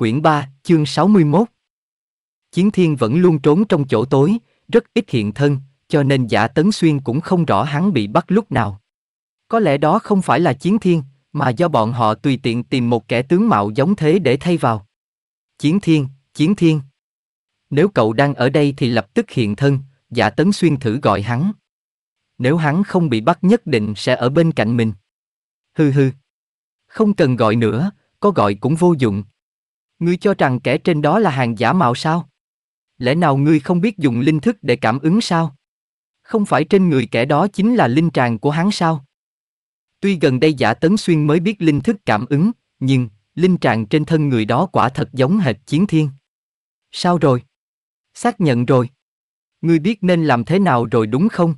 Quyển 3, chương 61 Chiến thiên vẫn luôn trốn trong chỗ tối, rất ít hiện thân, cho nên giả tấn xuyên cũng không rõ hắn bị bắt lúc nào. Có lẽ đó không phải là chiến thiên, mà do bọn họ tùy tiện tìm một kẻ tướng mạo giống thế để thay vào. Chiến thiên, chiến thiên. Nếu cậu đang ở đây thì lập tức hiện thân, giả tấn xuyên thử gọi hắn. Nếu hắn không bị bắt nhất định sẽ ở bên cạnh mình. Hư hư. Không cần gọi nữa, có gọi cũng vô dụng, Ngươi cho rằng kẻ trên đó là hàng giả mạo sao? Lẽ nào ngươi không biết dùng linh thức để cảm ứng sao? Không phải trên người kẻ đó chính là linh tràng của hắn sao? Tuy gần đây giả tấn xuyên mới biết linh thức cảm ứng, nhưng linh tràng trên thân người đó quả thật giống hệt chiến thiên. Sao rồi? Xác nhận rồi. Ngươi biết nên làm thế nào rồi đúng không?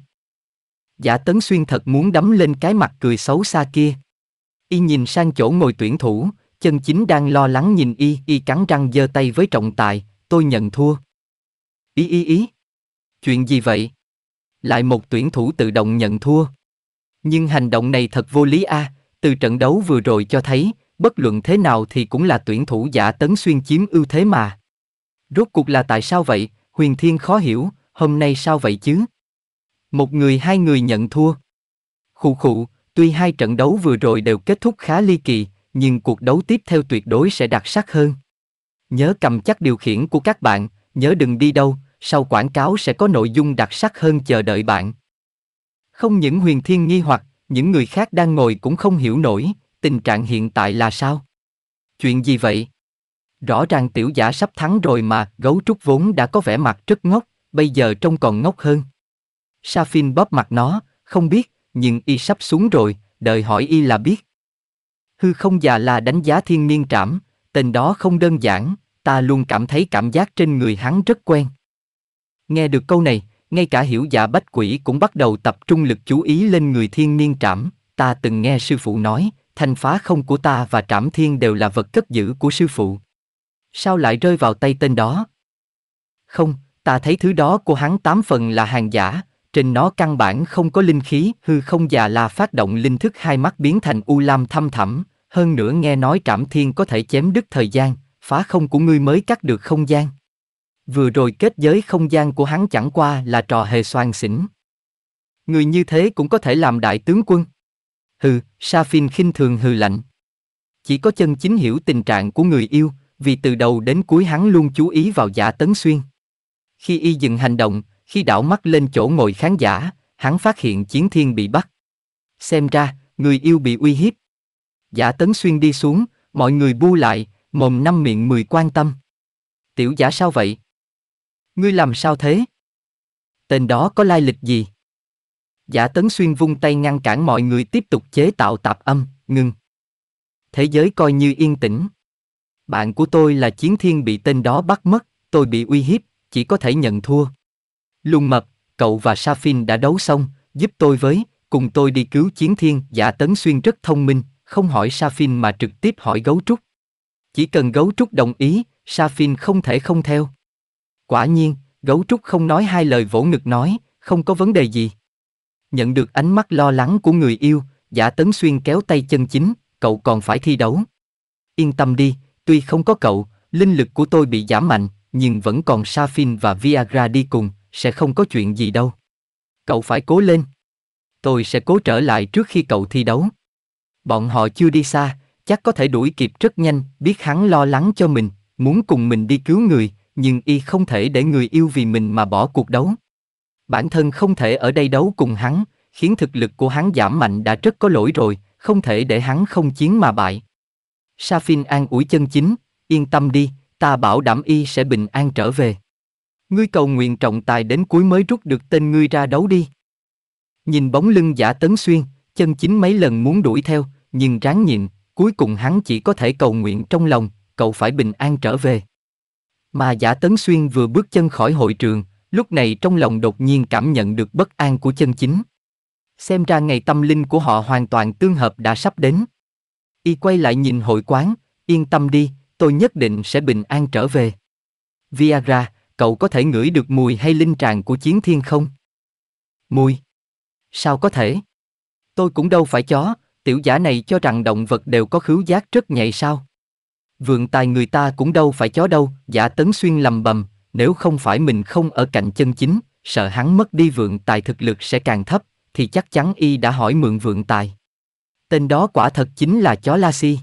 Giả tấn xuyên thật muốn đấm lên cái mặt cười xấu xa kia. Y nhìn sang chỗ ngồi tuyển thủ, chân chính đang lo lắng nhìn y, y cắn răng giơ tay với trọng tài, tôi nhận thua. Ý ý ý. Chuyện gì vậy? Lại một tuyển thủ tự động nhận thua. Nhưng hành động này thật vô lý a, à, từ trận đấu vừa rồi cho thấy, bất luận thế nào thì cũng là tuyển thủ giả tấn xuyên chiếm ưu thế mà. Rốt cuộc là tại sao vậy, huyền thiên khó hiểu, hôm nay sao vậy chứ? Một người hai người nhận thua. Khụ khụ, tuy hai trận đấu vừa rồi đều kết thúc khá ly kỳ, nhưng cuộc đấu tiếp theo tuyệt đối sẽ đặc sắc hơn. Nhớ cầm chắc điều khiển của các bạn, nhớ đừng đi đâu, sau quảng cáo sẽ có nội dung đặc sắc hơn chờ đợi bạn. Không những huyền thiên nghi hoặc, những người khác đang ngồi cũng không hiểu nổi, tình trạng hiện tại là sao? Chuyện gì vậy? Rõ ràng tiểu giả sắp thắng rồi mà, gấu trúc vốn đã có vẻ mặt rất ngốc, bây giờ trông còn ngốc hơn. Safin bóp mặt nó, không biết, nhưng y sắp xuống rồi, đợi hỏi y là biết. Hư không già là đánh giá thiên niên trảm, tên đó không đơn giản, ta luôn cảm thấy cảm giác trên người hắn rất quen. Nghe được câu này, ngay cả hiểu giả bách quỷ cũng bắt đầu tập trung lực chú ý lên người thiên niên trảm, ta từng nghe sư phụ nói, thanh phá không của ta và trảm thiên đều là vật cất giữ của sư phụ. Sao lại rơi vào tay tên đó? Không, ta thấy thứ đó của hắn tám phần là hàng giả, trên nó căn bản không có linh khí, hư không già là phát động linh thức hai mắt biến thành u lam thâm thẳm, hơn nữa nghe nói trảm thiên có thể chém đứt thời gian, phá không của ngươi mới cắt được không gian. Vừa rồi kết giới không gian của hắn chẳng qua là trò hề xoan xỉn. Người như thế cũng có thể làm đại tướng quân. Hừ, Sa Phin khinh thường hừ lạnh. Chỉ có chân chính hiểu tình trạng của người yêu, vì từ đầu đến cuối hắn luôn chú ý vào giả tấn xuyên. Khi y dừng hành động, khi đảo mắt lên chỗ ngồi khán giả, hắn phát hiện chiến thiên bị bắt. Xem ra, người yêu bị uy hiếp. Giả Tấn Xuyên đi xuống, mọi người bu lại, mồm năm miệng mười quan tâm. Tiểu giả sao vậy? Ngươi làm sao thế? Tên đó có lai lịch gì? Giả Tấn Xuyên vung tay ngăn cản mọi người tiếp tục chế tạo tạp âm, ngừng. Thế giới coi như yên tĩnh. Bạn của tôi là Chiến Thiên bị tên đó bắt mất, tôi bị uy hiếp, chỉ có thể nhận thua. Lùng mập, cậu và Sa Phin đã đấu xong, giúp tôi với, cùng tôi đi cứu Chiến Thiên. Giả Tấn Xuyên rất thông minh, không hỏi Safin mà trực tiếp hỏi gấu trúc. Chỉ cần gấu trúc đồng ý, Safin không thể không theo. Quả nhiên, gấu trúc không nói hai lời vỗ ngực nói, không có vấn đề gì. Nhận được ánh mắt lo lắng của người yêu, giả tấn xuyên kéo tay chân chính, cậu còn phải thi đấu. Yên tâm đi, tuy không có cậu, linh lực của tôi bị giảm mạnh, nhưng vẫn còn Safin và Viagra đi cùng, sẽ không có chuyện gì đâu. Cậu phải cố lên. Tôi sẽ cố trở lại trước khi cậu thi đấu. Bọn họ chưa đi xa, chắc có thể đuổi kịp rất nhanh, biết hắn lo lắng cho mình, muốn cùng mình đi cứu người, nhưng y không thể để người yêu vì mình mà bỏ cuộc đấu. Bản thân không thể ở đây đấu cùng hắn, khiến thực lực của hắn giảm mạnh đã rất có lỗi rồi, không thể để hắn không chiến mà bại. Safin an ủi chân chính, yên tâm đi, ta bảo đảm y sẽ bình an trở về. Ngươi cầu nguyện trọng tài đến cuối mới rút được tên ngươi ra đấu đi. Nhìn bóng lưng giả tấn xuyên, chân chính mấy lần muốn đuổi theo, nhưng ráng nhịn, cuối cùng hắn chỉ có thể cầu nguyện trong lòng, cậu phải bình an trở về. Mà giả tấn xuyên vừa bước chân khỏi hội trường, lúc này trong lòng đột nhiên cảm nhận được bất an của chân chính. Xem ra ngày tâm linh của họ hoàn toàn tương hợp đã sắp đến. Y quay lại nhìn hội quán, yên tâm đi, tôi nhất định sẽ bình an trở về. Viagra, cậu có thể ngửi được mùi hay linh tràng của chiến thiên không? Mùi? Sao có thể? Tôi cũng đâu phải chó, tiểu giả này cho rằng động vật đều có khứu giác rất nhạy sao. Vượng tài người ta cũng đâu phải chó đâu, giả tấn xuyên lầm bầm, nếu không phải mình không ở cạnh chân chính, sợ hắn mất đi vượng tài thực lực sẽ càng thấp, thì chắc chắn y đã hỏi mượn vượng tài. Tên đó quả thật chính là chó La Si.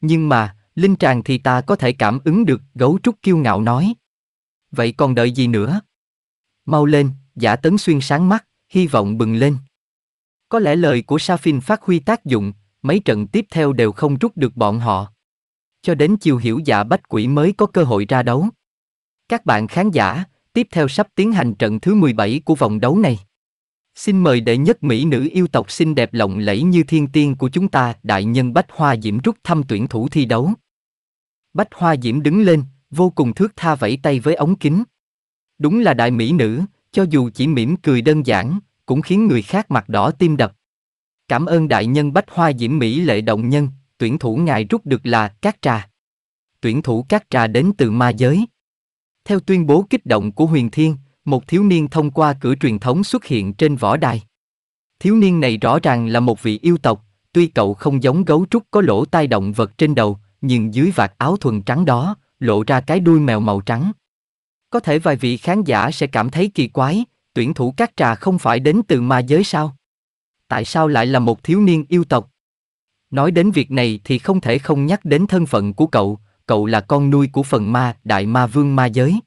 Nhưng mà, linh tràng thì ta có thể cảm ứng được, gấu trúc kiêu ngạo nói. Vậy còn đợi gì nữa? Mau lên, giả tấn xuyên sáng mắt, hy vọng bừng lên. Có lẽ lời của Safin phát huy tác dụng, mấy trận tiếp theo đều không rút được bọn họ. Cho đến chiều hiểu giả dạ bách quỷ mới có cơ hội ra đấu. Các bạn khán giả, tiếp theo sắp tiến hành trận thứ 17 của vòng đấu này. Xin mời đệ nhất mỹ nữ yêu tộc xinh đẹp lộng lẫy như thiên tiên của chúng ta, đại nhân Bách Hoa Diễm rút thăm tuyển thủ thi đấu. Bách Hoa Diễm đứng lên, vô cùng thước tha vẫy tay với ống kính. Đúng là đại mỹ nữ, cho dù chỉ mỉm cười đơn giản, cũng khiến người khác mặt đỏ tim đập. Cảm ơn đại nhân bách hoa diễm mỹ lệ động nhân, tuyển thủ ngài rút được là cát trà. Tuyển thủ cát trà đến từ ma giới. Theo tuyên bố kích động của Huyền Thiên, một thiếu niên thông qua cửa truyền thống xuất hiện trên võ đài. Thiếu niên này rõ ràng là một vị yêu tộc, tuy cậu không giống gấu trúc có lỗ tai động vật trên đầu, nhưng dưới vạt áo thuần trắng đó, lộ ra cái đuôi mèo màu trắng. Có thể vài vị khán giả sẽ cảm thấy kỳ quái, tuyển thủ các trà không phải đến từ ma giới sao? Tại sao lại là một thiếu niên yêu tộc? Nói đến việc này thì không thể không nhắc đến thân phận của cậu, cậu là con nuôi của phần ma, đại ma vương ma giới.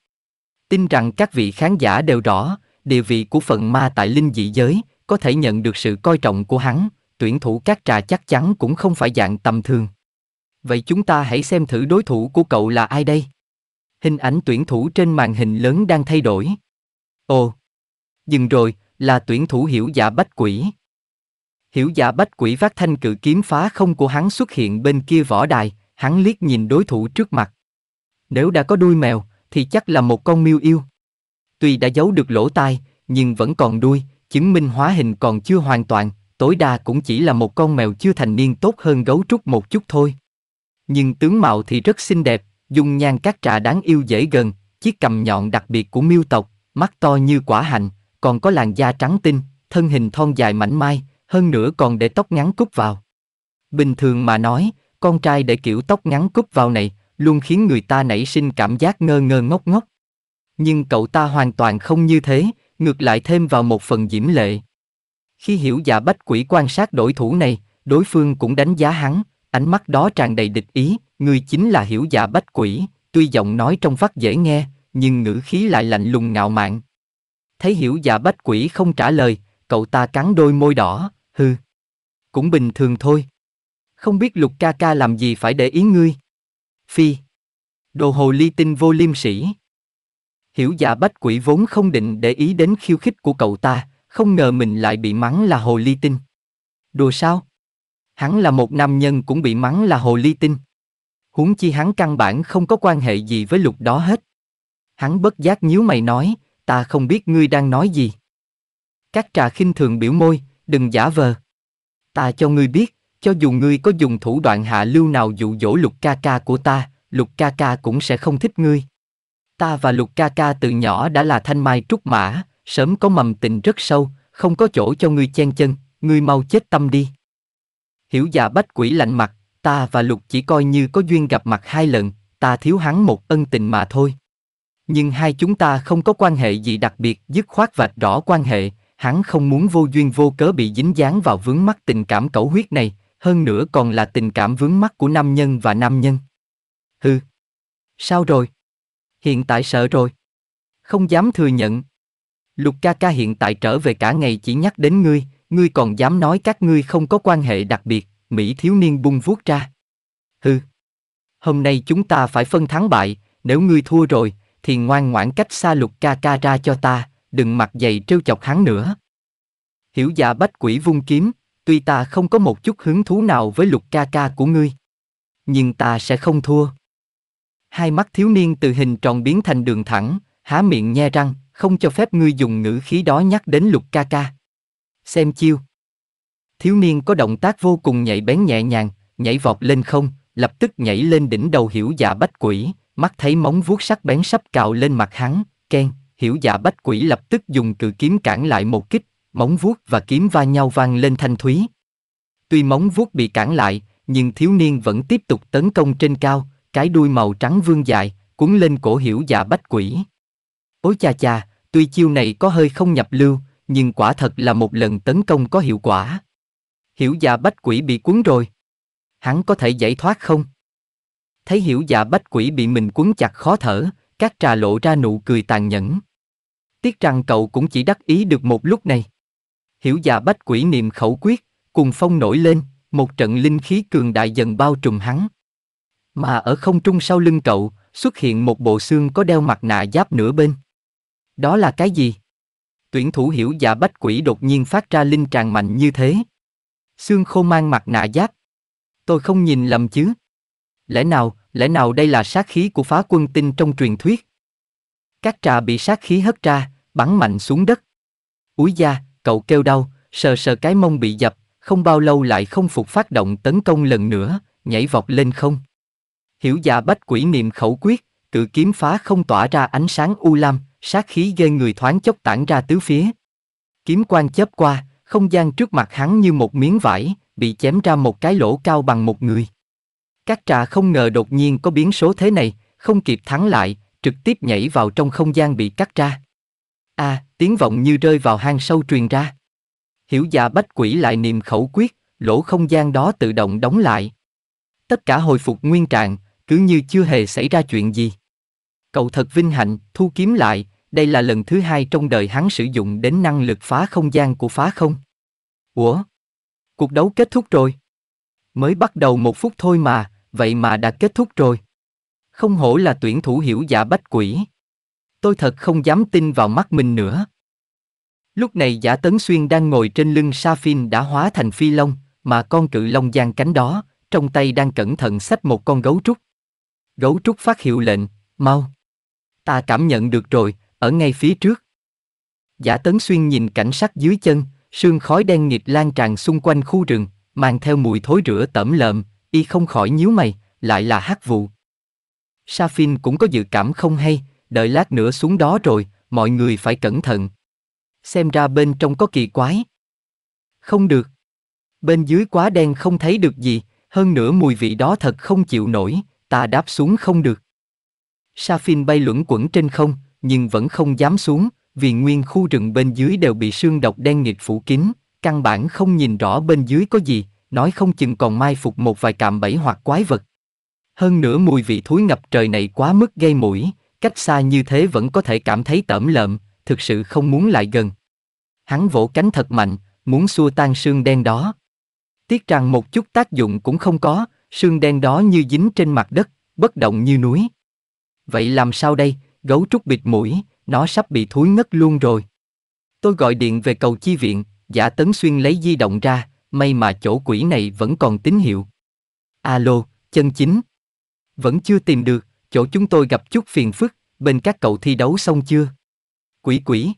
Tin rằng các vị khán giả đều rõ, địa vị của phần ma tại linh dị giới, có thể nhận được sự coi trọng của hắn, tuyển thủ các trà chắc chắn cũng không phải dạng tầm thường. Vậy chúng ta hãy xem thử đối thủ của cậu là ai đây? Hình ảnh tuyển thủ trên màn hình lớn đang thay đổi. Ồ, dừng rồi, là tuyển thủ hiểu giả bách quỷ. Hiểu giả bách quỷ vác thanh cự kiếm phá không của hắn xuất hiện bên kia võ đài, hắn liếc nhìn đối thủ trước mặt. Nếu đã có đuôi mèo, thì chắc là một con miêu yêu. Tuy đã giấu được lỗ tai, nhưng vẫn còn đuôi, chứng minh hóa hình còn chưa hoàn toàn, tối đa cũng chỉ là một con mèo chưa thành niên tốt hơn gấu trúc một chút thôi. Nhưng tướng mạo thì rất xinh đẹp, dung nhan các trà đáng yêu dễ gần, chiếc cầm nhọn đặc biệt của miêu tộc, mắt to như quả hạnh, còn có làn da trắng tinh, thân hình thon dài mảnh mai, hơn nữa còn để tóc ngắn cúp vào. Bình thường mà nói, con trai để kiểu tóc ngắn cúp vào này, luôn khiến người ta nảy sinh cảm giác ngơ ngơ ngốc ngốc. Nhưng cậu ta hoàn toàn không như thế, ngược lại thêm vào một phần diễm lệ. Khi hiểu giả bách quỷ quan sát đối thủ này, đối phương cũng đánh giá hắn, ánh mắt đó tràn đầy địch ý, người chính là hiểu giả bách quỷ, tuy giọng nói trong vắt dễ nghe, nhưng ngữ khí lại lạnh lùng ngạo mạn. Thấy hiểu dạ bách quỷ không trả lời, cậu ta cắn đôi môi đỏ, hư. Cũng bình thường thôi. Không biết lục ca ca làm gì phải để ý ngươi. Phi. Đồ hồ ly tinh vô liêm sĩ, Hiểu dạ bách quỷ vốn không định để ý đến khiêu khích của cậu ta, không ngờ mình lại bị mắng là hồ ly tinh. Đùa sao? Hắn là một nam nhân cũng bị mắng là hồ ly tinh. Huống chi hắn căn bản không có quan hệ gì với lục đó hết. Hắn bất giác nhíu mày nói, ta không biết ngươi đang nói gì. Các trà khinh thường biểu môi, đừng giả vờ. Ta cho ngươi biết, cho dù ngươi có dùng thủ đoạn hạ lưu nào dụ dỗ lục ca ca của ta, lục ca ca cũng sẽ không thích ngươi. Ta và lục ca ca từ nhỏ đã là thanh mai trúc mã, sớm có mầm tình rất sâu, không có chỗ cho ngươi chen chân, ngươi mau chết tâm đi. Hiểu già bách quỷ lạnh mặt, ta và lục chỉ coi như có duyên gặp mặt hai lần, ta thiếu hắn một ân tình mà thôi. Nhưng hai chúng ta không có quan hệ gì đặc biệt dứt khoát vạch rõ quan hệ, hắn không muốn vô duyên vô cớ bị dính dáng vào vướng mắc tình cảm cẩu huyết này, hơn nữa còn là tình cảm vướng mắc của nam nhân và nam nhân. Hừ. Sao rồi? Hiện tại sợ rồi. Không dám thừa nhận. Lục ca ca hiện tại trở về cả ngày chỉ nhắc đến ngươi, ngươi còn dám nói các ngươi không có quan hệ đặc biệt, Mỹ thiếu niên bung vuốt ra. Hừ. Hôm nay chúng ta phải phân thắng bại, nếu ngươi thua rồi, thì ngoan ngoãn cách xa lục ca ca ra cho ta, đừng mặc dày trêu chọc hắn nữa. Hiểu giả bách quỷ vung kiếm, tuy ta không có một chút hứng thú nào với lục ca ca của ngươi. Nhưng ta sẽ không thua. Hai mắt thiếu niên từ hình tròn biến thành đường thẳng, há miệng nhe răng, không cho phép ngươi dùng ngữ khí đó nhắc đến lục ca ca. Xem chiêu. Thiếu niên có động tác vô cùng nhảy bén nhẹ nhàng, nhảy vọt lên không, lập tức nhảy lên đỉnh đầu hiểu giả bách quỷ, mắt thấy móng vuốt sắc bén sắp cạo lên mặt hắn, ken hiểu dạ bách quỷ lập tức dùng cự kiếm cản lại một kích, móng vuốt và kiếm va nhau vang lên thanh thúy. Tuy móng vuốt bị cản lại, nhưng thiếu niên vẫn tiếp tục tấn công trên cao, cái đuôi màu trắng vương dài, cuốn lên cổ hiểu dạ bách quỷ. Ôi cha cha, tuy chiêu này có hơi không nhập lưu, nhưng quả thật là một lần tấn công có hiệu quả. Hiểu dạ bách quỷ bị cuốn rồi. Hắn có thể giải thoát không? thấy hiểu dạ bách quỷ bị mình quấn chặt khó thở, các trà lộ ra nụ cười tàn nhẫn. Tiếc rằng cậu cũng chỉ đắc ý được một lúc này. Hiểu dạ bách quỷ niệm khẩu quyết, cùng phong nổi lên, một trận linh khí cường đại dần bao trùm hắn. Mà ở không trung sau lưng cậu, xuất hiện một bộ xương có đeo mặt nạ giáp nửa bên. Đó là cái gì? Tuyển thủ hiểu dạ bách quỷ đột nhiên phát ra linh tràn mạnh như thế. Xương khô mang mặt nạ giáp. Tôi không nhìn lầm chứ. Lẽ nào, lẽ nào đây là sát khí của phá quân tinh trong truyền thuyết? Các trà bị sát khí hất ra, bắn mạnh xuống đất. Úi da, cậu kêu đau, sờ sờ cái mông bị dập, không bao lâu lại không phục phát động tấn công lần nữa, nhảy vọt lên không. Hiểu dạ bách quỷ niệm khẩu quyết, cự kiếm phá không tỏa ra ánh sáng u lam, sát khí gây người thoáng chốc tản ra tứ phía. Kiếm quan chớp qua, không gian trước mặt hắn như một miếng vải, bị chém ra một cái lỗ cao bằng một người. Các trà không ngờ đột nhiên có biến số thế này, không kịp thắng lại, trực tiếp nhảy vào trong không gian bị cắt ra. A, à, tiếng vọng như rơi vào hang sâu truyền ra. Hiểu dạ bách quỷ lại niệm khẩu quyết, lỗ không gian đó tự động đóng lại. Tất cả hồi phục nguyên trạng, cứ như chưa hề xảy ra chuyện gì. Cậu thật vinh hạnh, thu kiếm lại, đây là lần thứ hai trong đời hắn sử dụng đến năng lực phá không gian của phá không. Ủa? Cuộc đấu kết thúc rồi. Mới bắt đầu một phút thôi mà, vậy mà đã kết thúc rồi. Không hổ là tuyển thủ hiểu giả bách quỷ. Tôi thật không dám tin vào mắt mình nữa. Lúc này giả tấn xuyên đang ngồi trên lưng sa phin đã hóa thành phi long, mà con cự long giang cánh đó, trong tay đang cẩn thận xách một con gấu trúc. Gấu trúc phát hiệu lệnh, mau. Ta cảm nhận được rồi, ở ngay phía trước. Giả tấn xuyên nhìn cảnh sắc dưới chân, sương khói đen nghịch lan tràn xung quanh khu rừng, mang theo mùi thối rửa tẩm lợm, y không khỏi nhíu mày, lại là hát vụ. Sa Phin cũng có dự cảm không hay, đợi lát nữa xuống đó rồi, mọi người phải cẩn thận. Xem ra bên trong có kỳ quái. Không được. Bên dưới quá đen không thấy được gì, hơn nữa mùi vị đó thật không chịu nổi, ta đáp xuống không được. Sa Phin bay luẩn quẩn trên không, nhưng vẫn không dám xuống, vì nguyên khu rừng bên dưới đều bị sương độc đen nghịch phủ kín, căn bản không nhìn rõ bên dưới có gì, nói không chừng còn mai phục một vài cạm bẫy hoặc quái vật. Hơn nữa mùi vị thối ngập trời này quá mức gây mũi, cách xa như thế vẫn có thể cảm thấy tẩm lợm, thực sự không muốn lại gần. Hắn vỗ cánh thật mạnh, muốn xua tan sương đen đó. Tiếc rằng một chút tác dụng cũng không có, sương đen đó như dính trên mặt đất, bất động như núi. Vậy làm sao đây, gấu trúc bịt mũi, nó sắp bị thối ngất luôn rồi. Tôi gọi điện về cầu chi viện, giả tấn xuyên lấy di động ra, may mà chỗ quỷ này vẫn còn tín hiệu. Alo, chân chính. Vẫn chưa tìm được, chỗ chúng tôi gặp chút phiền phức, bên các cậu thi đấu xong chưa? Quỷ quỷ.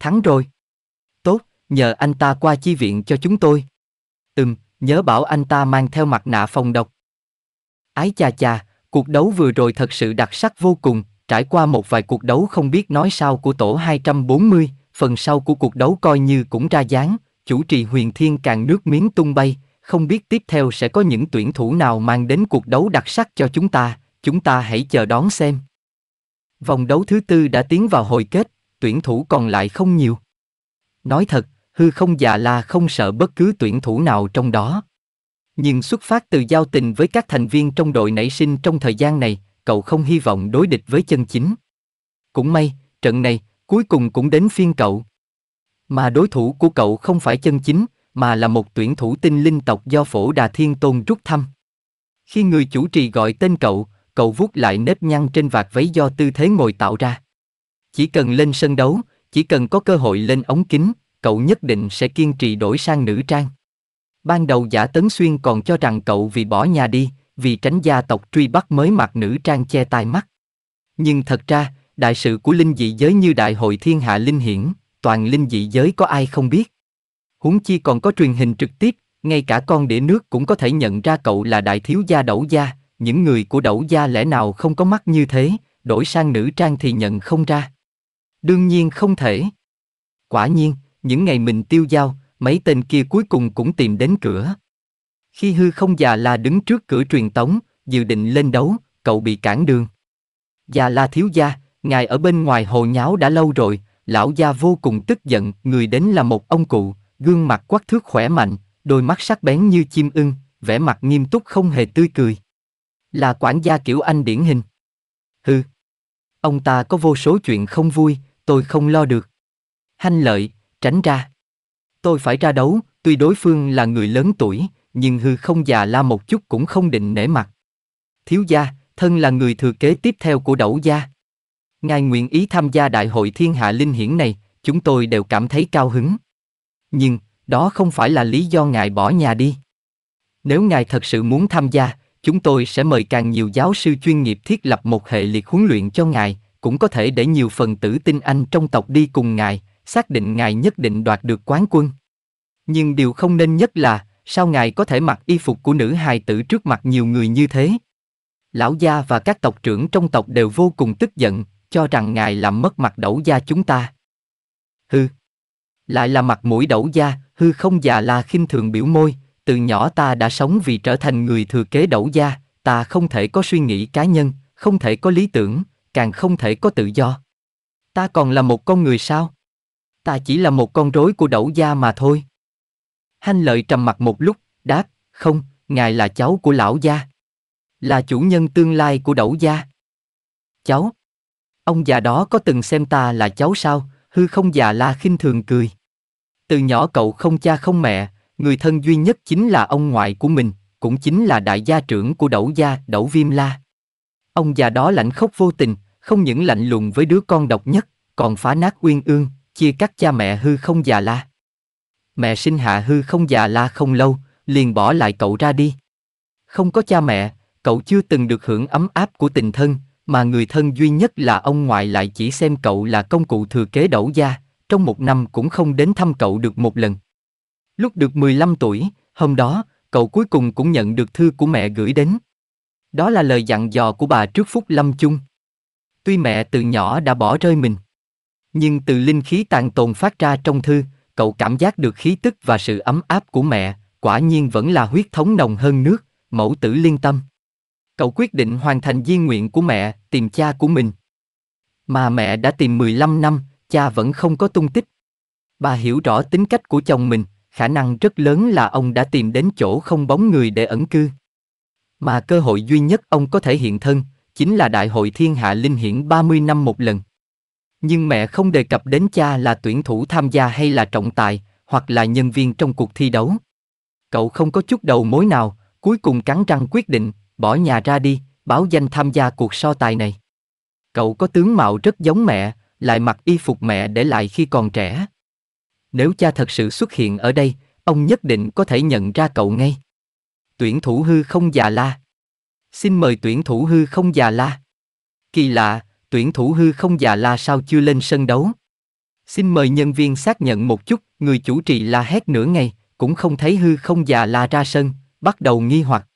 Thắng rồi. Tốt, nhờ anh ta qua chi viện cho chúng tôi. Ừm, nhớ bảo anh ta mang theo mặt nạ phòng độc. Ái cha cha, cuộc đấu vừa rồi thật sự đặc sắc vô cùng, trải qua một vài cuộc đấu không biết nói sao của tổ 240, phần sau của cuộc đấu coi như cũng ra dáng, chủ trì huyền thiên càng nước miếng tung bay, không biết tiếp theo sẽ có những tuyển thủ nào mang đến cuộc đấu đặc sắc cho chúng ta, chúng ta hãy chờ đón xem. Vòng đấu thứ tư đã tiến vào hồi kết, tuyển thủ còn lại không nhiều. Nói thật, hư không già la không sợ bất cứ tuyển thủ nào trong đó. Nhưng xuất phát từ giao tình với các thành viên trong đội nảy sinh trong thời gian này, cậu không hy vọng đối địch với chân chính. Cũng may, trận này, cuối cùng cũng đến phiên cậu. Mà đối thủ của cậu không phải chân chính, mà là một tuyển thủ tinh linh tộc do phổ đà thiên tôn rút thăm. Khi người chủ trì gọi tên cậu, cậu vuốt lại nếp nhăn trên vạt váy do tư thế ngồi tạo ra. Chỉ cần lên sân đấu, chỉ cần có cơ hội lên ống kính, cậu nhất định sẽ kiên trì đổi sang nữ trang. Ban đầu giả tấn xuyên còn cho rằng cậu vì bỏ nhà đi, vì tránh gia tộc truy bắt mới mặc nữ trang che tai mắt. Nhưng thật ra, đại sự của linh dị giới như đại hội thiên hạ linh hiển, toàn linh dị giới có ai không biết. Huống chi còn có truyền hình trực tiếp, ngay cả con đĩa nước cũng có thể nhận ra cậu là đại thiếu gia đẩu gia, những người của đẩu gia lẽ nào không có mắt như thế, đổi sang nữ trang thì nhận không ra. Đương nhiên không thể. Quả nhiên, những ngày mình tiêu giao, mấy tên kia cuối cùng cũng tìm đến cửa. Khi hư không già là đứng trước cửa truyền tống, dự định lên đấu, cậu bị cản đường. Già là thiếu gia, ngài ở bên ngoài hồ nháo đã lâu rồi, lão gia vô cùng tức giận, người đến là một ông cụ, gương mặt quắc thước khỏe mạnh, đôi mắt sắc bén như chim ưng, vẻ mặt nghiêm túc không hề tươi cười. Là quản gia kiểu anh điển hình. Hừ. Ông ta có vô số chuyện không vui, tôi không lo được. Hanh lợi, tránh ra. Tôi phải ra đấu, tuy đối phương là người lớn tuổi, nhưng hư không già la một chút cũng không định nể mặt. Thiếu gia, thân là người thừa kế tiếp theo của đẩu gia. Ngài nguyện ý tham gia đại hội thiên hạ linh hiển này, chúng tôi đều cảm thấy cao hứng. Nhưng, đó không phải là lý do ngài bỏ nhà đi. Nếu ngài thật sự muốn tham gia, chúng tôi sẽ mời càng nhiều giáo sư chuyên nghiệp thiết lập một hệ liệt huấn luyện cho ngài, cũng có thể để nhiều phần tử tinh anh trong tộc đi cùng ngài, xác định ngài nhất định đoạt được quán quân. Nhưng điều không nên nhất là, sao ngài có thể mặc y phục của nữ hài tử trước mặt nhiều người như thế? Lão gia và các tộc trưởng trong tộc đều vô cùng tức giận, cho rằng ngài làm mất mặt đẩu gia chúng ta. Hư. Lại là mặt mũi đẩu gia, hư không già la khinh thường biểu môi, từ nhỏ ta đã sống vì trở thành người thừa kế đẩu gia, ta không thể có suy nghĩ cá nhân, không thể có lý tưởng, càng không thể có tự do. Ta còn là một con người sao? Ta chỉ là một con rối của đẩu gia mà thôi. Hanh lợi trầm mặt một lúc, đáp, không, ngài là cháu của lão gia. Là chủ nhân tương lai của đẩu gia. Cháu, Ông già đó có từng xem ta là cháu sao? Hư không già la khinh thường cười. Từ nhỏ cậu không cha không mẹ, người thân duy nhất chính là ông ngoại của mình, cũng chính là đại gia trưởng của Đẩu gia, Đẩu Viêm La. Ông già đó lạnh khóc vô tình, không những lạnh lùng với đứa con độc nhất, còn phá nát uyên ương, chia cắt cha mẹ hư không già la. Mẹ sinh hạ hư không già la không lâu, liền bỏ lại cậu ra đi. Không có cha mẹ, cậu chưa từng được hưởng ấm áp của tình thân, mà người thân duy nhất là ông ngoại lại chỉ xem cậu là công cụ thừa kế đẩu gia, trong một năm cũng không đến thăm cậu được một lần. Lúc được 15 tuổi, hôm đó, cậu cuối cùng cũng nhận được thư của mẹ gửi đến. Đó là lời dặn dò của bà trước phút lâm chung. Tuy mẹ từ nhỏ đã bỏ rơi mình, nhưng từ linh khí tàn tồn phát ra trong thư, cậu cảm giác được khí tức và sự ấm áp của mẹ, quả nhiên vẫn là huyết thống nồng hơn nước, mẫu tử liên tâm. Cậu quyết định hoàn thành di nguyện của mẹ, tìm cha của mình. Mà mẹ đã tìm 15 năm, cha vẫn không có tung tích. Bà hiểu rõ tính cách của chồng mình, khả năng rất lớn là ông đã tìm đến chỗ không bóng người để ẩn cư. Mà cơ hội duy nhất ông có thể hiện thân, chính là Đại hội Thiên Hạ Linh Hiển 30 năm một lần. Nhưng mẹ không đề cập đến cha là tuyển thủ tham gia hay là trọng tài, hoặc là nhân viên trong cuộc thi đấu. Cậu không có chút đầu mối nào, cuối cùng cắn răng quyết định, bỏ nhà ra đi, báo danh tham gia cuộc so tài này. Cậu có tướng mạo rất giống mẹ, lại mặc y phục mẹ để lại khi còn trẻ. Nếu cha thật sự xuất hiện ở đây, ông nhất định có thể nhận ra cậu ngay. Tuyển thủ hư không già la. Xin mời tuyển thủ hư không già la. Kỳ lạ, tuyển thủ hư không già la sao chưa lên sân đấu? Xin mời nhân viên xác nhận một chút, người chủ trì la hét nửa ngày, cũng không thấy hư không già la ra sân, bắt đầu nghi hoặc.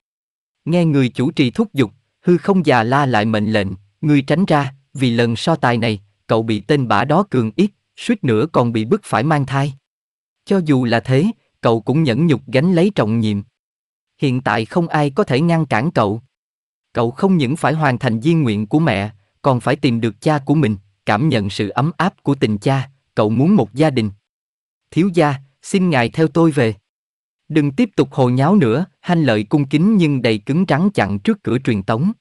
Nghe người chủ trì thúc giục, hư không già la lại mệnh lệnh, người tránh ra, vì lần so tài này, cậu bị tên bả đó cường ít, suýt nữa còn bị bức phải mang thai. Cho dù là thế, cậu cũng nhẫn nhục gánh lấy trọng nhiệm. Hiện tại không ai có thể ngăn cản cậu. Cậu không những phải hoàn thành di nguyện của mẹ, còn phải tìm được cha của mình, cảm nhận sự ấm áp của tình cha, cậu muốn một gia đình. Thiếu gia, xin ngài theo tôi về. Đừng tiếp tục hồ nháo nữa, hanh lợi cung kính nhưng đầy cứng trắng chặn trước cửa truyền tống.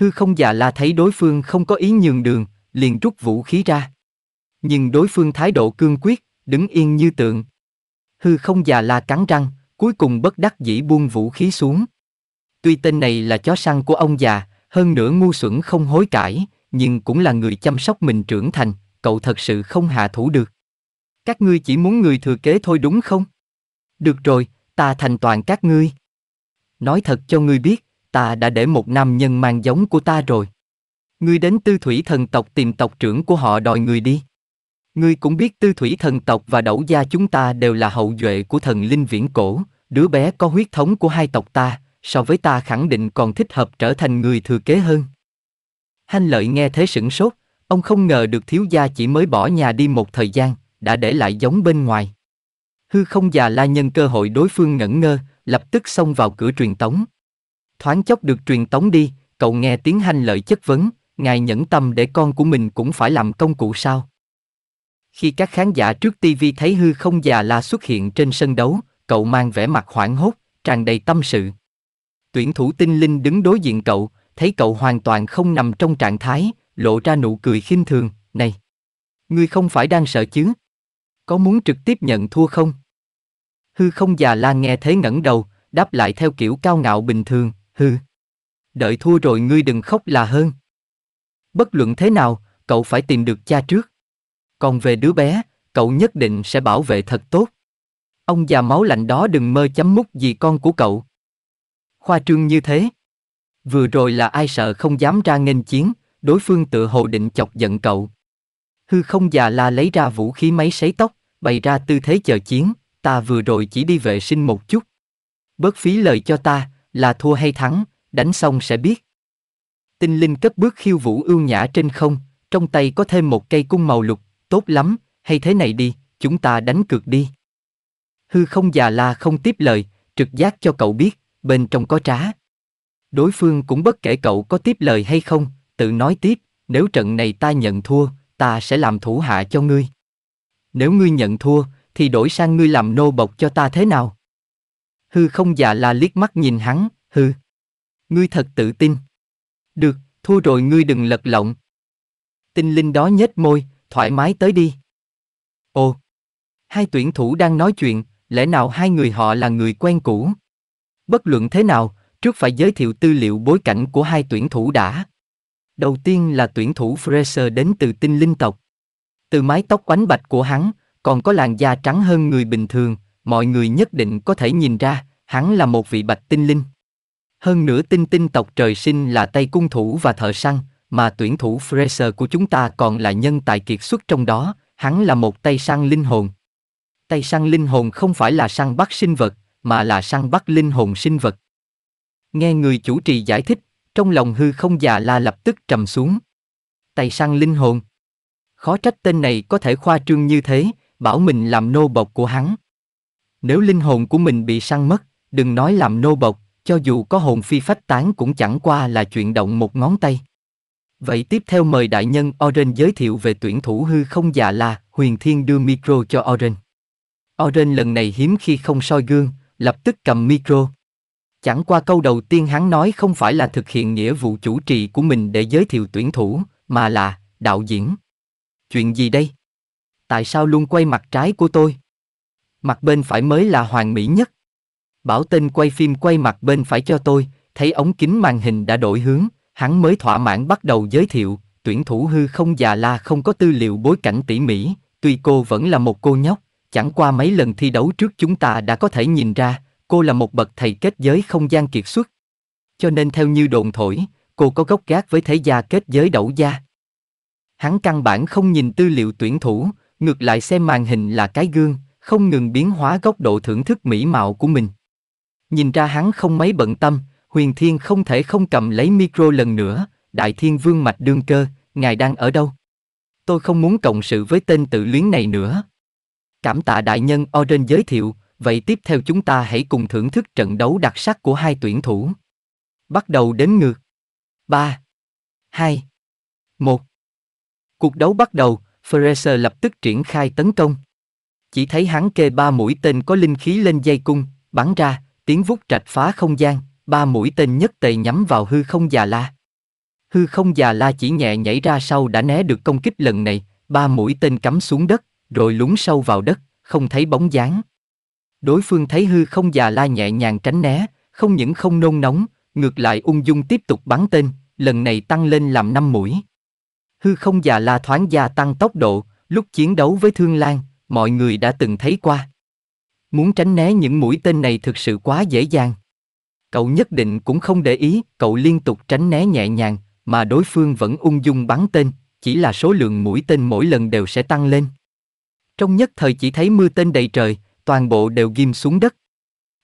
Hư không già la thấy đối phương không có ý nhường đường, liền rút vũ khí ra. Nhưng đối phương thái độ cương quyết, đứng yên như tượng. Hư không già la cắn răng, cuối cùng bất đắc dĩ buông vũ khí xuống. Tuy tên này là chó săn của ông già, hơn nữa ngu xuẩn không hối cải, nhưng cũng là người chăm sóc mình trưởng thành, cậu thật sự không hạ thủ được. Các ngươi chỉ muốn người thừa kế thôi đúng không? Được rồi, ta thành toàn các ngươi. Nói thật cho ngươi biết, ta đã để một nam nhân mang giống của ta rồi. Ngươi đến tư thủy thần tộc tìm tộc trưởng của họ đòi người đi. Ngươi cũng biết tư thủy thần tộc và đẩu gia chúng ta đều là hậu duệ của thần linh viễn cổ, đứa bé có huyết thống của hai tộc ta, so với ta khẳng định còn thích hợp trở thành người thừa kế hơn. Hanh lợi nghe thế sửng sốt, ông không ngờ được thiếu gia chỉ mới bỏ nhà đi một thời gian, đã để lại giống bên ngoài. Hư không già la nhân cơ hội đối phương ngẩn ngơ, lập tức xông vào cửa truyền tống. Thoáng chốc được truyền tống đi, cậu nghe tiếng hanh lợi chất vấn, ngài nhẫn tâm để con của mình cũng phải làm công cụ sao? Khi các khán giả trước TV thấy hư không già la xuất hiện trên sân đấu, cậu mang vẻ mặt hoảng hốt, tràn đầy tâm sự. Tuyển thủ tinh linh đứng đối diện cậu, thấy cậu hoàn toàn không nằm trong trạng thái, lộ ra nụ cười khinh thường, này. Ngươi không phải đang sợ chứ? Có muốn trực tiếp nhận thua không? Hư không già la nghe thế ngẩng đầu, đáp lại theo kiểu cao ngạo bình thường, hư. Đợi thua rồi ngươi đừng khóc là hơn. Bất luận thế nào, cậu phải tìm được cha trước. Còn về đứa bé, cậu nhất định sẽ bảo vệ thật tốt. Ông già máu lạnh đó đừng mơ chấm mút gì con của cậu. Khoa trương như thế. Vừa rồi là ai sợ không dám ra nghênh chiến, đối phương tự hồ định chọc giận cậu, hư không già la lấy ra vũ khí máy sấy tóc, bày ra tư thế chờ chiến, ta vừa rồi chỉ đi vệ sinh một chút. Bớt phí lời cho ta, là thua hay thắng, đánh xong sẽ biết. Tinh linh cất bước khiêu vũ ưu nhã trên không, trong tay có thêm một cây cung màu lục, tốt lắm, hay thế này đi, chúng ta đánh cược đi. Hư không già la không tiếp lời, trực giác cho cậu biết, bên trong có trá. Đối phương cũng bất kể cậu có tiếp lời hay không, tự nói tiếp, nếu trận này ta nhận thua, ta sẽ làm thủ hạ cho ngươi. Nếu ngươi nhận thua, thì đổi sang ngươi làm nô bộc cho ta thế nào? Hư không già la liếc mắt nhìn hắn, hư. Ngươi thật tự tin. Được, thua rồi ngươi đừng lật lọng. Tinh linh đó nhếch môi, thoải mái tới đi. Ồ! Hai tuyển thủ đang nói chuyện, lẽ nào hai người họ là người quen cũ? Bất luận thế nào, trước phải giới thiệu tư liệu bối cảnh của hai tuyển thủ đã. Đầu tiên là tuyển thủ Fraser đến từ tinh linh tộc. Từ mái tóc quánh bạch của hắn, còn có làn da trắng hơn người bình thường, mọi người nhất định có thể nhìn ra, hắn là một vị bạch tinh linh. Hơn nữa tinh tinh tộc trời sinh là tay cung thủ và thợ săn, mà tuyển thủ Fraser của chúng ta còn là nhân tài kiệt xuất trong đó, hắn là một tay săn linh hồn. Tay săn linh hồn không phải là săn bắt sinh vật, mà là săn bắt linh hồn sinh vật. Nghe người chủ trì giải thích, trong lòng hư không già la lập tức trầm xuống. tay săn linh hồn. Khó trách tên này có thể khoa trương như thế, bảo mình làm nô bộc của hắn. Nếu linh hồn của mình bị săn mất, đừng nói làm nô bộc, cho dù có hồn phi phách tán cũng chẳng qua là chuyện động một ngón tay. Vậy tiếp theo mời đại nhân Oren giới thiệu về tuyển thủ hư không già la, Huyền Thiên đưa micro cho Oren. Oren lần này hiếm khi không soi gương, lập tức cầm micro. Chẳng qua câu đầu tiên hắn nói không phải là thực hiện nghĩa vụ chủ trì của mình để giới thiệu tuyển thủ, mà là đạo diễn. Chuyện gì đây? Tại sao luôn quay mặt trái của tôi? Mặt bên phải mới là hoàn mỹ nhất. Bảo tên quay phim quay mặt bên phải cho tôi, thấy ống kính màn hình đã đổi hướng, hắn mới thỏa mãn bắt đầu giới thiệu, tuyển thủ hư không già la không có tư liệu bối cảnh tỉ mỉ, tuy cô vẫn là một cô nhóc, chẳng qua mấy lần thi đấu trước chúng ta đã có thể nhìn ra, cô là một bậc thầy kết giới không gian kiệt xuất. Cho nên theo như đồn thổi, cô có gốc gác với thế gia kết giới đậu gia. Hắn căn bản không nhìn tư liệu tuyển thủ, ngược lại xem màn hình là cái gương, không ngừng biến hóa góc độ thưởng thức mỹ mạo của mình. Nhìn ra hắn không mấy bận tâm, Huyền Thiên không thể không cầm lấy micro lần nữa, Đại Thiên Vương Mạch Đương Cơ, ngài đang ở đâu? Tôi không muốn cộng sự với tên tự luyến này nữa. Cảm tạ đại nhân Oren giới thiệu, vậy tiếp theo chúng ta hãy cùng thưởng thức trận đấu đặc sắc của hai tuyển thủ. Bắt đầu đến ngược. 3, 2, 1. Cuộc đấu bắt đầu, Fraser lập tức triển khai tấn công. Chỉ thấy hắn kê ba mũi tên có linh khí lên dây cung, bắn ra, tiếng vút trạch phá không gian, ba mũi tên nhất tề nhắm vào hư không già la. Hư không già la chỉ nhẹ nhảy ra sau đã né được công kích lần này, ba mũi tên cắm xuống đất, rồi lún sâu vào đất, không thấy bóng dáng đối phương thấy hư không già la nhẹ nhàng tránh né, không những không nôn nóng, ngược lại ung dung tiếp tục bắn tên, lần này tăng lên làm năm mũi. Hư không già la thoáng gia tăng tốc độ, lúc chiến đấu với Thương Lan, mọi người đã từng thấy qua. Muốn tránh né những mũi tên này thực sự quá dễ dàng. Cậu nhất định cũng không để ý, cậu liên tục tránh né nhẹ nhàng, mà đối phương vẫn ung dung bắn tên, chỉ là số lượng mũi tên mỗi lần đều sẽ tăng lên. Trong nhất thời chỉ thấy mưa tên đầy trời, toàn bộ đều ghim xuống đất.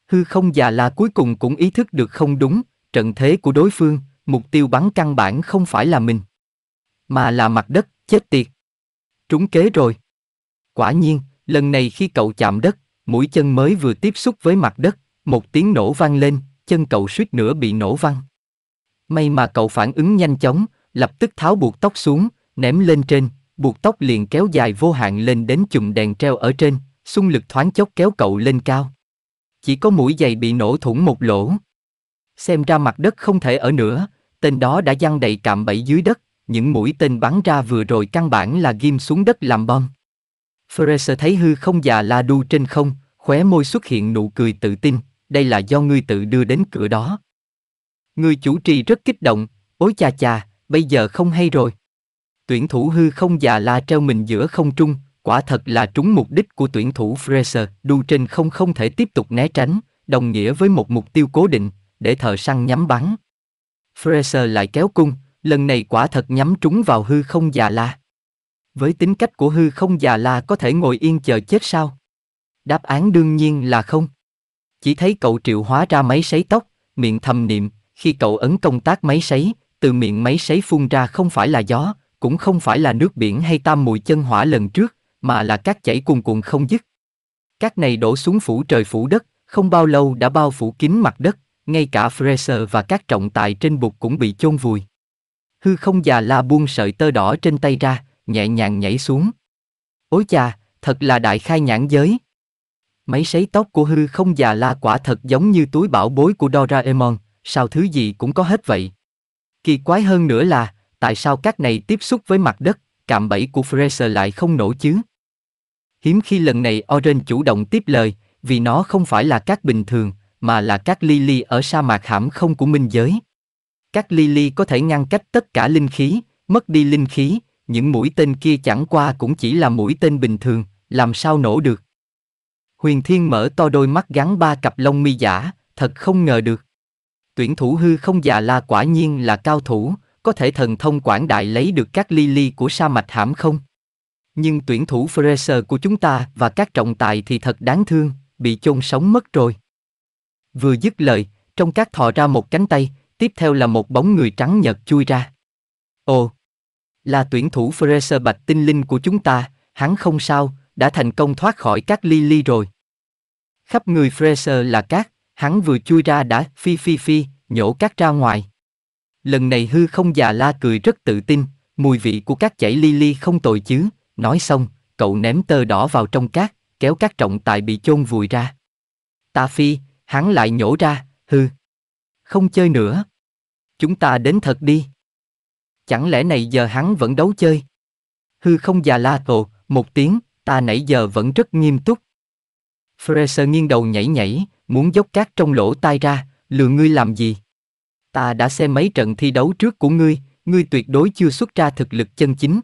Hư không già la cuối cùng cũng ý thức được không đúng, trận thế của đối phương, mục tiêu bắn căn bản không phải là mình, mà là mặt đất, chết tiệt. Trúng kế rồi. Quả nhiên, lần này khi cậu chạm đất, mũi chân mới vừa tiếp xúc với mặt đất, một tiếng nổ vang lên, chân cậu suýt nữa bị nổ văng. May mà cậu phản ứng nhanh chóng, lập tức tháo buộc tóc xuống, ném lên trên, buộc tóc liền kéo dài vô hạn lên đến chùm đèn treo ở trên, xung lực thoáng chốc kéo cậu lên cao. Chỉ có mũi giày bị nổ thủng một lỗ. Xem ra mặt đất không thể ở nữa, tên đó đã giăng đầy cạm bẫy dưới đất, những mũi tên bắn ra vừa rồi căn bản là ghim xuống đất làm bom. Fraser thấy hư không già la đu trên không, khóe môi xuất hiện nụ cười tự tin, đây là do ngươi tự đưa đến cửa đó. Người chủ trì rất kích động, ối cha cha, bây giờ không hay rồi. Tuyển thủ hư không già la treo mình giữa không trung, Quả thật là trúng mục đích của tuyển thủ Fraser, đu trên không không thể tiếp tục né tránh, đồng nghĩa với một mục tiêu cố định, để thợ săn nhắm bắn. Fraser lại kéo cung, lần này quả thật nhắm trúng vào hư không già la. Với tính cách của hư không già la có thể ngồi yên chờ chết sao? Đáp án đương nhiên là không. Chỉ thấy cậu triệu hóa ra máy sấy tóc, miệng thầm niệm, khi cậu ấn công tác máy sấy, từ miệng máy sấy phun ra không phải là gió, cũng không phải là nước biển hay tam mùi chân hỏa lần trước, mà là cát chảy cuồn cuộn không dứt. Cát này đổ xuống phủ trời phủ đất, không bao lâu đã bao phủ kín mặt đất, ngay cả Fraser và các trọng tài trên bục cũng bị chôn vùi. Hư không già la buông sợi tơ đỏ trên tay ra, nhẹ nhàng nhảy xuống. Ôi cha, thật là đại khai nhãn giới. Mấy sấy tóc của hư không già la quả thật giống như túi bảo bối của Doraemon, sao thứ gì cũng có hết vậy. Kỳ quái hơn nữa là, tại sao các này tiếp xúc với mặt đất, cạm bẫy của Fraser lại không nổ chứ? Hiếm khi lần này Orange chủ động tiếp lời, vì nó không phải là các bình thường, mà là các ly ly ở sa mạc hãm không của minh giới. Các ly ly có thể ngăn cách tất cả linh khí, mất đi linh khí, những mũi tên kia chẳng qua cũng chỉ là mũi tên bình thường, làm sao nổ được. Huyền Thiên mở to đôi mắt gắn ba cặp lông mi giả, thật không ngờ được. Tuyển thủ hư không già la quả nhiên là cao thủ, có thể thần thông quảng đại lấy được các ly ly của sa mạch hãm không? Nhưng tuyển thủ Fraser của chúng ta và các trọng tài thì thật đáng thương, bị chôn sống mất rồi. Vừa dứt lời, trong các thò ra một cánh tay, tiếp theo là một bóng người trắng nhợt chui ra. Ồ, là tuyển thủ Fraser Bạch Tinh Linh của chúng ta, hắn không sao, đã thành công thoát khỏi các ly ly rồi. Khắp người Fraser là cát, hắn vừa chui ra đã phi phi phi, nhổ cát ra ngoài. Lần này hư không già la cười rất tự tin, mùi vị của các chảy ly ly không tồi chứ, Nói xong, cậu ném tơ đỏ vào trong cát, kéo các trọng tài bị chôn vùi ra. Ta phi, hắn lại nhổ ra, hư. Không chơi nữa. Chúng ta đến thật đi. Chẳng lẽ này giờ hắn vẫn đấu chơi? Hư không già la tổ, một tiếng, ta nãy giờ vẫn rất nghiêm túc. Fraser nghiêng đầu nhảy nhảy, muốn dốc cát trong lỗ tai ra, lừa ngươi làm gì? Ta đã xem mấy trận thi đấu trước của ngươi, ngươi tuyệt đối chưa xuất ra thực lực chân chính.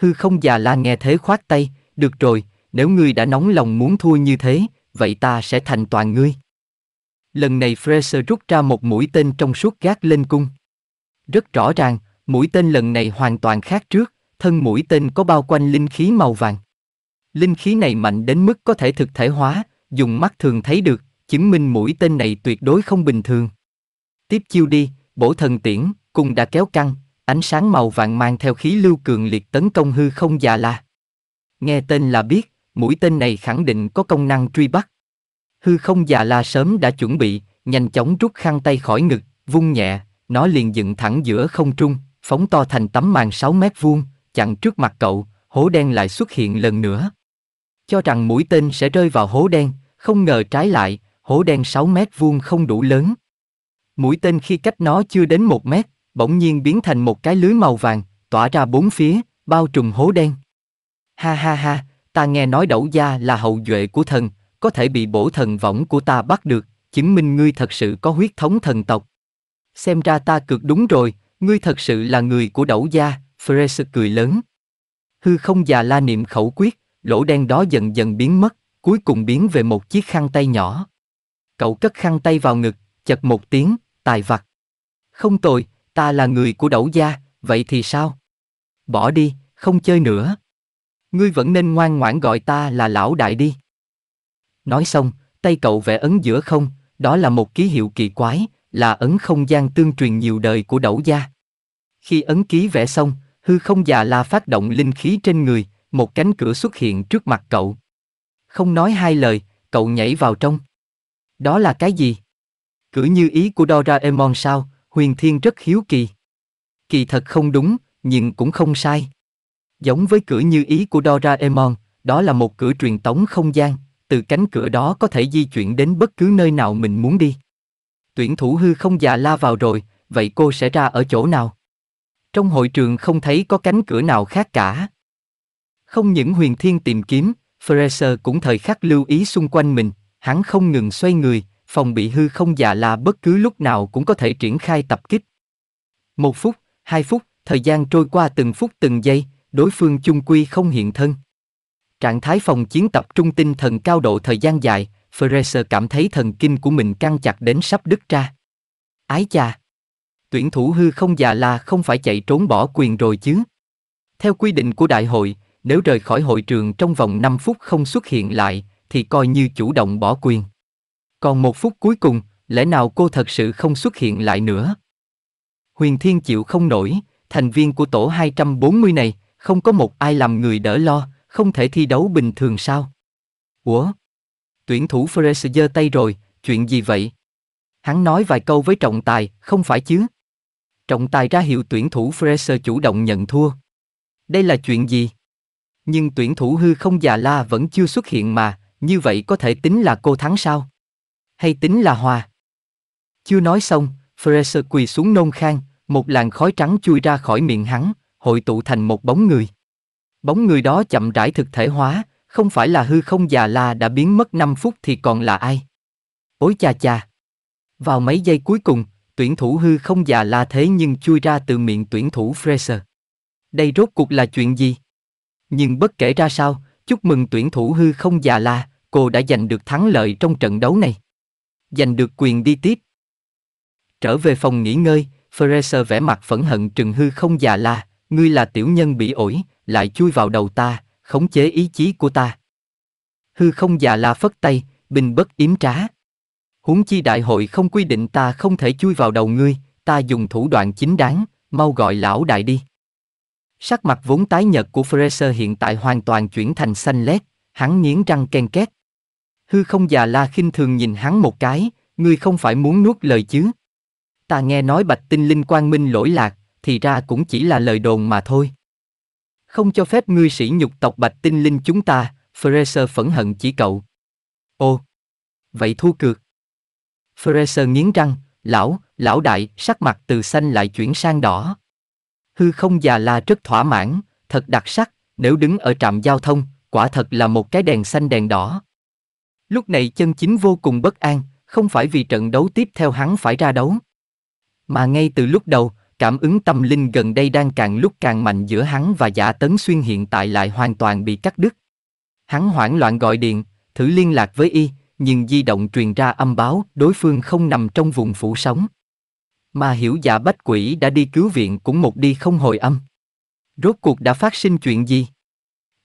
Hư không già la nghe thế khoát tay, được rồi, nếu ngươi đã nóng lòng muốn thua như thế, vậy ta sẽ thành toàn ngươi. Lần này Fraser rút ra một mũi tên trong suốt gác lên cung. Rất rõ ràng, mũi tên lần này hoàn toàn khác trước, thân mũi tên có bao quanh linh khí màu vàng. Linh khí này mạnh đến mức có thể thực thể hóa, dùng mắt thường thấy được, chứng minh mũi tên này tuyệt đối không bình thường. Tiếp chiêu đi, bổ thần tiễn, cùng đã kéo căng, Ánh sáng màu vàng mang theo khí lưu cường liệt tấn công hư không già la. Nghe tên là biết, mũi tên này khẳng định có công năng truy bắt. Hư không già la sớm đã chuẩn bị, nhanh chóng rút khăn tay khỏi ngực, vung nhẹ, nó liền dựng thẳng giữa không trung, phóng to thành tấm màn 6 mét vuông, chặn trước mặt cậu, hố đen lại xuất hiện lần nữa. Cho rằng mũi tên sẽ rơi vào hố đen, không ngờ trái lại, hố đen 6 mét vuông không đủ lớn. Mũi tên khi cách nó chưa đến 1 mét, bỗng nhiên biến thành một cái lưới màu vàng, tỏa ra bốn phía, bao trùm hố đen. Ha ha ha, ta nghe nói đậu gia là hậu duệ của thần, có thể bị bổ thần võng của ta bắt được, chứng minh ngươi thật sự có huyết thống thần tộc. Xem ra ta cực đúng rồi, ngươi thật sự là người của đậu gia, Fraser cười lớn. Hư không già la niệm khẩu quyết, lỗ đen đó dần dần biến mất, cuối cùng biến về một chiếc khăn tay nhỏ. Cậu cất khăn tay vào ngực, chật một tiếng, tài vặt. Không tồi, ta là người của đẩu gia, vậy thì sao? Bỏ đi, không chơi nữa. Ngươi vẫn nên ngoan ngoãn gọi ta là lão đại đi. Nói xong, tay cậu vẽ ấn giữa không, đó là một ký hiệu kỳ quái, là ấn không gian tương truyền nhiều đời của đẩu gia. Khi ấn ký vẽ xong, hư không già la phát động linh khí trên người, một cánh cửa xuất hiện trước mặt cậu. Không nói hai lời, cậu nhảy vào trong. Đó là cái gì? Cửa như ý của Doraemon sao, Huyền Thiên rất hiếu kỳ. Kỳ thật không đúng, nhưng cũng không sai. Giống với cửa như ý của Doraemon, đó là một cửa truyền tống không gian, từ cánh cửa đó có thể di chuyển đến bất cứ nơi nào mình muốn đi. Tuyển thủ hư không già la vào rồi, vậy cô sẽ ra ở chỗ nào? Trong hội trường không thấy có cánh cửa nào khác cả. Không những huyền thiên tìm kiếm, Fraser cũng thời khắc lưu ý xung quanh mình, hắn không ngừng xoay người, phòng bị hư không già là bất cứ lúc nào cũng có thể triển khai tập kích. Một phút, hai phút, thời gian trôi qua từng phút từng giây, đối phương chung quy không hiện thân. Trạng thái phòng chiến tập trung tinh thần cao độ thời gian dài, Fraser cảm thấy thần kinh của mình căng chặt đến sắp đứt ra. Ái cha Tuyển thủ hư không già là không phải chạy trốn bỏ quyền rồi chứ. Theo quy định của đại hội, nếu rời khỏi hội trường trong vòng 5 phút không xuất hiện lại, thì coi như chủ động bỏ quyền. Còn một phút cuối cùng, lẽ nào cô thật sự không xuất hiện lại nữa? Huyền Thiên chịu không nổi, thành viên của tổ 240 này, không có một ai làm người đỡ lo, không thể thi đấu bình thường sao? Ủa? Tuyển thủ Fraser giơ tay rồi, chuyện gì vậy? Hắn nói vài câu với trọng tài, không phải chứ? Trọng tài ra hiệu tuyển thủ Fraser chủ động nhận thua. Đây là chuyện gì? Nhưng tuyển thủ hư không già la vẫn chưa xuất hiện mà, như vậy có thể tính là cô thắng sao? hay tính là hòa? Chưa nói xong, Fraser quỳ xuống nôn khang, một làn khói trắng chui ra khỏi miệng hắn, hội tụ thành một bóng người. Bóng người đó chậm rãi thực thể hóa, không phải là hư không già la đã biến mất 5 phút thì còn là ai? Ôi cha cha! Vào mấy giây cuối cùng, tuyển thủ hư không già la thế nhưng chui ra từ miệng tuyển thủ Fraser. Đây rốt cuộc là chuyện gì? Nhưng bất kể ra sao, chúc mừng tuyển thủ hư không già la, cô đã giành được thắng lợi trong trận đấu này giành được quyền đi tiếp. Trở về phòng nghỉ ngơi, Fraser vẻ mặt phẫn hận trừng hư không già la, ngươi là tiểu nhân bị ổi, lại chui vào đầu ta, khống chế ý chí của ta. Hư không già la phất tay, bình bất yếm trá. Huống chi đại hội không quy định ta không thể chui vào đầu ngươi, ta dùng thủ đoạn chính đáng, mau gọi lão đại đi. Sắc mặt vốn tái nhợt của Fraser hiện tại hoàn toàn chuyển thành xanh lét, hắn nghiến răng ken két. Hư không già la khinh thường nhìn hắn một cái, ngươi không phải muốn nuốt lời chứ. Ta nghe nói bạch tinh linh quang minh lỗi lạc, thì ra cũng chỉ là lời đồn mà thôi. Không cho phép ngươi sỉ nhục tộc bạch tinh linh chúng ta, Fraser phẫn hận chỉ cậu. Ô, vậy thua cược. Fraser nghiến răng, lão, lão đại, sắc mặt từ xanh lại chuyển sang đỏ. Hư không già la rất thỏa mãn, thật đặc sắc, nếu đứng ở trạm giao thông, quả thật là một cái đèn xanh đèn đỏ. Lúc này chân chính vô cùng bất an, không phải vì trận đấu tiếp theo hắn phải ra đấu. Mà ngay từ lúc đầu, cảm ứng tâm linh gần đây đang càng lúc càng mạnh giữa hắn và giả tấn xuyên hiện tại lại hoàn toàn bị cắt đứt. Hắn hoảng loạn gọi điện, thử liên lạc với y, nhưng di động truyền ra âm báo đối phương không nằm trong vùng phủ sóng. Mà hiểu giả bách quỷ đã đi cứu viện cũng một đi không hồi âm. Rốt cuộc đã phát sinh chuyện gì?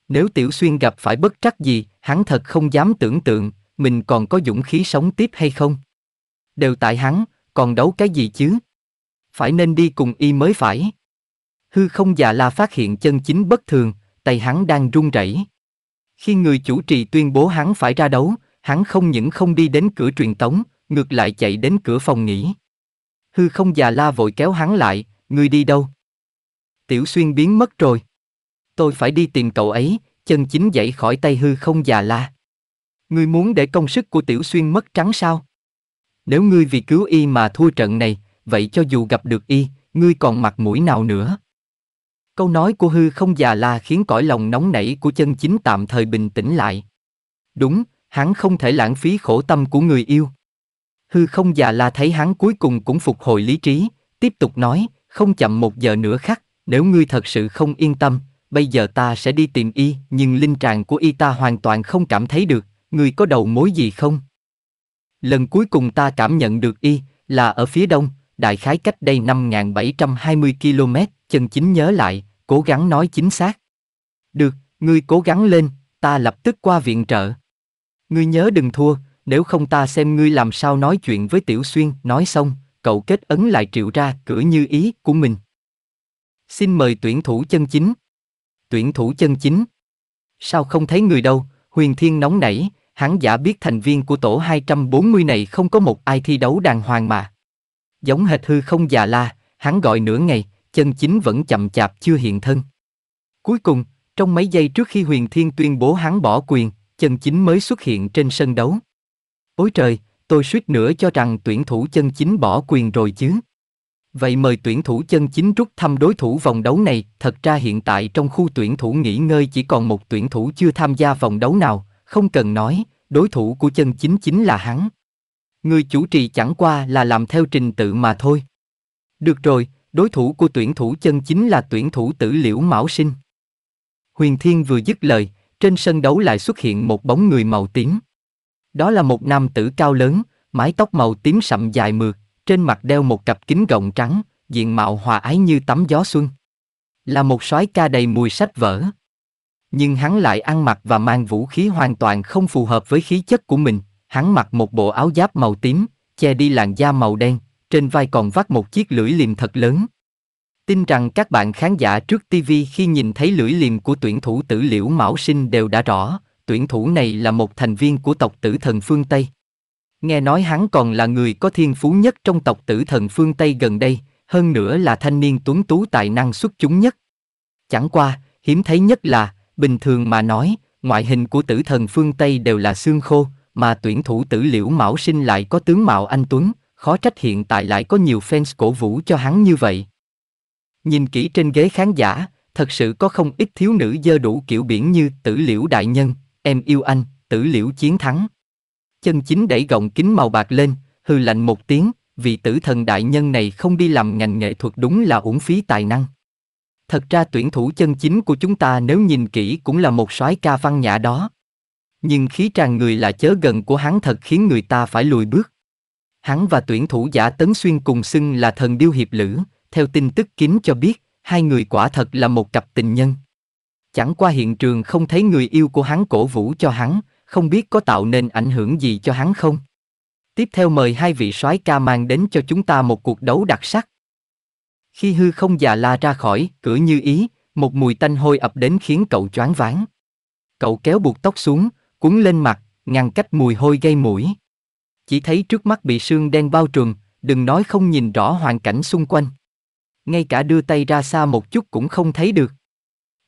Nếu Tiểu Xuyên gặp phải bất trắc gì, hắn thật không dám tưởng tượng, mình còn có dũng khí sống tiếp hay không. Đều tại hắn, còn đấu cái gì chứ? Phải nên đi cùng y mới phải. Hư không già la phát hiện chân chính bất thường, tay hắn đang run rẩy. Khi người chủ trì tuyên bố hắn phải ra đấu, hắn không những không đi đến cửa truyền tống, ngược lại chạy đến cửa phòng nghỉ. Hư không già la vội kéo hắn lại, ngươi đi đâu? Tiểu xuyên biến mất rồi tôi phải đi tìm cậu ấy, chân chính dậy khỏi tay hư không già la. Ngươi muốn để công sức của Tiểu Xuyên mất trắng sao? Nếu ngươi vì cứu y mà thua trận này, vậy cho dù gặp được y, ngươi còn mặt mũi nào nữa? Câu nói của hư không già la khiến cõi lòng nóng nảy của chân chính tạm thời bình tĩnh lại. Đúng, hắn không thể lãng phí khổ tâm của người yêu. Hư không già la thấy hắn cuối cùng cũng phục hồi lý trí, tiếp tục nói, không chậm một giờ nữa khắc, nếu ngươi thật sự không yên tâm, bây giờ ta sẽ đi tìm y, nhưng linh tràng của y ta hoàn toàn không cảm thấy được, người có đầu mối gì không? Lần cuối cùng ta cảm nhận được y, là ở phía đông, đại khái cách đây 5.720 km, chân chính nhớ lại, cố gắng nói chính xác. Được, ngươi cố gắng lên, ta lập tức qua viện trợ. Ngươi nhớ đừng thua, nếu không ta xem ngươi làm sao nói chuyện với Tiểu Xuyên, nói xong, cậu kết ấn lại triệu ra cửa như ý của mình. Xin mời tuyển thủ chân chính tuyển thủ chân chính. Sao không thấy người đâu, huyền thiên nóng nảy, hắn giả biết thành viên của tổ 240 này không có một ai thi đấu đàng hoàng mà. Giống hệt hư không già la, hắn gọi nửa ngày, chân chính vẫn chậm chạp chưa hiện thân. Cuối cùng, trong mấy giây trước khi huyền thiên tuyên bố hắn bỏ quyền, chân chính mới xuất hiện trên sân đấu. Ôi trời, tôi suýt nữa cho rằng tuyển thủ chân chính bỏ quyền rồi chứ. Vậy mời tuyển thủ chân chính rút thăm đối thủ vòng đấu này, thật ra hiện tại trong khu tuyển thủ nghỉ ngơi chỉ còn một tuyển thủ chưa tham gia vòng đấu nào, không cần nói, đối thủ của chân chính chính là hắn. Người chủ trì chẳng qua là làm theo trình tự mà thôi. Được rồi, đối thủ của tuyển thủ chân chính là tuyển thủ tử liễu mão sinh. Huyền Thiên vừa dứt lời, trên sân đấu lại xuất hiện một bóng người màu tím. Đó là một nam tử cao lớn, mái tóc màu tím sậm dài mượt, trên mặt đeo một cặp kính gọng trắng, diện mạo hòa ái như tắm gió xuân. Là một soái ca đầy mùi sách vở. Nhưng hắn lại ăn mặc và mang vũ khí hoàn toàn không phù hợp với khí chất của mình, hắn mặc một bộ áo giáp màu tím, che đi làn da màu đen, trên vai còn vắt một chiếc lưỡi liềm thật lớn. Tin rằng các bạn khán giả trước TV khi nhìn thấy lưỡi liềm của tuyển thủ tử liễu Mão Sinh đều đã rõ, tuyển thủ này là một thành viên của tộc tử thần phương Tây, Nghe nói hắn còn là người có thiên phú nhất trong tộc tử thần phương Tây gần đây, hơn nữa là thanh niên tuấn tú tài năng xuất chúng nhất. Chẳng qua, hiếm thấy nhất là, bình thường mà nói, ngoại hình của tử thần phương Tây đều là xương khô, mà tuyển thủ tử liễu mão sinh lại có tướng mạo anh Tuấn, khó trách hiện tại lại có nhiều fans cổ vũ cho hắn như vậy. Nhìn kỹ trên ghế khán giả, thật sự có không ít thiếu nữ dơ đủ kiểu biển như tử liễu đại nhân, em yêu anh, tử liễu chiến thắng chân chính đẩy gọng kính màu bạc lên, hư lạnh một tiếng, vị tử thần đại nhân này không đi làm ngành nghệ thuật đúng là uổng phí tài năng. Thật ra tuyển thủ chân chính của chúng ta nếu nhìn kỹ cũng là một soái ca văn nhã đó. Nhưng khí tràn người là chớ gần của hắn thật khiến người ta phải lùi bước. Hắn và tuyển thủ giả Tấn Xuyên cùng xưng là thần điêu hiệp lữ, theo tin tức kín cho biết, hai người quả thật là một cặp tình nhân. Chẳng qua hiện trường không thấy người yêu của hắn cổ vũ cho hắn, không biết có tạo nên ảnh hưởng gì cho hắn không? Tiếp theo mời hai vị soái ca mang đến cho chúng ta một cuộc đấu đặc sắc. Khi hư không già la ra khỏi, cửa như ý, một mùi tanh hôi ập đến khiến cậu choáng váng. Cậu kéo buộc tóc xuống, cuốn lên mặt, ngăn cách mùi hôi gây mũi. Chỉ thấy trước mắt bị sương đen bao trùm, đừng nói không nhìn rõ hoàn cảnh xung quanh. Ngay cả đưa tay ra xa một chút cũng không thấy được.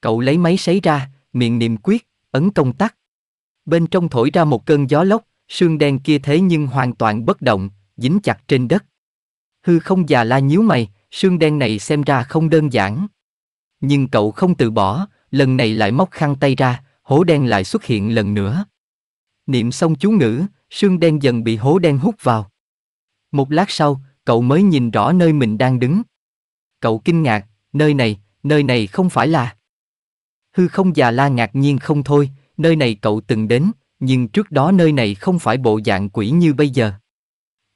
Cậu lấy máy sấy ra, miệng niệm quyết, ấn công tắc bên trong thổi ra một cơn gió lốc, sương đen kia thế nhưng hoàn toàn bất động, dính chặt trên đất. Hư không già la nhíu mày, sương đen này xem ra không đơn giản. Nhưng cậu không từ bỏ, lần này lại móc khăn tay ra, hố đen lại xuất hiện lần nữa. Niệm xong chú ngữ, sương đen dần bị hố đen hút vào. Một lát sau, cậu mới nhìn rõ nơi mình đang đứng. Cậu kinh ngạc, nơi này, nơi này không phải là... Hư không già la ngạc nhiên không thôi, nơi này cậu từng đến, nhưng trước đó nơi này không phải bộ dạng quỷ như bây giờ.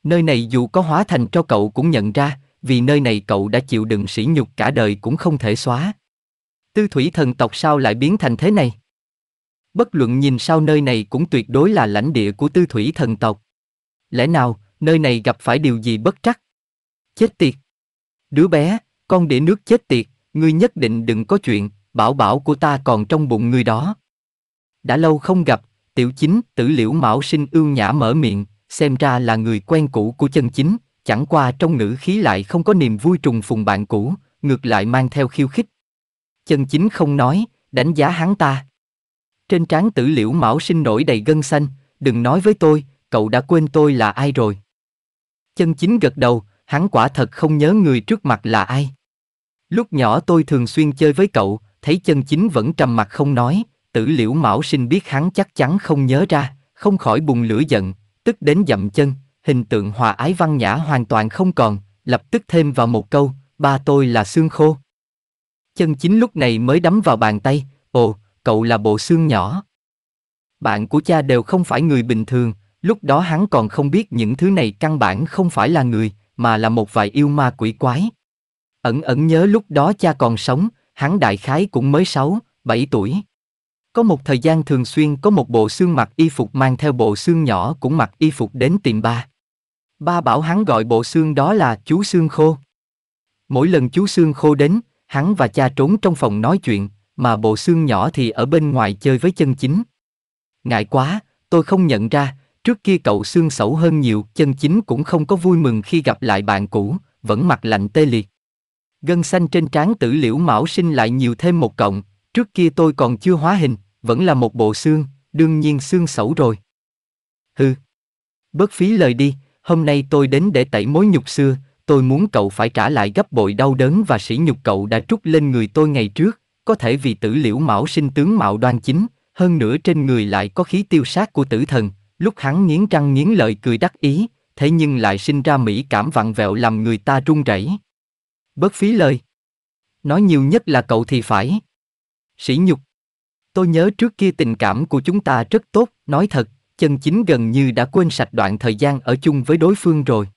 Nơi này dù có hóa thành cho cậu cũng nhận ra, vì nơi này cậu đã chịu đựng sỉ nhục cả đời cũng không thể xóa. Tư thủy thần tộc sao lại biến thành thế này? Bất luận nhìn sao nơi này cũng tuyệt đối là lãnh địa của tư thủy thần tộc. Lẽ nào, nơi này gặp phải điều gì bất trắc? Chết tiệt! Đứa bé, con để nước chết tiệt, ngươi nhất định đừng có chuyện, bảo bảo của ta còn trong bụng ngươi đó đã lâu không gặp, tiểu chính, tử liễu mão sinh ưu nhã mở miệng, xem ra là người quen cũ của chân chính, chẳng qua trong ngữ khí lại không có niềm vui trùng phùng bạn cũ, ngược lại mang theo khiêu khích. Chân chính không nói, đánh giá hắn ta. Trên trán tử liễu mão sinh nổi đầy gân xanh, đừng nói với tôi, cậu đã quên tôi là ai rồi. Chân chính gật đầu, hắn quả thật không nhớ người trước mặt là ai. Lúc nhỏ tôi thường xuyên chơi với cậu, thấy chân chính vẫn trầm mặc không nói, Tử liễu mão sinh biết hắn chắc chắn không nhớ ra, không khỏi bùng lửa giận, tức đến dậm chân, hình tượng hòa ái văn nhã hoàn toàn không còn, lập tức thêm vào một câu, ba tôi là xương khô. Chân chính lúc này mới đấm vào bàn tay, ồ, cậu là bộ xương nhỏ. Bạn của cha đều không phải người bình thường, lúc đó hắn còn không biết những thứ này căn bản không phải là người, mà là một vài yêu ma quỷ quái. Ẩn ẩn nhớ lúc đó cha còn sống, hắn đại khái cũng mới sáu, bảy tuổi. Có một thời gian thường xuyên có một bộ xương mặc y phục mang theo bộ xương nhỏ cũng mặc y phục đến tìm ba. Ba bảo hắn gọi bộ xương đó là chú xương khô. Mỗi lần chú xương khô đến, hắn và cha trốn trong phòng nói chuyện, mà bộ xương nhỏ thì ở bên ngoài chơi với chân chính. Ngại quá, tôi không nhận ra, trước kia cậu xương xấu hơn nhiều, chân chính cũng không có vui mừng khi gặp lại bạn cũ, vẫn mặt lạnh tê liệt. Gân xanh trên trán tử liễu mão sinh lại nhiều thêm một cộng, Trước kia tôi còn chưa hóa hình, vẫn là một bộ xương, đương nhiên xương xẩu rồi. Hừ. Bớt phí lời đi, hôm nay tôi đến để tẩy mối nhục xưa, tôi muốn cậu phải trả lại gấp bội đau đớn và sỉ nhục cậu đã trút lên người tôi ngày trước, có thể vì tử liễu mão sinh tướng mạo đoan chính, hơn nữa trên người lại có khí tiêu sát của tử thần, lúc hắn nghiến răng nghiến lợi cười đắc ý, thế nhưng lại sinh ra mỹ cảm vặn vẹo làm người ta run rẩy. Bớt phí lời. Nói nhiều nhất là cậu thì phải sỉ nhục. Tôi nhớ trước kia tình cảm của chúng ta rất tốt, nói thật, chân chính gần như đã quên sạch đoạn thời gian ở chung với đối phương rồi.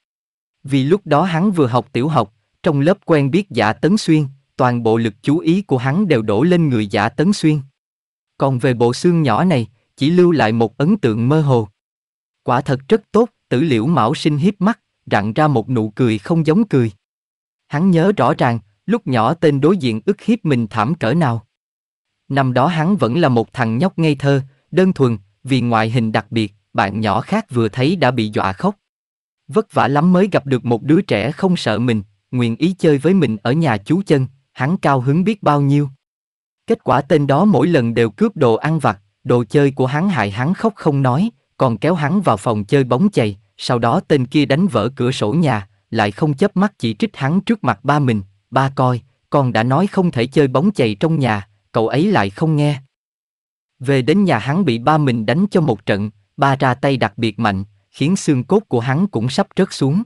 Vì lúc đó hắn vừa học tiểu học, trong lớp quen biết giả tấn xuyên, toàn bộ lực chú ý của hắn đều đổ lên người giả tấn xuyên. Còn về bộ xương nhỏ này, chỉ lưu lại một ấn tượng mơ hồ. Quả thật rất tốt, tử liễu mão sinh hiếp mắt, rặn ra một nụ cười không giống cười. Hắn nhớ rõ ràng, lúc nhỏ tên đối diện ức hiếp mình thảm cỡ nào. Năm đó hắn vẫn là một thằng nhóc ngây thơ, đơn thuần, vì ngoại hình đặc biệt, bạn nhỏ khác vừa thấy đã bị dọa khóc. Vất vả lắm mới gặp được một đứa trẻ không sợ mình, nguyện ý chơi với mình ở nhà chú chân, hắn cao hứng biết bao nhiêu. Kết quả tên đó mỗi lần đều cướp đồ ăn vặt, đồ chơi của hắn hại hắn khóc không nói, còn kéo hắn vào phòng chơi bóng chày, sau đó tên kia đánh vỡ cửa sổ nhà, lại không chớp mắt chỉ trích hắn trước mặt ba mình, ba coi, con đã nói không thể chơi bóng chày trong nhà, cậu ấy lại không nghe. Về đến nhà hắn bị ba mình đánh cho một trận, ba ra tay đặc biệt mạnh, khiến xương cốt của hắn cũng sắp rớt xuống.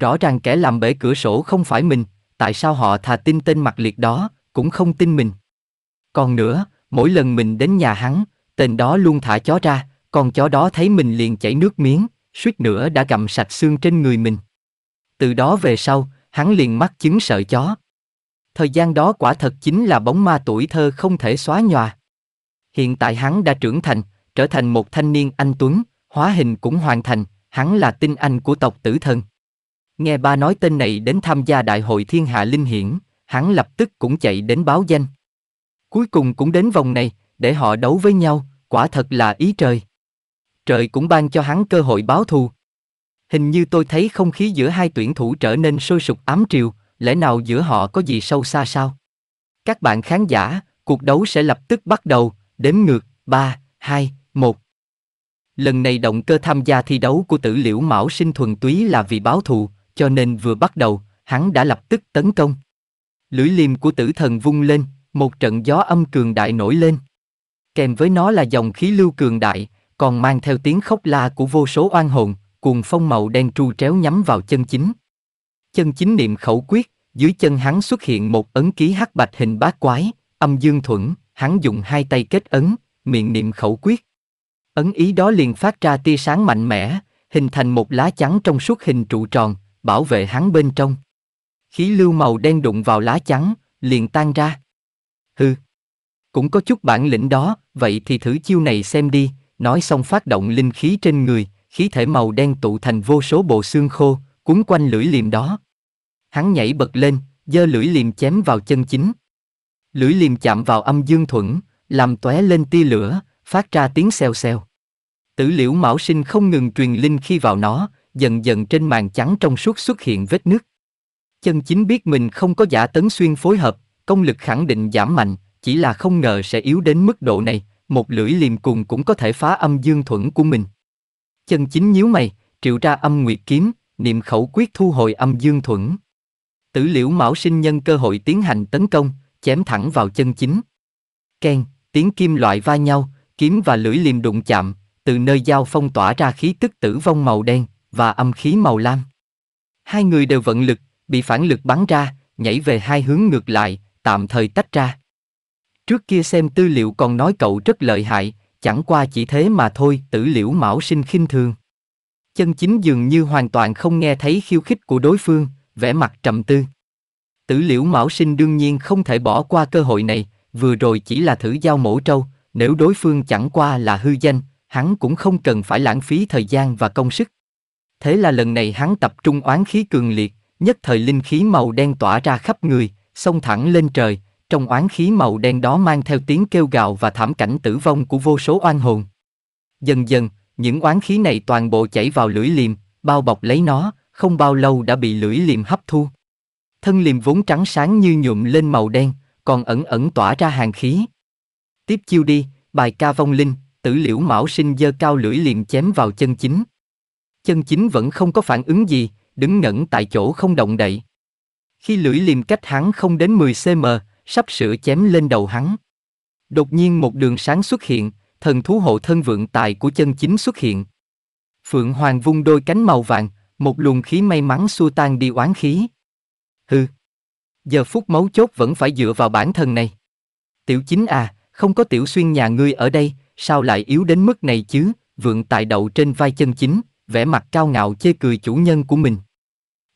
Rõ ràng kẻ làm bể cửa sổ không phải mình, tại sao họ thà tin tên mặt liệt đó, cũng không tin mình. Còn nữa, mỗi lần mình đến nhà hắn, tên đó luôn thả chó ra, con chó đó thấy mình liền chảy nước miếng, suýt nữa đã gặm sạch xương trên người mình. Từ đó về sau, hắn liền mắc chứng sợ chó. Thời gian đó quả thật chính là bóng ma tuổi thơ không thể xóa nhòa. Hiện tại hắn đã trưởng thành, trở thành một thanh niên anh tuấn, hóa hình cũng hoàn thành, hắn là tinh anh của tộc tử thần. Nghe ba nói tên này đến tham gia đại hội thiên hạ linh hiển, hắn lập tức cũng chạy đến báo danh. Cuối cùng cũng đến vòng này, để họ đấu với nhau, quả thật là ý trời. Trời cũng ban cho hắn cơ hội báo thù. Hình như tôi thấy không khí giữa hai tuyển thủ trở nên sôi sục ám triều, lẽ nào giữa họ có gì sâu xa sao? Các bạn khán giả, cuộc đấu sẽ lập tức bắt đầu, đếm ngược, 3, 2, 1. Lần này động cơ tham gia thi đấu của tử liễu mão sinh thuần túy là vì báo thù, cho nên vừa bắt đầu, hắn đã lập tức tấn công. Lưỡi liềm của tử thần vung lên, một trận gió âm cường đại nổi lên. Kèm với nó là dòng khí lưu cường đại, còn mang theo tiếng khóc la của vô số oan hồn, cuồng phong màu đen tru tréo nhắm vào chân chính chân chính niệm khẩu quyết, dưới chân hắn xuất hiện một ấn ký hắc bạch hình bát quái, âm dương thuẫn, hắn dùng hai tay kết ấn, miệng niệm khẩu quyết. Ấn ý đó liền phát ra tia sáng mạnh mẽ, hình thành một lá chắn trong suốt hình trụ tròn, bảo vệ hắn bên trong. Khí lưu màu đen đụng vào lá chắn, liền tan ra. Hừ, cũng có chút bản lĩnh đó, vậy thì thử chiêu này xem đi, nói xong phát động linh khí trên người, khí thể màu đen tụ thành vô số bộ xương khô, quấn quanh lưỡi liềm đó. Hắn nhảy bật lên, giơ lưỡi liềm chém vào chân chính. Lưỡi liềm chạm vào âm dương thuẫn, làm tóe lên tia lửa, phát ra tiếng xèo xèo. Tử liễu mão sinh không ngừng truyền linh khi vào nó, dần dần trên màn trắng trong suốt xuất hiện vết nứt. Chân chính biết mình không có giả tấn xuyên phối hợp, công lực khẳng định giảm mạnh, chỉ là không ngờ sẽ yếu đến mức độ này, một lưỡi liềm cùng cũng có thể phá âm dương thuẫn của mình. Chân chính nhíu mày, triệu ra âm nguyệt kiếm, niệm khẩu quyết thu hồi âm dương thuẫn. Tử liễu mão sinh nhân cơ hội tiến hành tấn công, chém thẳng vào chân chính. Ken, tiếng kim loại va nhau, kiếm và lưỡi liềm đụng chạm, từ nơi giao phong tỏa ra khí tức tử vong màu đen và âm khí màu lam. Hai người đều vận lực, bị phản lực bắn ra, nhảy về hai hướng ngược lại, tạm thời tách ra. Trước kia xem tư liệu còn nói cậu rất lợi hại, chẳng qua chỉ thế mà thôi, tử liễu mão sinh khinh thường chân chính dường như hoàn toàn không nghe thấy khiêu khích của đối phương, vẻ mặt trầm tư. Tử liễu mão sinh đương nhiên không thể bỏ qua cơ hội này, vừa rồi chỉ là thử giao mổ trâu, nếu đối phương chẳng qua là hư danh, hắn cũng không cần phải lãng phí thời gian và công sức. Thế là lần này hắn tập trung oán khí cường liệt, nhất thời linh khí màu đen tỏa ra khắp người, xông thẳng lên trời, trong oán khí màu đen đó mang theo tiếng kêu gào và thảm cảnh tử vong của vô số oan hồn. Dần dần, những oán khí này toàn bộ chảy vào lưỡi liềm, bao bọc lấy nó, không bao lâu đã bị lưỡi liềm hấp thu. Thân liềm vốn trắng sáng như nhuộm lên màu đen, còn ẩn ẩn tỏa ra hàng khí. Tiếp chiêu đi, bài ca vong linh, tử liễu mão sinh dơ cao lưỡi liềm chém vào chân chính. Chân chính vẫn không có phản ứng gì, đứng ngẩn tại chỗ không động đậy. Khi lưỡi liềm cách hắn không đến 10 cm, sắp sửa chém lên đầu hắn. Đột nhiên một đường sáng xuất hiện, thần thú hộ thân vượng tài của chân chính xuất hiện. Phượng Hoàng vung đôi cánh màu vàng, một luồng khí may mắn xua tan đi oán khí. Hừ. Giờ phút máu chốt vẫn phải dựa vào bản thân này. Tiểu chính à, không có tiểu xuyên nhà ngươi ở đây, sao lại yếu đến mức này chứ, vượng tài đậu trên vai chân chính, vẻ mặt cao ngạo chê cười chủ nhân của mình.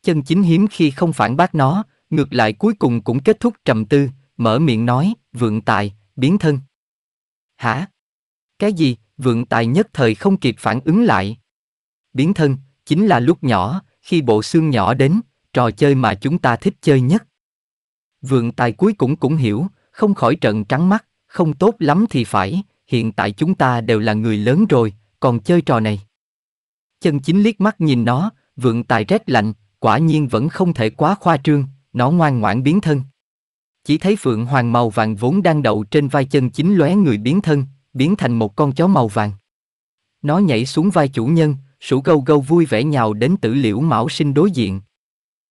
Chân chính hiếm khi không phản bác nó, ngược lại cuối cùng cũng kết thúc trầm tư, mở miệng nói, vượng tài, biến thân. Hả? Cái gì? Vượng Tài nhất thời không kịp phản ứng lại. Biến thân, chính là lúc nhỏ, khi bộ xương nhỏ đến, trò chơi mà chúng ta thích chơi nhất. Vượng Tài cuối cùng cũng hiểu, không khỏi trận trắng mắt, không tốt lắm thì phải, hiện tại chúng ta đều là người lớn rồi, còn chơi trò này. Chân chính liếc mắt nhìn nó, vượng tài rét lạnh, quả nhiên vẫn không thể quá khoa trương, nó ngoan ngoãn biến thân. Chỉ thấy phượng hoàng màu vàng vốn đang đậu trên vai chân chính lóe người biến thân, biến thành một con chó màu vàng. Nó nhảy xuống vai chủ nhân, sủ gâu gâu vui vẻ nhào đến tử liễu mão sinh đối diện.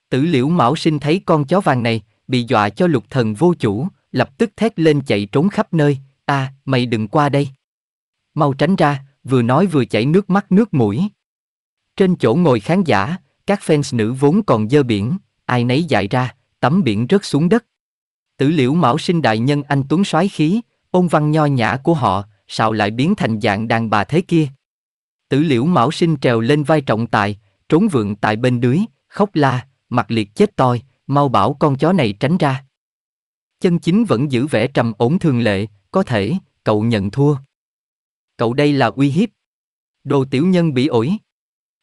Tử liễu mão sinh thấy con chó vàng này, bị dọa cho lục thần vô chủ, lập tức thét lên chạy trốn khắp nơi, ta, à, mày đừng qua đây. Mau tránh ra, vừa nói vừa chảy nước mắt nước mũi. Trên chỗ ngồi khán giả, các fans nữ vốn còn dơ biển, ai nấy dại ra, tắm biển rớt xuống đất. Tử liễu mão sinh đại nhân anh Tuấn soái khí, ôn văn nho nhã của họ, sao lại biến thành dạng đàn bà thế kia? Tử liễu mão sinh trèo lên vai trọng tài, trốn vượng tại bên dưới, khóc la, mặt liệt chết toi, mau bảo con chó này tránh ra. Chân chính vẫn giữ vẻ trầm ổn thường lệ, có thể, cậu nhận thua. Cậu đây là uy hiếp. Đồ tiểu nhân bị ổi.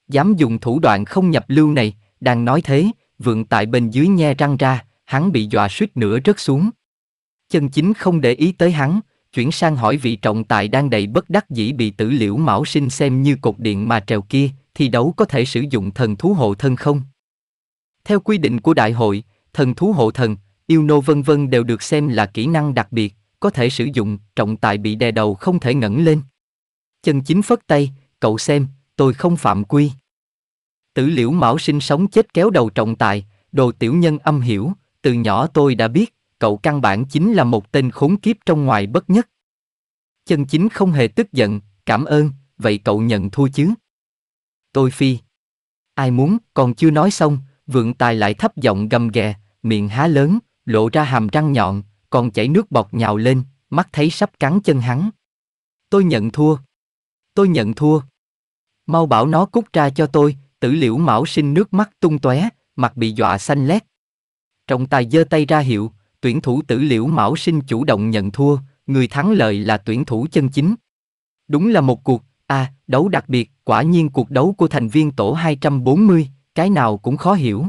Dám dùng thủ đoạn không nhập lưu này, đang nói thế, vượng tại bên dưới nhe răng ra, hắn bị dọa suýt nữa rớt xuống. Chân chính không để ý tới hắn, chuyển sang hỏi vị trọng tài đang đầy bất đắc dĩ bị tử liễu mão sinh xem như cột điện mà trèo kia, thì đấu có thể sử dụng thần thú hộ thân không? Theo quy định của đại hội, thần thú hộ thần, yêu nô vân vân đều được xem là kỹ năng đặc biệt, có thể sử dụng, trọng tài bị đè đầu không thể ngẩng lên. Chân chính phất tay, cậu xem, tôi không phạm quy. Tử liễu mão sinh sống chết kéo đầu trọng tài, đồ tiểu nhân âm hiểu, từ nhỏ tôi đã biết, cậu căn bản chính là một tên khốn kiếp trong ngoài bất nhất. Chân chính không hề tức giận, cảm ơn, vậy cậu nhận thua chứ? Tôi phi. Ai muốn, còn chưa nói xong, vượng tài lại thấp giọng gầm ghè, miệng há lớn, lộ ra hàm răng nhọn, còn chảy nước bọt nhào lên, mắt thấy sắp cắn chân hắn. Tôi nhận thua. Tôi nhận thua. Mau bảo nó cút ra cho tôi, tử liễu mão sinh nước mắt tung tóe, mặt bị dọa xanh lét. Trọng tài giơ tay ra hiệu, tuyển thủ tử liễu Mão Sinh chủ động nhận thua, người thắng lợi là tuyển thủ chân chính. Đúng là một cuộc, à, đấu đặc biệt, quả nhiên cuộc đấu của thành viên tổ 240, cái nào cũng khó hiểu.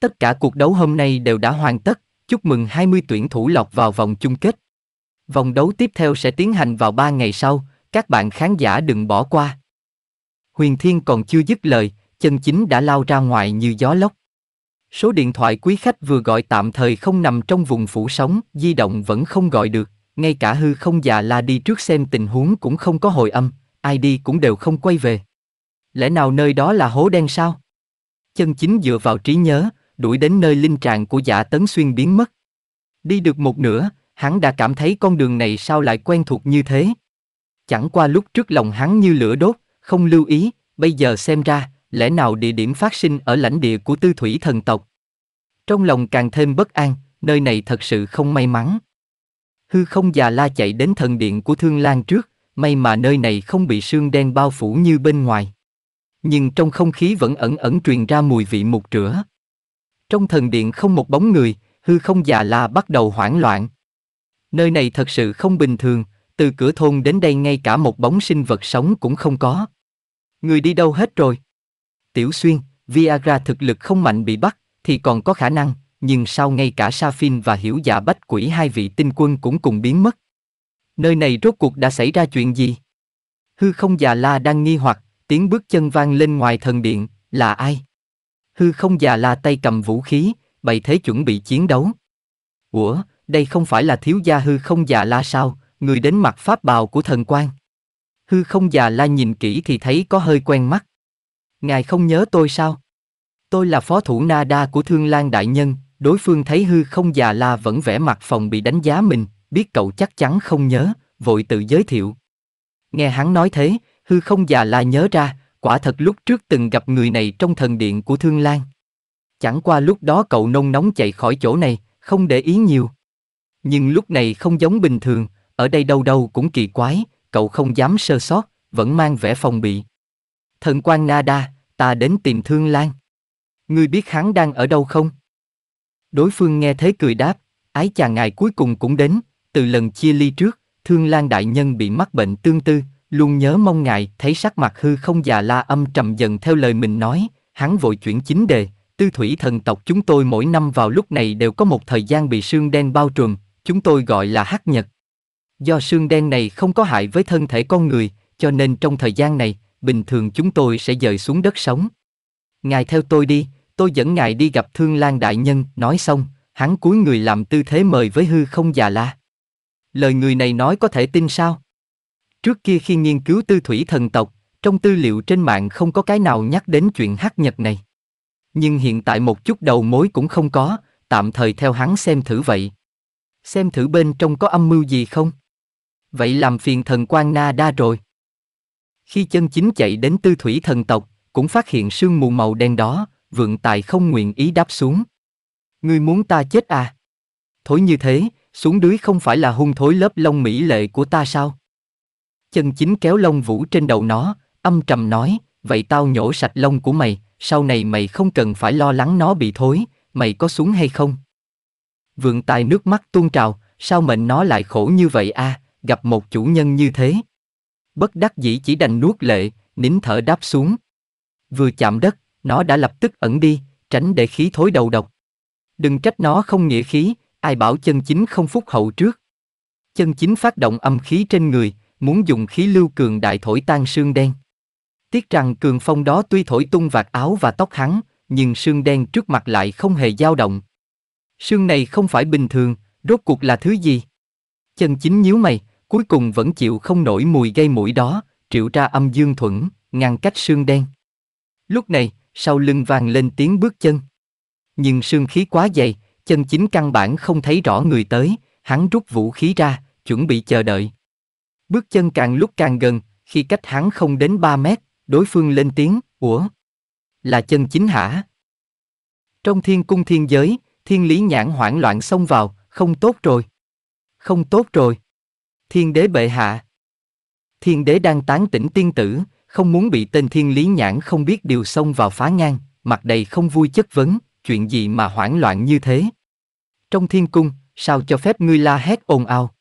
Tất cả cuộc đấu hôm nay đều đã hoàn tất, chúc mừng 20 tuyển thủ lọt vào vòng chung kết. Vòng đấu tiếp theo sẽ tiến hành vào 3 ngày sau, các bạn khán giả đừng bỏ qua. Huyền Thiên còn chưa dứt lời, chân chính đã lao ra ngoài như gió lốc. Số điện thoại quý khách vừa gọi tạm thời không nằm trong vùng phủ sóng, di động vẫn không gọi được, ngay cả hư không già la đi trước xem tình huống cũng không có hồi âm, ai đi cũng đều không quay về. Lẽ nào nơi đó là hố đen sao? Chân chính dựa vào trí nhớ, đuổi đến nơi linh tràng của giả tấn xuyên biến mất. Đi được một nửa, hắn đã cảm thấy con đường này sao lại quen thuộc như thế. Chẳng qua lúc trước lòng hắn như lửa đốt, không lưu ý, bây giờ xem ra, lẽ nào địa điểm phát sinh ở lãnh địa của tư thủy thần tộc? Trong lòng càng thêm bất an, nơi này thật sự không may mắn. Hư không già la chạy đến thần điện của Thương Lan trước, may mà nơi này không bị sương đen bao phủ như bên ngoài. Nhưng trong không khí vẫn ẩn ẩn truyền ra mùi vị mục rửa. Trong thần điện không một bóng người, hư không già la bắt đầu hoảng loạn. Nơi này thật sự không bình thường, từ cửa thôn đến đây ngay cả một bóng sinh vật sống cũng không có. Người đi đâu hết rồi? Tiểu Xuyên, Viagra thực lực không mạnh bị bắt, thì còn có khả năng, nhưng sau ngay cả Safin và Hiểu Dạ Bách Quỷ hai vị tinh quân cũng cùng biến mất. Nơi này rốt cuộc đã xảy ra chuyện gì? Hư không già la đang nghi hoặc, tiếng bước chân vang lên ngoài thần điện, là ai? Hư không già la tay cầm vũ khí, bày thế chuẩn bị chiến đấu. Ủa, đây không phải là thiếu gia hư không già la sao, người đến mặt pháp bào của thần quan. Hư không già la nhìn kỹ thì thấy có hơi quen mắt. Ngài không nhớ tôi sao? Tôi là phó thủ Na Đa của Thương Lan Đại Nhân, đối phương thấy hư không già la vẫn vẽ mặt phòng bị đánh giá mình, biết cậu chắc chắn không nhớ, vội tự giới thiệu. Nghe hắn nói thế, hư không già la nhớ ra, quả thật lúc trước từng gặp người này trong thần điện của Thương Lan. Chẳng qua lúc đó cậu nông nóng chạy khỏi chỗ này, không để ý nhiều. Nhưng lúc này không giống bình thường, ở đây đâu đâu cũng kỳ quái, cậu không dám sơ sót, vẫn mang vẻ phòng bị. Thần quan Nada, ta đến tìm Thương Lan. Ngươi biết hắn đang ở đâu không? Đối phương nghe thế cười đáp, ái chàng ngài cuối cùng cũng đến, từ lần chia ly trước, Thương Lan đại nhân bị mắc bệnh tương tư, luôn nhớ mong ngài, thấy sắc mặt hư không già la âm trầm dần theo lời mình nói, hắn vội chuyển chính đề, tư thủy thần tộc chúng tôi mỗi năm vào lúc này đều có một thời gian bị sương đen bao trùm, chúng tôi gọi là hắc nhật. Do sương đen này không có hại với thân thể con người, cho nên trong thời gian này, bình thường chúng tôi sẽ dời xuống đất sống. Ngài theo tôi đi, tôi dẫn ngài đi gặp Thương Lan Đại Nhân, nói xong, hắn cúi người làm tư thế mời với hư không già la. Lời người này nói có thể tin sao? Trước kia khi nghiên cứu tư thủy thần tộc, trong tư liệu trên mạng không có cái nào nhắc đến chuyện hắc nhật này. Nhưng hiện tại một chút đầu mối cũng không có, tạm thời theo hắn xem thử vậy. Xem thử bên trong có âm mưu gì không? Vậy làm phiền thần quan Na Đa rồi. Khi chân chính chạy đến tư thủy thần tộc, cũng phát hiện sương mù màu đen đó, vượng tài không nguyện ý đáp xuống. Ngươi muốn ta chết à? Thối như thế, xuống đuối không phải là hung thối lớp lông mỹ lệ của ta sao? Chân chính kéo lông vũ trên đầu nó, âm trầm nói, vậy tao nhổ sạch lông của mày, sau này mày không cần phải lo lắng nó bị thối, mày có xuống hay không? Vượng tài nước mắt tuôn trào, sao mệnh nó lại khổ như vậy a? À? gặp một chủ nhân như thế, bất đắc dĩ chỉ đành nuốt lệ, nín thở đáp xuống. Vừa chạm đất, nó đã lập tức ẩn đi, tránh để khí thối đầu độc. Đừng trách nó không nghĩa khí, ai bảo chân chính không phúc hậu trước. Chân chính phát động âm khí trên người, muốn dùng khí lưu cường đại thổi tan sương đen. Tiếc rằng cường phong đó tuy thổi tung vạt áo và tóc hắn, nhưng sương đen trước mặt lại không hề dao động. Sương này không phải bình thường, rốt cuộc là thứ gì? Chân chính nhíu mày, cuối cùng vẫn chịu không nổi mùi gây mũi đó, triệu ra âm dương thuẫn, ngăn cách xương đen. Lúc này, sau lưng vang lên tiếng bước chân. Nhưng xương khí quá dày, chân chính căn bản không thấy rõ người tới, hắn rút vũ khí ra, chuẩn bị chờ đợi. Bước chân càng lúc càng gần, khi cách hắn không đến 3 mét, đối phương lên tiếng, ủa? Là chân chính hả? Trong thiên cung thiên giới, thiên lý nhãn hoảng loạn xông vào, không tốt rồi. Không tốt rồi. Thiên đế bệ hạ. Thiên đế đang tán tỉnh tiên tử, không muốn bị tên thiên lý nhãn không biết điều xông vào phá ngang, mặt đầy không vui chất vấn, chuyện gì mà hoảng loạn như thế. Trong thiên cung, sao cho phép ngươi la hét ồn ào.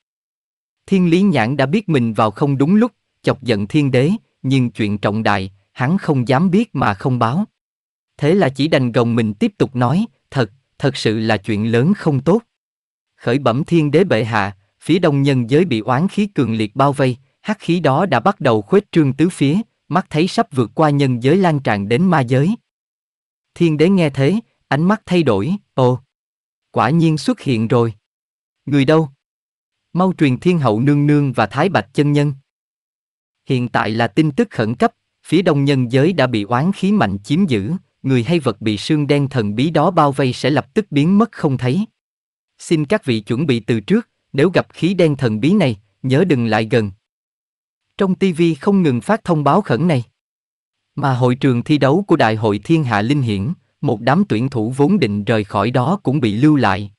Thiên lý nhãn đã biết mình vào không đúng lúc, chọc giận thiên đế, nhưng chuyện trọng đại, hắn không dám biết mà không báo. Thế là chỉ đành gồng mình tiếp tục nói, thật, thật sự là chuyện lớn không tốt. Khởi bẩm thiên đế bệ hạ, phía đông nhân giới bị oán khí cường liệt bao vây, hắc khí đó đã bắt đầu khuếch trương tứ phía, mắt thấy sắp vượt qua nhân giới lan tràn đến ma giới. Thiên đế nghe thế, ánh mắt thay đổi, ồ, quả nhiên xuất hiện rồi. Người đâu? Mau truyền thiên hậu nương nương và thái bạch chân nhân. Hiện tại là tin tức khẩn cấp, phía đông nhân giới đã bị oán khí mạnh chiếm giữ, người hay vật bị sương đen thần bí đó bao vây sẽ lập tức biến mất không thấy. Xin các vị chuẩn bị từ trước, nếu gặp khí đen thần bí này, nhớ đừng lại gần. Trong TV không ngừng phát thông báo khẩn này. Mà hội trường thi đấu của Đại hội Thiên Hạ Linh Hiển, một đám tuyển thủ vốn định rời khỏi đó cũng bị lưu lại.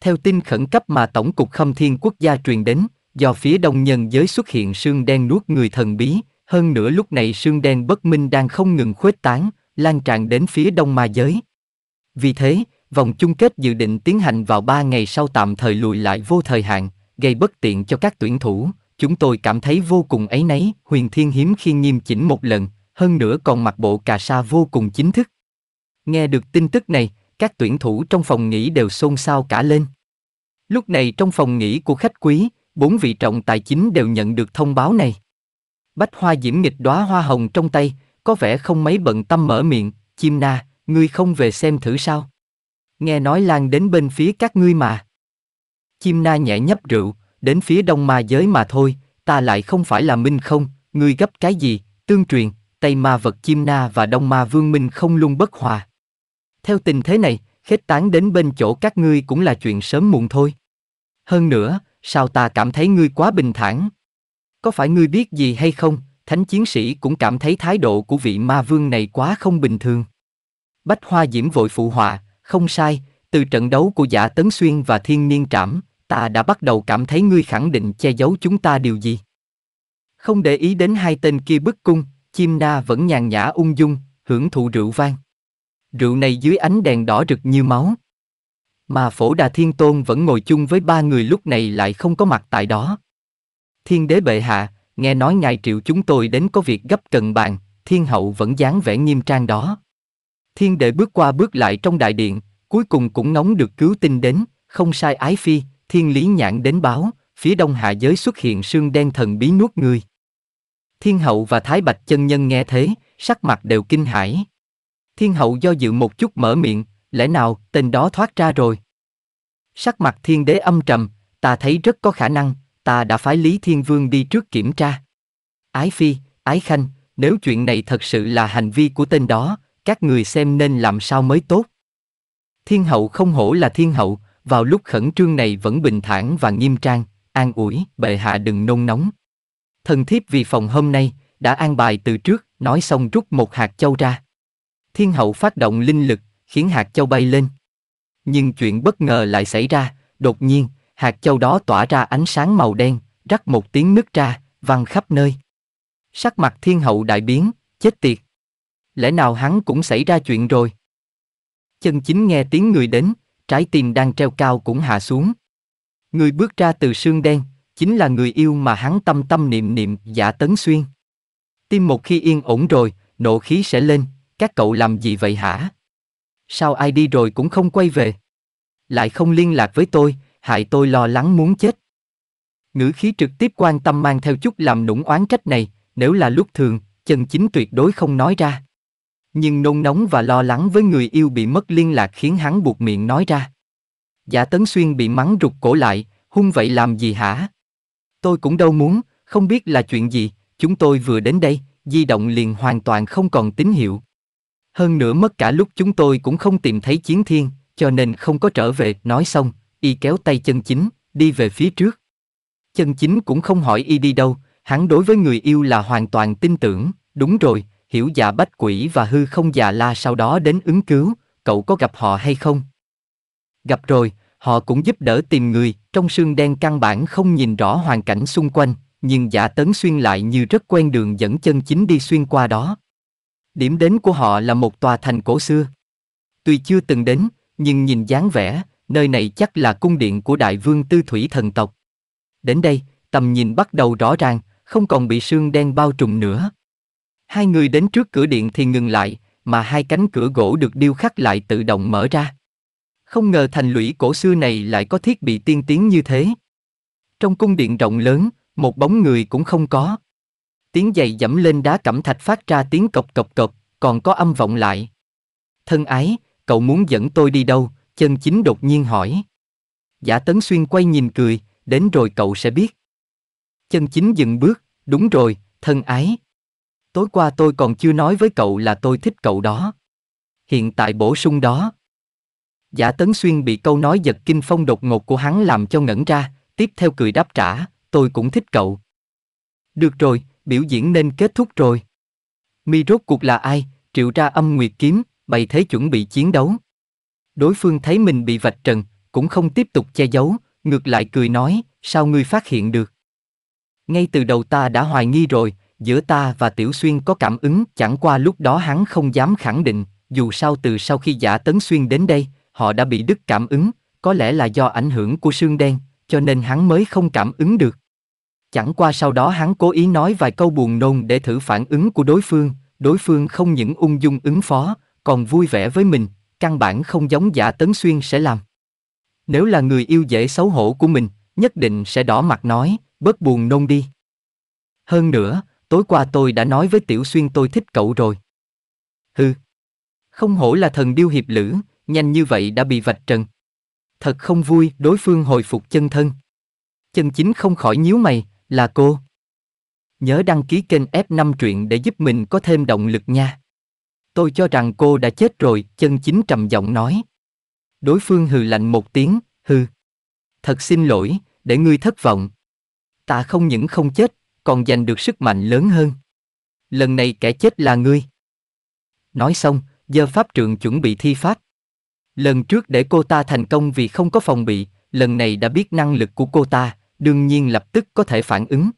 Theo tin khẩn cấp mà Tổng cục Khâm Thiên Quốc gia truyền đến, do phía đông nhân giới xuất hiện sương đen nuốt người thần bí, hơn nữa lúc này sương đen bất minh đang không ngừng khuếch tán, lan tràn đến phía đông ma giới. Vì thế, vòng chung kết dự định tiến hành vào 3 ngày sau tạm thời lùi lại vô thời hạn, gây bất tiện cho các tuyển thủ. Chúng tôi cảm thấy vô cùng ấy nấy, Huyền Thiên hiếm khi nghiêm chỉnh một lần, hơn nữa còn mặc bộ cà sa vô cùng chính thức. Nghe được tin tức này, các tuyển thủ trong phòng nghỉ đều xôn xao cả lên. Lúc này trong phòng nghỉ của khách quý, bốn vị trọng tài chính đều nhận được thông báo này. Bách hoa diễm nghịch đóa hoa hồng trong tay, có vẻ không mấy bận tâm mở miệng, chim na, ngươi không về xem thử sao. Nghe nói lan đến bên phía các ngươi mà. Chim na nhẹ nhấp rượu, đến phía đông ma giới mà thôi, ta lại không phải là minh không, ngươi gấp cái gì, tương truyền, Tây ma vật chim na và Đông ma vương minh không luôn bất hòa. Theo tình thế này, khết tán đến bên chỗ các ngươi cũng là chuyện sớm muộn thôi. Hơn nữa, sao ta cảm thấy ngươi quá bình thản? Có phải ngươi biết gì hay không? Thánh chiến sĩ cũng cảm thấy thái độ của vị ma vương này quá không bình thường. Bách Hoa Diễm vội phụ họa, không sai, từ trận đấu của giả Tấn Xuyên và Thiên Niên Trảm, ta đã bắt đầu cảm thấy ngươi khẳng định che giấu chúng ta điều gì. Không để ý đến hai tên kia bức cung, chim na vẫn nhàn nhã ung dung, hưởng thụ rượu vang. Rượu này dưới ánh đèn đỏ rực như máu. Mà phổ đà thiên tôn vẫn ngồi chung với ba người lúc này lại không có mặt tại đó. Thiên đế bệ hạ, nghe nói ngài triệu chúng tôi đến có việc gấp cần bàn, thiên hậu vẫn dáng vẻ nghiêm trang đó. Thiên đệ bước qua bước lại trong đại điện, cuối cùng cũng ngóng được cứu tinh đến, không sai ái phi, thiên lý nhãn đến báo, phía đông hạ giới xuất hiện sương đen thần bí nuốt người. Thiên hậu và thái bạch chân nhân nghe thế, sắc mặt đều kinh hãi. Thiên hậu do dự một chút mở miệng, lẽ nào tên đó thoát ra rồi? Sắc mặt thiên đế âm trầm, ta thấy rất có khả năng, ta đã phái Lý Thiên Vương đi trước kiểm tra. Ái Phi, Ái Khanh, nếu chuyện này thật sự là hành vi của tên đó, các người xem nên làm sao mới tốt. Thiên hậu không hổ là thiên hậu, vào lúc khẩn trương này vẫn bình thản và nghiêm trang, an ủi, bệ hạ đừng nôn nóng. Thần thiếp vì phòng hôm nay, đã an bài từ trước, nói xong rút một hạt châu ra. Thiên hậu phát động linh lực, khiến hạt châu bay lên. Nhưng chuyện bất ngờ lại xảy ra, đột nhiên, hạt châu đó tỏa ra ánh sáng màu đen, rắc một tiếng nứt ra, văng khắp nơi. Sắc mặt thiên hậu đại biến, chết tiệt lẽ nào hắn cũng xảy ra chuyện rồi? Chân chính nghe tiếng người đến, trái tim đang treo cao cũng hạ xuống. Người bước ra từ sương đen, chính là người yêu mà hắn tâm tâm niệm niệm giả tấn xuyên. Tim một khi yên ổn rồi, nộ khí sẽ lên, các cậu làm gì vậy hả? Sao ai đi rồi cũng không quay về? Lại không liên lạc với tôi, hại tôi lo lắng muốn chết. Ngữ khí trực tiếp quan tâm mang theo chút làm nũng oán trách này, nếu là lúc thường, chân chính tuyệt đối không nói ra. Nhưng nôn nóng và lo lắng với người yêu bị mất liên lạc khiến hắn buộc miệng nói ra. Giả Tấn Xuyên bị mắng rụt cổ lại, hung vậy làm gì hả? Tôi cũng đâu muốn, không biết là chuyện gì, chúng tôi vừa đến đây, di động liền hoàn toàn không còn tín hiệu. Hơn nữa mất cả lúc chúng tôi cũng không tìm thấy chiến thiên, cho nên không có trở về, nói xong, y kéo tay chân chính, đi về phía trước. Chân chính cũng không hỏi y đi đâu, hắn đối với người yêu là hoàn toàn tin tưởng, đúng rồi, hiểu dạ bách quỷ và hư không già la sau đó đến ứng cứu, cậu có gặp họ hay không? Gặp rồi, họ cũng giúp đỡ tìm người, trong sương đen căn bản không nhìn rõ hoàn cảnh xung quanh, nhưng giả tấn xuyên lại như rất quen đường dẫn chân chính đi xuyên qua đó. Điểm đến của họ là một tòa thành cổ xưa. Tuy chưa từng đến, nhưng nhìn dáng vẻ, nơi này chắc là cung điện của đại vương tư thủy thần tộc. Đến đây, tầm nhìn bắt đầu rõ ràng, không còn bị sương đen bao trùm nữa. Hai người đến trước cửa điện thì ngừng lại, mà hai cánh cửa gỗ được điêu khắc lại tự động mở ra. Không ngờ thành lũy cổ xưa này lại có thiết bị tiên tiến như thế. Trong cung điện rộng lớn, một bóng người cũng không có. Tiếng giày dẫm lên đá cẩm thạch phát ra tiếng cộc cộc cộc, còn có âm vọng lại. Thân ái, cậu muốn dẫn tôi đi đâu? Chân chính đột nhiên hỏi. Giả Tấn Xuyên quay nhìn cười, đến rồi cậu sẽ biết. Chân chính dừng bước, đúng rồi, thân ái. Tối qua tôi còn chưa nói với cậu là tôi thích cậu đó. Hiện tại bổ sung đó. Giả Tấn Xuyên bị câu nói giật kinh phong đột ngột của hắn làm cho ngẩn ra, tiếp theo cười đáp trả, tôi cũng thích cậu. Được rồi, biểu diễn nên kết thúc rồi. Mi rốt cuộc là ai, triệu ra âm nguyệt kiếm, bày thế chuẩn bị chiến đấu. Đối phương thấy mình bị vạch trần, cũng không tiếp tục che giấu, ngược lại cười nói, sao ngươi phát hiện được. Ngay từ đầu ta đã hoài nghi rồi, giữa ta và Tiểu Xuyên có cảm ứng, chẳng qua lúc đó hắn không dám khẳng định, dù sao từ sau khi giả Tấn Xuyên đến đây, họ đã bị đứt cảm ứng, có lẽ là do ảnh hưởng của sương đen, cho nên hắn mới không cảm ứng được. Chẳng qua sau đó hắn cố ý nói vài câu buồn nôn để thử phản ứng của đối phương, đối phương không những ung dung ứng phó, còn vui vẻ với mình, căn bản không giống giả Tấn Xuyên sẽ làm. Nếu là người yêu dễ xấu hổ của mình, nhất định sẽ đỏ mặt nói, bớt buồn nôn đi. Hơn nữa, Tối qua tôi đã nói với Tiểu Xuyên tôi thích cậu rồi. Hừ. Không hổ là thần điêu hiệp lữ, nhanh như vậy đã bị vạch trần. Thật không vui, đối phương hồi phục chân thân. Chân chính không khỏi nhíu mày, là cô. Nhớ đăng ký kênh F5 truyện để giúp mình có thêm động lực nha. Tôi cho rằng cô đã chết rồi, chân chính trầm giọng nói. Đối phương hừ lạnh một tiếng, hừ. Thật xin lỗi, để ngươi thất vọng. Ta không những không chết, còn giành được sức mạnh lớn hơn. Lần này kẻ chết là ngươi. Nói xong, giờ pháp trượng chuẩn bị thi pháp. Lần trước để cô ta thành công vì không có phòng bị, lần này đã biết năng lực của cô ta, đương nhiên lập tức có thể phản ứng.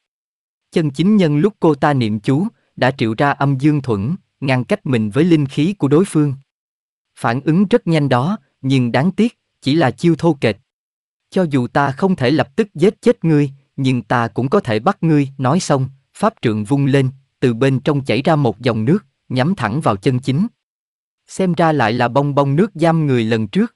Chân chính nhân lúc cô ta niệm chú, đã triệu ra âm dương thuẫn, ngăn cách mình với linh khí của đối phương. Phản ứng rất nhanh đó, nhưng đáng tiếc, chỉ là chiêu thô kệch. Cho dù ta không thể lập tức giết chết ngươi, nhưng ta cũng có thể bắt ngươi, nói xong, pháp trượng vung lên, từ bên trong chảy ra một dòng nước, nhắm thẳng vào chân chính. Xem ra lại là bong bong nước giam người lần trước.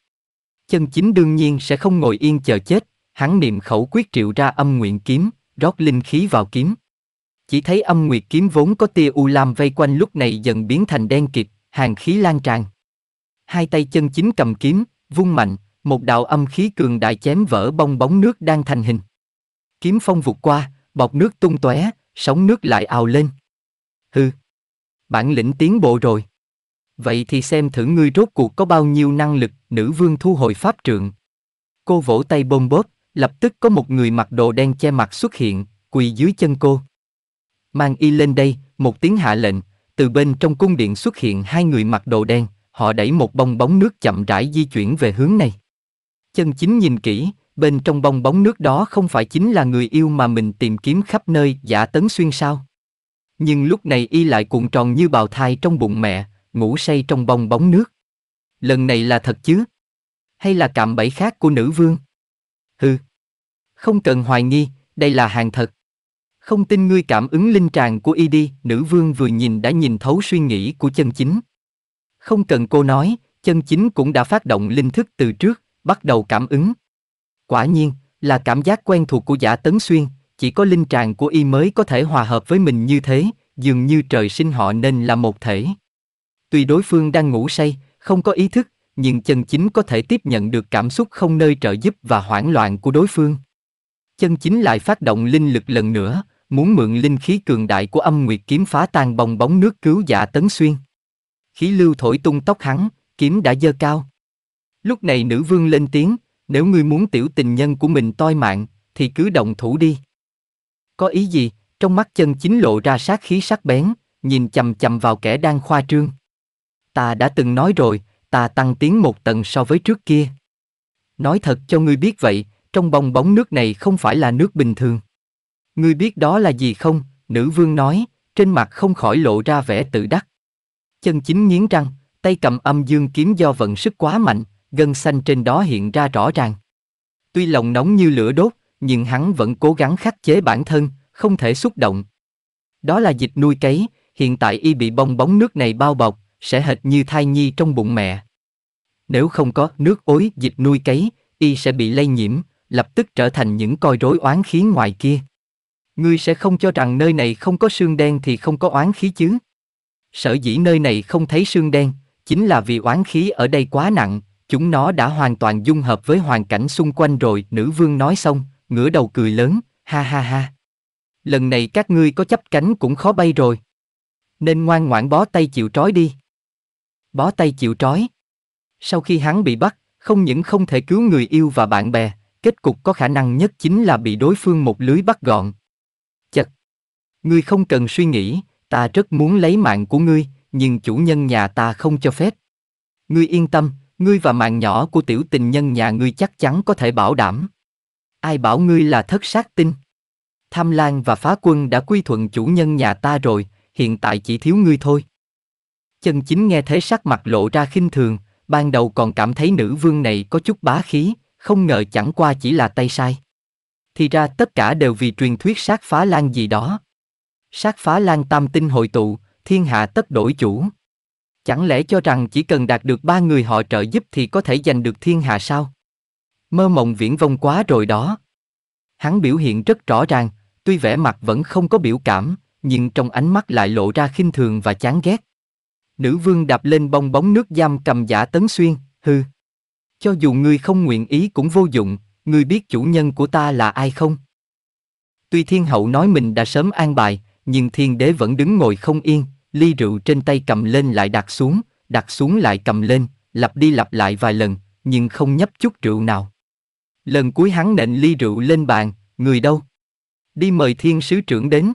Chân chính đương nhiên sẽ không ngồi yên chờ chết, hắn niệm khẩu quyết triệu ra âm nguyện kiếm, rót linh khí vào kiếm. Chỉ thấy âm nguyệt kiếm vốn có tia u lam vây quanh lúc này dần biến thành đen kịt, hàng khí lan tràn. Hai tay chân chính cầm kiếm, vung mạnh, một đạo âm khí cường đại chém vỡ bong bóng nước đang thành hình. Kiếm phong vụt qua, bọc nước tung tóe, sóng nước lại ào lên. hư, bản lĩnh tiến bộ rồi. Vậy thì xem thử ngươi rốt cuộc có bao nhiêu năng lực, nữ vương thu hồi pháp trượng. Cô vỗ tay bôm bóp, lập tức có một người mặc đồ đen che mặt xuất hiện, quỳ dưới chân cô. Mang y lên đây, một tiếng hạ lệnh, từ bên trong cung điện xuất hiện hai người mặc đồ đen, họ đẩy một bong bóng nước chậm rãi di chuyển về hướng này. Chân chính nhìn kỹ, bên trong bong bóng nước đó không phải chính là người yêu mà mình tìm kiếm khắp nơi giả tấn xuyên sao? Nhưng lúc này y lại cuộn tròn như bào thai trong bụng mẹ, ngủ say trong bong bóng nước. Lần này là thật chứ? Hay là cạm bẫy khác của nữ vương? Hừ. Không cần hoài nghi, đây là hàng thật. Không tin ngươi cảm ứng linh tràng của y đi, nữ vương vừa nhìn đã nhìn thấu suy nghĩ của chân chính. Không cần cô nói, chân chính cũng đã phát động linh thức từ trước, bắt đầu cảm ứng. Quả nhiên, là cảm giác quen thuộc của giả tấn xuyên, chỉ có linh tràng của y mới có thể hòa hợp với mình như thế, dường như trời sinh họ nên là một thể. Tuy đối phương đang ngủ say, không có ý thức, nhưng chân chính có thể tiếp nhận được cảm xúc không nơi trợ giúp và hoảng loạn của đối phương. Chân chính lại phát động linh lực lần nữa, muốn mượn linh khí cường đại của âm nguyệt kiếm phá tan bong bóng nước cứu giả tấn xuyên. Khí lưu thổi tung tóc hắn, kiếm đã dơ cao. Lúc này nữ vương lên tiếng, nếu ngươi muốn tiểu tình nhân của mình toi mạng, thì cứ động thủ đi. Có ý gì, trong mắt chân chính lộ ra sát khí sắc bén, nhìn chầm chầm vào kẻ đang khoa trương. Ta đã từng nói rồi, ta tăng tiến một tầng so với trước kia. Nói thật cho ngươi biết vậy, trong bong bóng nước này không phải là nước bình thường. Ngươi biết đó là gì không? Nữ vương nói, trên mặt không khỏi lộ ra vẻ tự đắc. Chân chính nghiến răng, tay cầm âm dương kiếm do vận sức quá mạnh, gân xanh trên đó hiện ra rõ ràng. Tuy lòng nóng như lửa đốt, nhưng hắn vẫn cố gắng khắc chế bản thân, không thể xúc động. Đó là dịch nuôi cấy, hiện tại y bị bong bóng nước này bao bọc, sẽ hệt như thai nhi trong bụng mẹ. Nếu không có nước ối dịch nuôi cấy, y sẽ bị lây nhiễm, lập tức trở thành những coi rối oán khí ngoài kia. Ngươi sẽ không cho rằng nơi này không có xương đen thì không có oán khí chứ. Sở dĩ nơi này không thấy xương đen, chính là vì oán khí ở đây quá nặng, Chúng nó đã hoàn toàn dung hợp với hoàn cảnh xung quanh rồi, nữ vương nói xong, ngửa đầu cười lớn, ha ha ha. Lần này các ngươi có chấp cánh cũng khó bay rồi. Nên ngoan ngoãn bó tay chịu trói đi. Bó tay chịu trói. Sau khi hắn bị bắt, không những không thể cứu người yêu và bạn bè, kết cục có khả năng nhất chính là bị đối phương một lưới bắt gọn. Chật. Ngươi không cần suy nghĩ, ta rất muốn lấy mạng của ngươi, nhưng chủ nhân nhà ta không cho phép. Ngươi yên tâm, ngươi và mạng nhỏ của tiểu tình nhân nhà ngươi chắc chắn có thể bảo đảm. Ai bảo ngươi là thất sát tinh? Tham Lan và Phá Quân đã quy thuận chủ nhân nhà ta rồi, hiện tại chỉ thiếu ngươi thôi. Chân chính nghe thế sắc mặt lộ ra khinh thường, ban đầu còn cảm thấy nữ vương này có chút bá khí, không ngờ chẳng qua chỉ là tay sai. Thì ra tất cả đều vì truyền thuyết sát phá lan gì đó. Sát phá lan tam tinh hội tụ, thiên hạ tất đổi chủ. Chẳng lẽ cho rằng chỉ cần đạt được ba người họ trợ giúp thì có thể giành được thiên hạ sao? Mơ mộng viễn vông quá rồi đó. Hắn biểu hiện rất rõ ràng, tuy vẻ mặt vẫn không có biểu cảm, nhưng trong ánh mắt lại lộ ra khinh thường và chán ghét. Nữ vương đạp lên bong bóng nước giam cầm giả tấn xuyên, hư. Cho dù ngươi không nguyện ý cũng vô dụng, ngươi biết chủ nhân của ta là ai không? Tuy thiên hậu nói mình đã sớm an bài, nhưng thiên đế vẫn đứng ngồi không yên, ly rượu trên tay cầm lên lại đặt xuống, đặt xuống lại cầm lên, lặp đi lặp lại vài lần, nhưng không nhấp chút rượu nào. Lần cuối hắn nện ly rượu lên bàn, người đâu? Đi mời thiên sứ trưởng đến.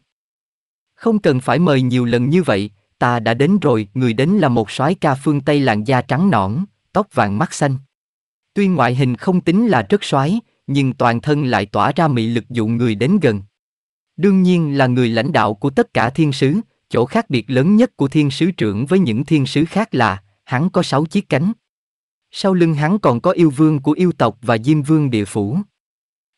Không cần phải mời nhiều lần như vậy, ta đã đến rồi, người đến là một soái ca phương Tây làn da trắng nõn, tóc vàng mắt xanh. Tuy ngoại hình không tính là rất soái, nhưng toàn thân lại tỏa ra mị lực dụ người đến gần. Đương nhiên là người lãnh đạo của tất cả thiên sứ, Chỗ khác biệt lớn nhất của thiên sứ trưởng với những thiên sứ khác là, hắn có sáu chiếc cánh. Sau lưng hắn còn có yêu vương của yêu tộc và diêm vương địa phủ.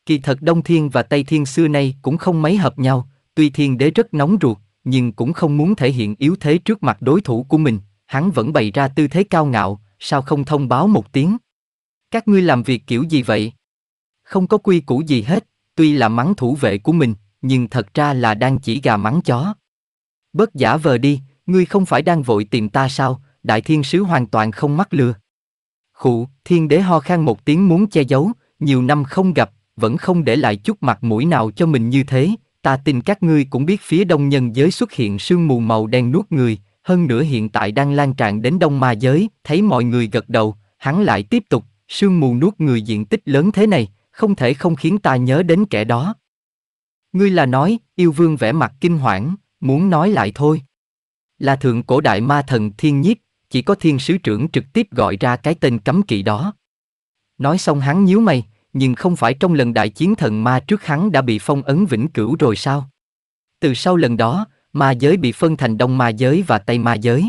Kỳ thật Đông Thiên và Tây Thiên xưa nay cũng không mấy hợp nhau, tuy thiên đế rất nóng ruột, nhưng cũng không muốn thể hiện yếu thế trước mặt đối thủ của mình, hắn vẫn bày ra tư thế cao ngạo, sao không thông báo một tiếng. Các ngươi làm việc kiểu gì vậy? Không có quy củ gì hết, tuy là mắng thủ vệ của mình, nhưng thật ra là đang chỉ gà mắng chó. Bớt giả vờ đi, ngươi không phải đang vội tìm ta sao, đại thiên sứ hoàn toàn không mắc lừa. Khụ, thiên đế ho khan một tiếng muốn che giấu, nhiều năm không gặp, vẫn không để lại chút mặt mũi nào cho mình như thế, ta tin các ngươi cũng biết phía đông nhân giới xuất hiện sương mù màu đen nuốt người, hơn nữa hiện tại đang lan tràn đến đông ma giới, thấy mọi người gật đầu, hắn lại tiếp tục, sương mù nuốt người diện tích lớn thế này, không thể không khiến ta nhớ đến kẻ đó. Ngươi là nói, yêu vương vẻ mặt kinh hoảng. Muốn nói lại thôi. Là thượng cổ đại ma thần thiên nhiếp, chỉ có thiên sứ trưởng trực tiếp gọi ra cái tên cấm kỵ đó. Nói xong hắn nhíu mày, nhưng không phải trong lần đại chiến thần ma trước hắn đã bị phong ấn vĩnh cửu rồi sao? Từ sau lần đó, ma giới bị phân thành đông ma giới và tây ma giới.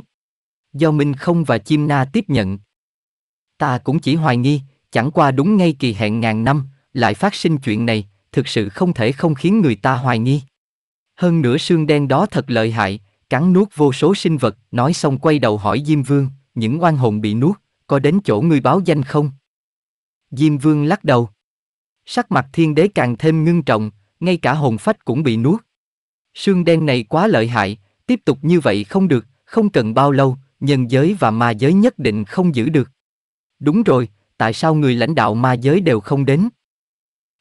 Do Minh Không và Chim Na tiếp nhận. Ta cũng chỉ hoài nghi, chẳng qua đúng ngay kỳ hẹn ngàn năm, lại phát sinh chuyện này, thực sự không thể không khiến người ta hoài nghi. Hơn nữa xương đen đó thật lợi hại, cắn nuốt vô số sinh vật, nói xong quay đầu hỏi Diêm Vương, những oan hồn bị nuốt, có đến chỗ ngươi báo danh không? Diêm Vương lắc đầu. Sắc mặt thiên đế càng thêm ngưng trọng, ngay cả hồn phách cũng bị nuốt. xương đen này quá lợi hại, tiếp tục như vậy không được, không cần bao lâu, nhân giới và ma giới nhất định không giữ được. Đúng rồi, tại sao người lãnh đạo ma giới đều không đến?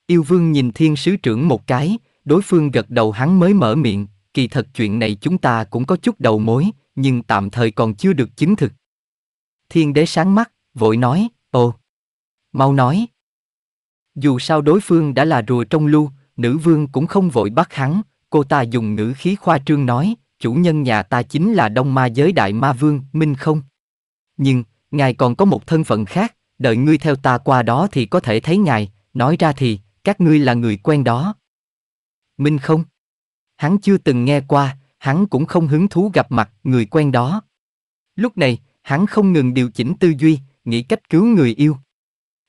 Yêu vương nhìn thiên sứ trưởng một cái, đối phương gật đầu hắn mới mở miệng, kỳ thật chuyện này chúng ta cũng có chút đầu mối, nhưng tạm thời còn chưa được chứng thực. Thiên đế sáng mắt, vội nói, ồ, mau nói. Dù sao đối phương đã là rùa trong lu, nữ vương cũng không vội bắt hắn, cô ta dùng ngữ khí khoa trương nói, chủ nhân nhà ta chính là đông ma giới đại ma vương, minh không? Nhưng, ngài còn có một thân phận khác, đợi ngươi theo ta qua đó thì có thể thấy ngài, nói ra thì, các ngươi là người quen đó. Minh không? Hắn chưa từng nghe qua, hắn cũng không hứng thú gặp mặt người quen đó. Lúc này, hắn không ngừng điều chỉnh tư duy, nghĩ cách cứu người yêu.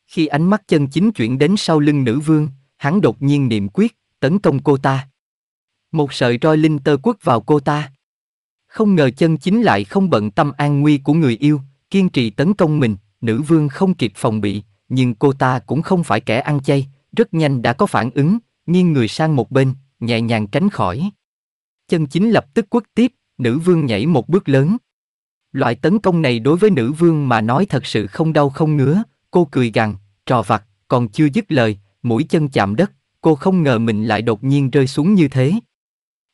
Khi ánh mắt chân chính chuyển đến sau lưng nữ vương, hắn đột nhiên niệm quyết, tấn công cô ta. Một sợi roi linh tơ quất vào cô ta. Không ngờ chân chính lại không bận tâm an nguy của người yêu, kiên trì tấn công mình, nữ vương không kịp phòng bị, nhưng cô ta cũng không phải kẻ ăn chay, rất nhanh đã có phản ứng, nghiêng người sang một bên, nhẹ nhàng tránh khỏi. Chân chính lập tức quất tiếp, nữ vương nhảy một bước lớn. Loại tấn công này đối với nữ vương mà nói thật sự không đau không ngứa, cô cười gằn, trò vặt, còn chưa dứt lời, mũi chân chạm đất, cô không ngờ mình lại đột nhiên rơi xuống như thế.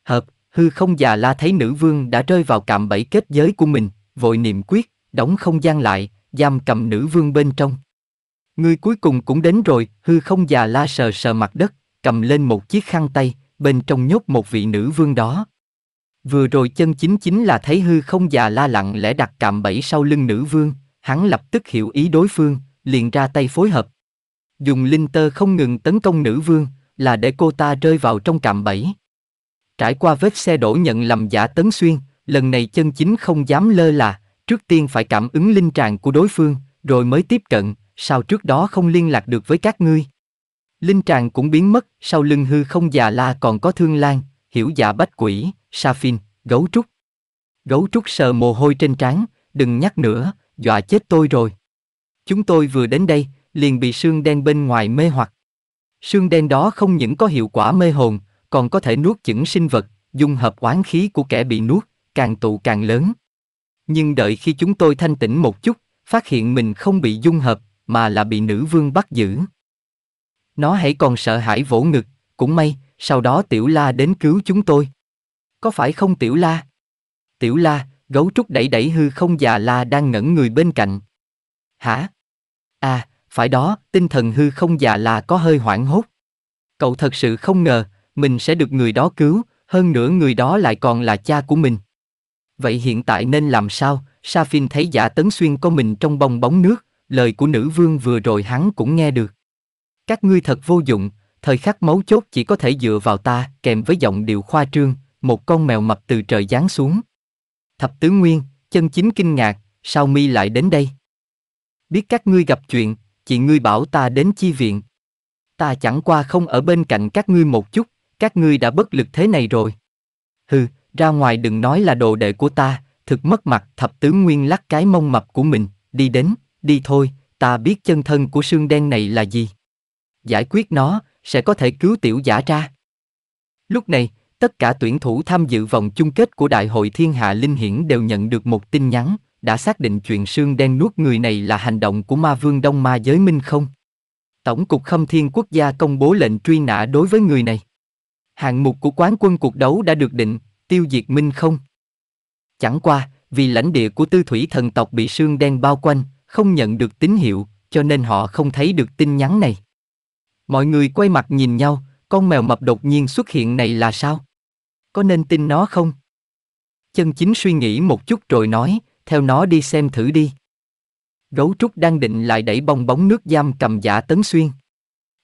Hợp, hư không già la thấy nữ vương đã rơi vào cạm bẫy kết giới của mình, vội niệm quyết, đóng không gian lại, giam cầm nữ vương bên trong. người cuối cùng cũng đến rồi, hư không già la sờ sờ mặt đất, cầm lên một chiếc khăn tay, bên trong nhốt một vị nữ vương đó. Vừa rồi chân chính chính là thấy hư không già la lặng lẽ đặt cạm bẫy sau lưng nữ vương, hắn lập tức hiểu ý đối phương, liền ra tay phối hợp. Dùng linh tơ không ngừng tấn công nữ vương, là để cô ta rơi vào trong cạm bẫy. Trải qua vết xe đổ nhận lầm giả tấn xuyên, lần này chân chính không dám lơ là, trước tiên phải cảm ứng linh tràng của đối phương, rồi mới tiếp cận, sao trước đó không liên lạc được với các ngươi. Linh tràng cũng biến mất, sau lưng hư không già la còn có thương lan, hiểu giả dạ bách quỷ, sa phin, gấu trúc. Gấu trúc sờ mồ hôi trên trán, đừng nhắc nữa, dọa chết tôi rồi. Chúng tôi vừa đến đây, liền bị sương đen bên ngoài mê hoặc. Sương đen đó không những có hiệu quả mê hồn, còn có thể nuốt chửng sinh vật, dung hợp oán khí của kẻ bị nuốt, càng tụ càng lớn. Nhưng đợi khi chúng tôi thanh tĩnh một chút, phát hiện mình không bị dung hợp, mà là bị nữ vương bắt giữ. Nó hãy còn sợ hãi vỗ ngực, cũng may, sau đó Tiểu La đến cứu chúng tôi. Có phải không Tiểu La? Tiểu La, gấu trúc đẩy đẩy hư không già La đang ngẩn người bên cạnh. Hả? À, phải đó, tinh thần hư không già La có hơi hoảng hốt. Cậu thật sự không ngờ, mình sẽ được người đó cứu, hơn nữa người đó lại còn là cha của mình. Vậy hiện tại nên làm sao? Sa Phin thấy giả tấn xuyên có mình trong bong bóng nước, lời của nữ vương vừa rồi hắn cũng nghe được. Các ngươi thật vô dụng, thời khắc mấu chốt chỉ có thể dựa vào ta, kèm với giọng điệu khoa trương, một con mèo mập từ trời giáng xuống. Thập tứ nguyên, chân chính kinh ngạc, sao mi lại đến đây? Biết các ngươi gặp chuyện, chị ngươi bảo ta đến chi viện. Ta chẳng qua không ở bên cạnh các ngươi một chút, các ngươi đã bất lực thế này rồi. Hừ, ra ngoài đừng nói là đồ đệ của ta, thực mất mặt thập tứ nguyên lắc cái mông mập của mình, đi đến, đi thôi, ta biết chân thân của sương đen này là gì giải quyết nó, sẽ có thể cứu tiểu giả ra. Lúc này, tất cả tuyển thủ tham dự vòng chung kết của Đại hội Thiên Hạ Linh Hiển đều nhận được một tin nhắn, đã xác định chuyện xương đen nuốt người này là hành động của ma vương Đông Ma Giới Minh không? Tổng cục Khâm Thiên Quốc gia công bố lệnh truy nã đối với người này. Hạng mục của quán quân cuộc đấu đã được định, tiêu diệt Minh không? Chẳng qua, vì lãnh địa của tư thủy thần tộc bị sương đen bao quanh, không nhận được tín hiệu, cho nên họ không thấy được tin nhắn này. Mọi người quay mặt nhìn nhau, con mèo mập đột nhiên xuất hiện này là sao? Có nên tin nó không? Chân chính suy nghĩ một chút rồi nói, theo nó đi xem thử đi. Gấu trúc đang định lại đẩy bong bóng nước giam cầm giả tấn xuyên.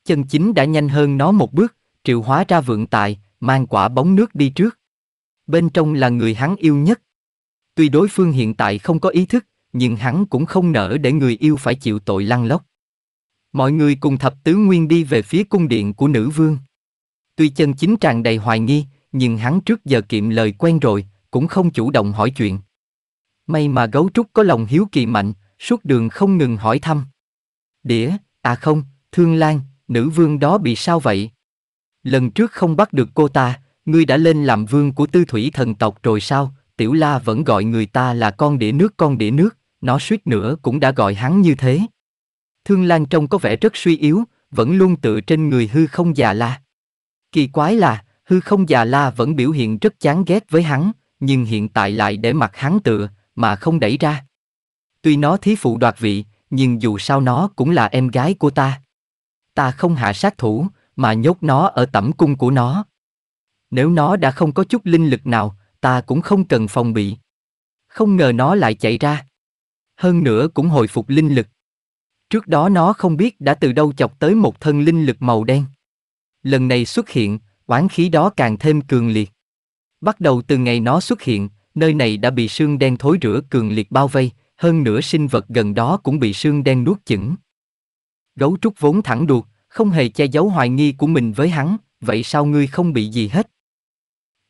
Chân chính đã nhanh hơn nó một bước, triệu hóa ra vượng tài, mang quả bóng nước đi trước. Bên trong là người hắn yêu nhất. Tuy đối phương hiện tại không có ý thức, nhưng hắn cũng không nỡ để người yêu phải chịu tội lăn lóc. Mọi người cùng thập tứ nguyên đi về phía cung điện của nữ vương. Tuy chân chính tràn đầy hoài nghi, nhưng hắn trước giờ kiệm lời quen rồi, cũng không chủ động hỏi chuyện. May mà gấu trúc có lòng hiếu kỳ mạnh, suốt đường không ngừng hỏi thăm. Đĩa, à không, thương lan, nữ vương đó bị sao vậy? Lần trước không bắt được cô ta, ngươi đã lên làm vương của tư thủy thần tộc rồi sao? Tiểu la vẫn gọi người ta là con đĩa nước con đĩa nước, nó suýt nữa cũng đã gọi hắn như thế. Thương Lan trông có vẻ rất suy yếu, vẫn luôn tựa trên người hư không già la. Kỳ quái là, hư không già la vẫn biểu hiện rất chán ghét với hắn, nhưng hiện tại lại để mặt hắn tựa, mà không đẩy ra. Tuy nó thí phụ đoạt vị, nhưng dù sao nó cũng là em gái của ta. Ta không hạ sát thủ, mà nhốt nó ở tẩm cung của nó. Nếu nó đã không có chút linh lực nào, ta cũng không cần phòng bị. Không ngờ nó lại chạy ra. Hơn nữa cũng hồi phục linh lực. Trước đó nó không biết đã từ đâu chọc tới một thân linh lực màu đen. Lần này xuất hiện, oán khí đó càng thêm cường liệt. Bắt đầu từ ngày nó xuất hiện, nơi này đã bị sương đen thối rửa cường liệt bao vây, hơn nữa sinh vật gần đó cũng bị sương đen nuốt chửng. Gấu trúc vốn thẳng đuột, không hề che giấu hoài nghi của mình với hắn, vậy sao ngươi không bị gì hết?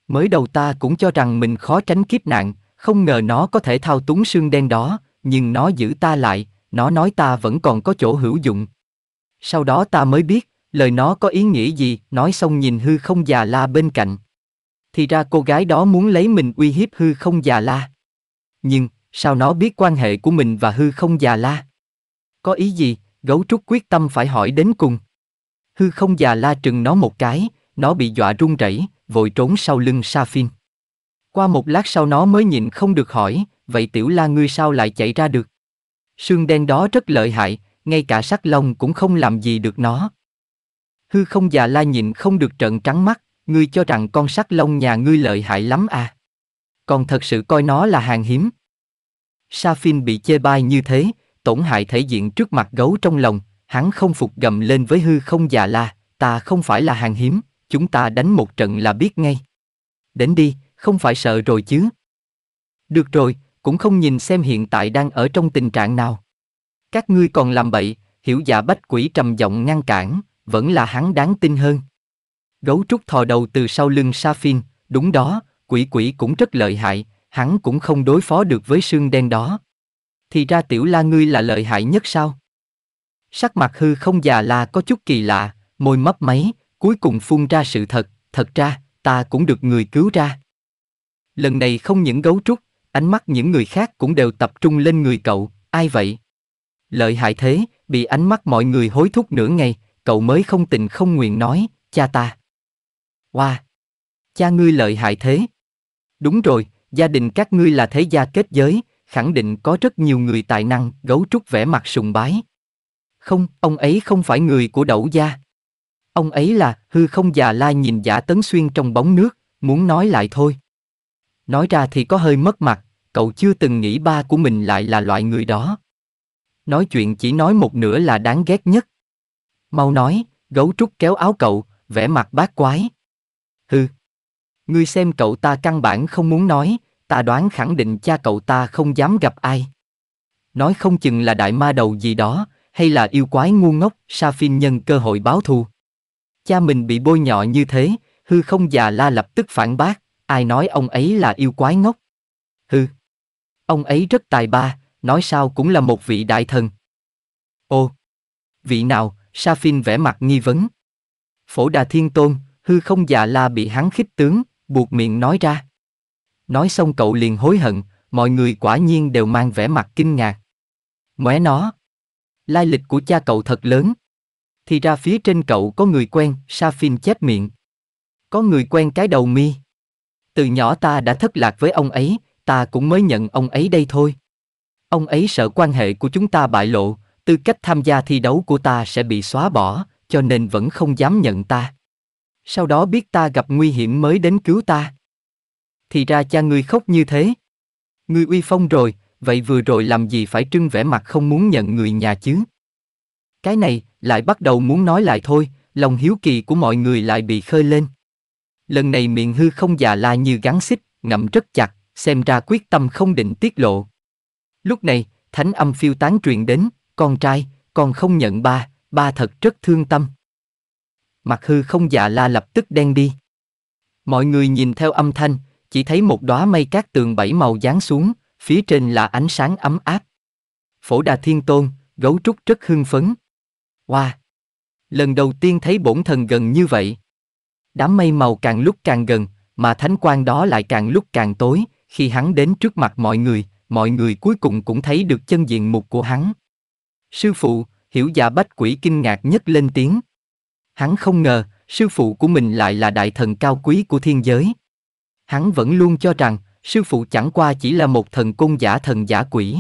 Mới đầu ta cũng cho rằng mình khó tránh kiếp nạn, không ngờ nó có thể thao túng sương đen đó, nhưng nó giữ ta lại, nó nói ta vẫn còn có chỗ hữu dụng. Sau đó ta mới biết, lời nó có ý nghĩa gì, nói xong nhìn hư không già la bên cạnh. Thì ra cô gái đó muốn lấy mình uy hiếp hư không già la. Nhưng, sao nó biết quan hệ của mình và hư không già la? Có ý gì, gấu trúc quyết tâm phải hỏi đến cùng. Hư không già la trừng nó một cái, nó bị dọa run rẩy, vội trốn sau lưng Sa Phin. Qua một lát sau nó mới nhịn không được hỏi, vậy tiểu la ngươi sao lại chạy ra được? Sương đen đó rất lợi hại, ngay cả sắc long cũng không làm gì được nó. Hư không già la nhịn không được trợn trắng mắt, ngươi cho rằng con sắc long nhà ngươi lợi hại lắm à. Còn thật sự coi nó là hàng hiếm. Sa Phin bị chê bai như thế, tổn hại thể diện trước mặt gấu trong lòng, hắn không phục gầm lên với hư không già la, ta không phải là hàng hiếm, chúng ta đánh một trận là biết ngay. Đến đi, không phải sợ rồi chứ. Được rồi, cũng không nhìn xem hiện tại đang ở trong tình trạng nào. Các ngươi còn làm bậy, hiểu giả bách quỷ trầm giọng ngăn cản, vẫn là hắn đáng tin hơn. Gấu trúc thò đầu từ sau lưng Sa Phin, đúng đó, quỷ quỷ cũng rất lợi hại, hắn cũng không đối phó được với xương đen đó. Thì ra tiểu la ngươi là lợi hại nhất sao? Sắc mặt hư không già là có chút kỳ lạ, môi mấp máy, cuối cùng phun ra sự thật, thật ra, ta cũng được người cứu ra. Lần này không những gấu trúc, ánh mắt những người khác cũng đều tập trung lên người cậu, ai vậy? Lợi hại thế, bị ánh mắt mọi người hối thúc nửa ngày, cậu mới không tình không nguyện nói, cha ta. Oa! Wow. Cha ngươi lợi hại thế. Đúng rồi, gia đình các ngươi là thế gia kết giới, khẳng định có rất nhiều người tài năng, gấu trúc vẻ mặt sùng bái. Không, ông ấy không phải người của đậu gia. Ông ấy là hư không già lai nhìn giả tấn xuyên trong bóng nước, muốn nói lại thôi. Nói ra thì có hơi mất mặt, cậu chưa từng nghĩ ba của mình lại là loại người đó nói chuyện chỉ nói một nửa là đáng ghét nhất mau nói gấu trúc kéo áo cậu vẻ mặt bát quái hư ngươi xem cậu ta căn bản không muốn nói ta đoán khẳng định cha cậu ta không dám gặp ai nói không chừng là đại ma đầu gì đó hay là yêu quái ngu ngốc sa phiên nhân cơ hội báo thù cha mình bị bôi nhọ như thế hư không già la lập tức phản bác ai nói ông ấy là yêu quái ngốc hư Ông ấy rất tài ba, nói sao cũng là một vị đại thần. Ô, vị nào, Safin vẽ mặt nghi vấn. Phổ đà thiên tôn, hư không già la bị hắn khích tướng, buộc miệng nói ra. Nói xong cậu liền hối hận, mọi người quả nhiên đều mang vẻ mặt kinh ngạc. Móe nó. Lai lịch của cha cậu thật lớn. Thì ra phía trên cậu có người quen, Safin chép miệng. Có người quen cái đầu mi. Từ nhỏ ta đã thất lạc với ông ấy, ta cũng mới nhận ông ấy đây thôi. Ông ấy sợ quan hệ của chúng ta bại lộ, tư cách tham gia thi đấu của ta sẽ bị xóa bỏ, cho nên vẫn không dám nhận ta. Sau đó biết ta gặp nguy hiểm mới đến cứu ta. Thì ra cha ngươi khóc như thế. Ngươi uy phong rồi, vậy vừa rồi làm gì phải trưng vẻ mặt không muốn nhận người nhà chứ? Cái này, lại bắt đầu muốn nói lại thôi, lòng hiếu kỳ của mọi người lại bị khơi lên. Lần này miệng hư không già la như gắn xích, ngậm rất chặt, xem ra quyết tâm không định tiết lộ. Lúc này, thánh âm phiêu tán truyền đến, con trai, con không nhận ba, ba thật rất thương tâm. Mặt hư không dạ la lập tức đen đi. Mọi người nhìn theo âm thanh, chỉ thấy một đóa mây cát tường bảy màu giáng xuống, phía trên là ánh sáng ấm áp. Phổ Đà Thiên Tôn, gấu trúc rất hưng phấn. Wow! Lần đầu tiên thấy bổn thần gần như vậy. Đám mây màu càng lúc càng gần, mà thánh quan đó lại càng lúc càng tối, khi hắn đến trước mặt mọi người, mọi người cuối cùng cũng thấy được chân diện mục của hắn. Sư phụ, hiểu dạ bách quỷ kinh ngạc nhất lên tiếng. Hắn không ngờ, sư phụ của mình lại là đại thần cao quý của thiên giới. Hắn vẫn luôn cho rằng, sư phụ chẳng qua chỉ là một thần côn giả thần giả quỷ.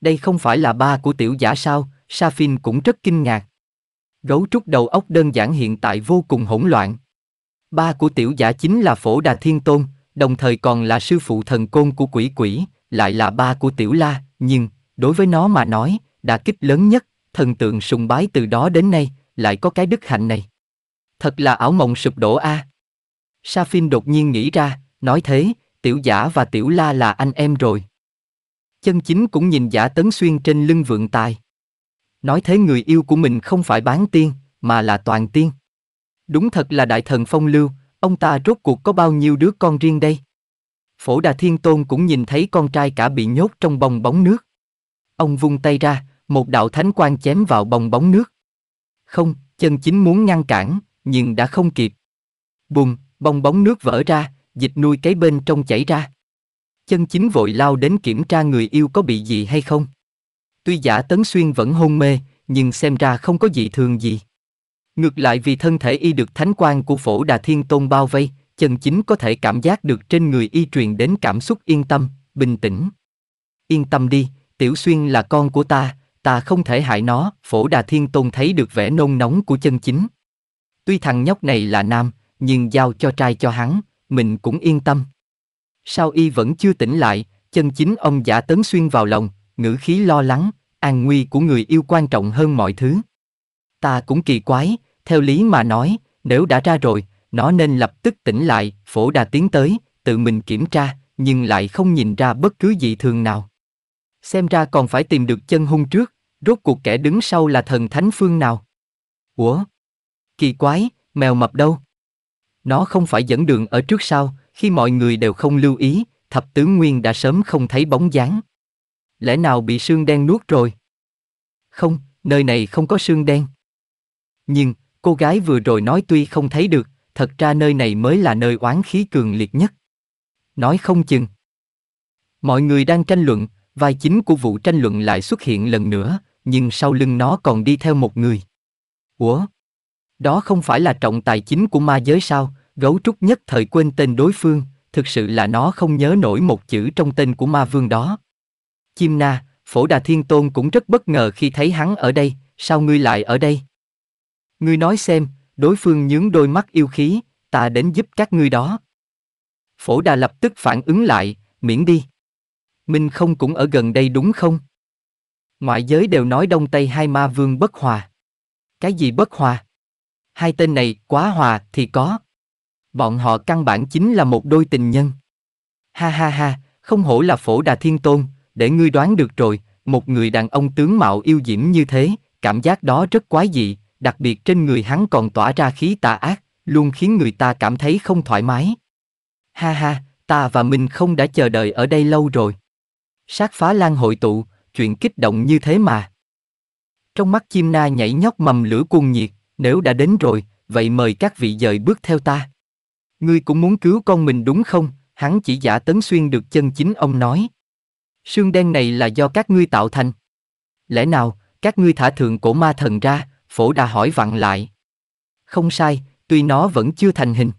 Đây không phải là ba của tiểu giả sao, Sa Phin cũng rất kinh ngạc. Gấu trúc đầu óc đơn giản hiện tại vô cùng hỗn loạn. Ba của tiểu giả chính là phổ đà thiên tôn, đồng thời còn là sư phụ thần côn của quỷ quỷ, lại là ba của tiểu la, nhưng, đối với nó mà nói, đã kích lớn nhất, thần tượng sùng bái từ đó đến nay, lại có cái đức hạnh này. Thật là ảo mộng sụp đổ a. Sa Phin đột nhiên nghĩ ra, nói thế, tiểu giả và tiểu la là anh em rồi. Chân chính cũng nhìn giả tấn xuyên trên lưng vượng tài. Nói thế người yêu của mình không phải bán tiên, mà là toàn tiên. Đúng thật là đại thần phong lưu, ông ta rốt cuộc có bao nhiêu đứa con riêng đây? Phổ Đà Thiên Tôn cũng nhìn thấy con trai cả bị nhốt trong bong bóng nước. Ông vung tay ra, một đạo thánh quang chém vào bong bóng nước. Không, chân chính muốn ngăn cản, nhưng đã không kịp. Bùng, bong bóng nước vỡ ra, dịch nuôi cái bên trong chảy ra. Chân chính vội lao đến kiểm tra người yêu có bị gì hay không. Tuy giả tấn xuyên vẫn hôn mê, nhưng xem ra không có gì thường gì. Ngược lại vì thân thể y được thánh quan của phổ đà thiên tôn bao vây, chân chính có thể cảm giác được trên người y truyền đến cảm xúc yên tâm, bình tĩnh. Yên tâm đi, Tiểu Xuyên là con của ta, ta không thể hại nó, phổ đà thiên tôn thấy được vẻ nôn nóng của chân chính. Tuy thằng nhóc này là nam, nhưng giao cho trai cho hắn, mình cũng yên tâm. Sao y vẫn chưa tỉnh lại, chân chính ông giả tấn xuyên vào lòng, ngữ khí lo lắng, an nguy của người yêu quan trọng hơn mọi thứ. Ta cũng kỳ quái, theo lý mà nói, nếu đã ra rồi, nó nên lập tức tỉnh lại, phổ đà tiến tới, tự mình kiểm tra, nhưng lại không nhìn ra bất cứ dị thường nào. Xem ra còn phải tìm được chân hung trước, rốt cuộc kẻ đứng sau là thần thánh phương nào. Ủa? Kỳ quái, mèo mập đâu? Nó không phải dẫn đường ở trước sau, khi mọi người đều không lưu ý, thập tướng nguyên đã sớm không thấy bóng dáng. Lẽ nào bị sương đen nuốt rồi? Không, nơi này không có sương đen. Nhưng, cô gái vừa rồi nói tuy không thấy được, thật ra nơi này mới là nơi oán khí cường liệt nhất. Nói không chừng. Mọi người đang tranh luận, vai chính của vụ tranh luận lại xuất hiện lần nữa, nhưng sau lưng nó còn đi theo một người. Ủa? Đó không phải là trọng tài chính của ma giới sao, gấu trúc nhất thời quên tên đối phương, thực sự là nó không nhớ nổi một chữ trong tên của ma vương đó. Chim na, phổ đà thiên tôn cũng rất bất ngờ khi thấy hắn ở đây, sao ngươi lại ở đây? Ngươi nói xem, đối phương nhướng đôi mắt yêu khí, ta đến giúp các ngươi đó. Phổ Đà lập tức phản ứng lại, miễn đi. Minh không cũng ở gần đây đúng không? Ngoại giới đều nói đông tây hai ma vương bất hòa. Cái gì bất hòa? Hai tên này quá hòa thì có. Bọn họ căn bản chính là một đôi tình nhân. Ha ha ha, không hổ là phổ đà thiên tôn, để ngươi đoán được rồi, một người đàn ông tướng mạo yêu diễm như thế, cảm giác đó rất quái dị, đặc biệt trên người hắn còn tỏa ra khí tà ác, luôn khiến người ta cảm thấy không thoải mái. Ha ha, ta và mình không đã chờ đợi ở đây lâu rồi. Sát phá lan hội tụ, chuyện kích động như thế mà. Trong mắt chim na nhảy nhóc mầm lửa cuồng nhiệt, nếu đã đến rồi, vậy mời các vị dời bước theo ta. Ngươi cũng muốn cứu con mình đúng không? Hắn chỉ giả tấn xuyên được chân chính ông nói. Sương đen này là do các ngươi tạo thành. Lẽ nào, các ngươi thả thượng cổ ma thần ra, Phổ Đà hỏi vặn lại. Không sai, tuy nó vẫn chưa thành hình.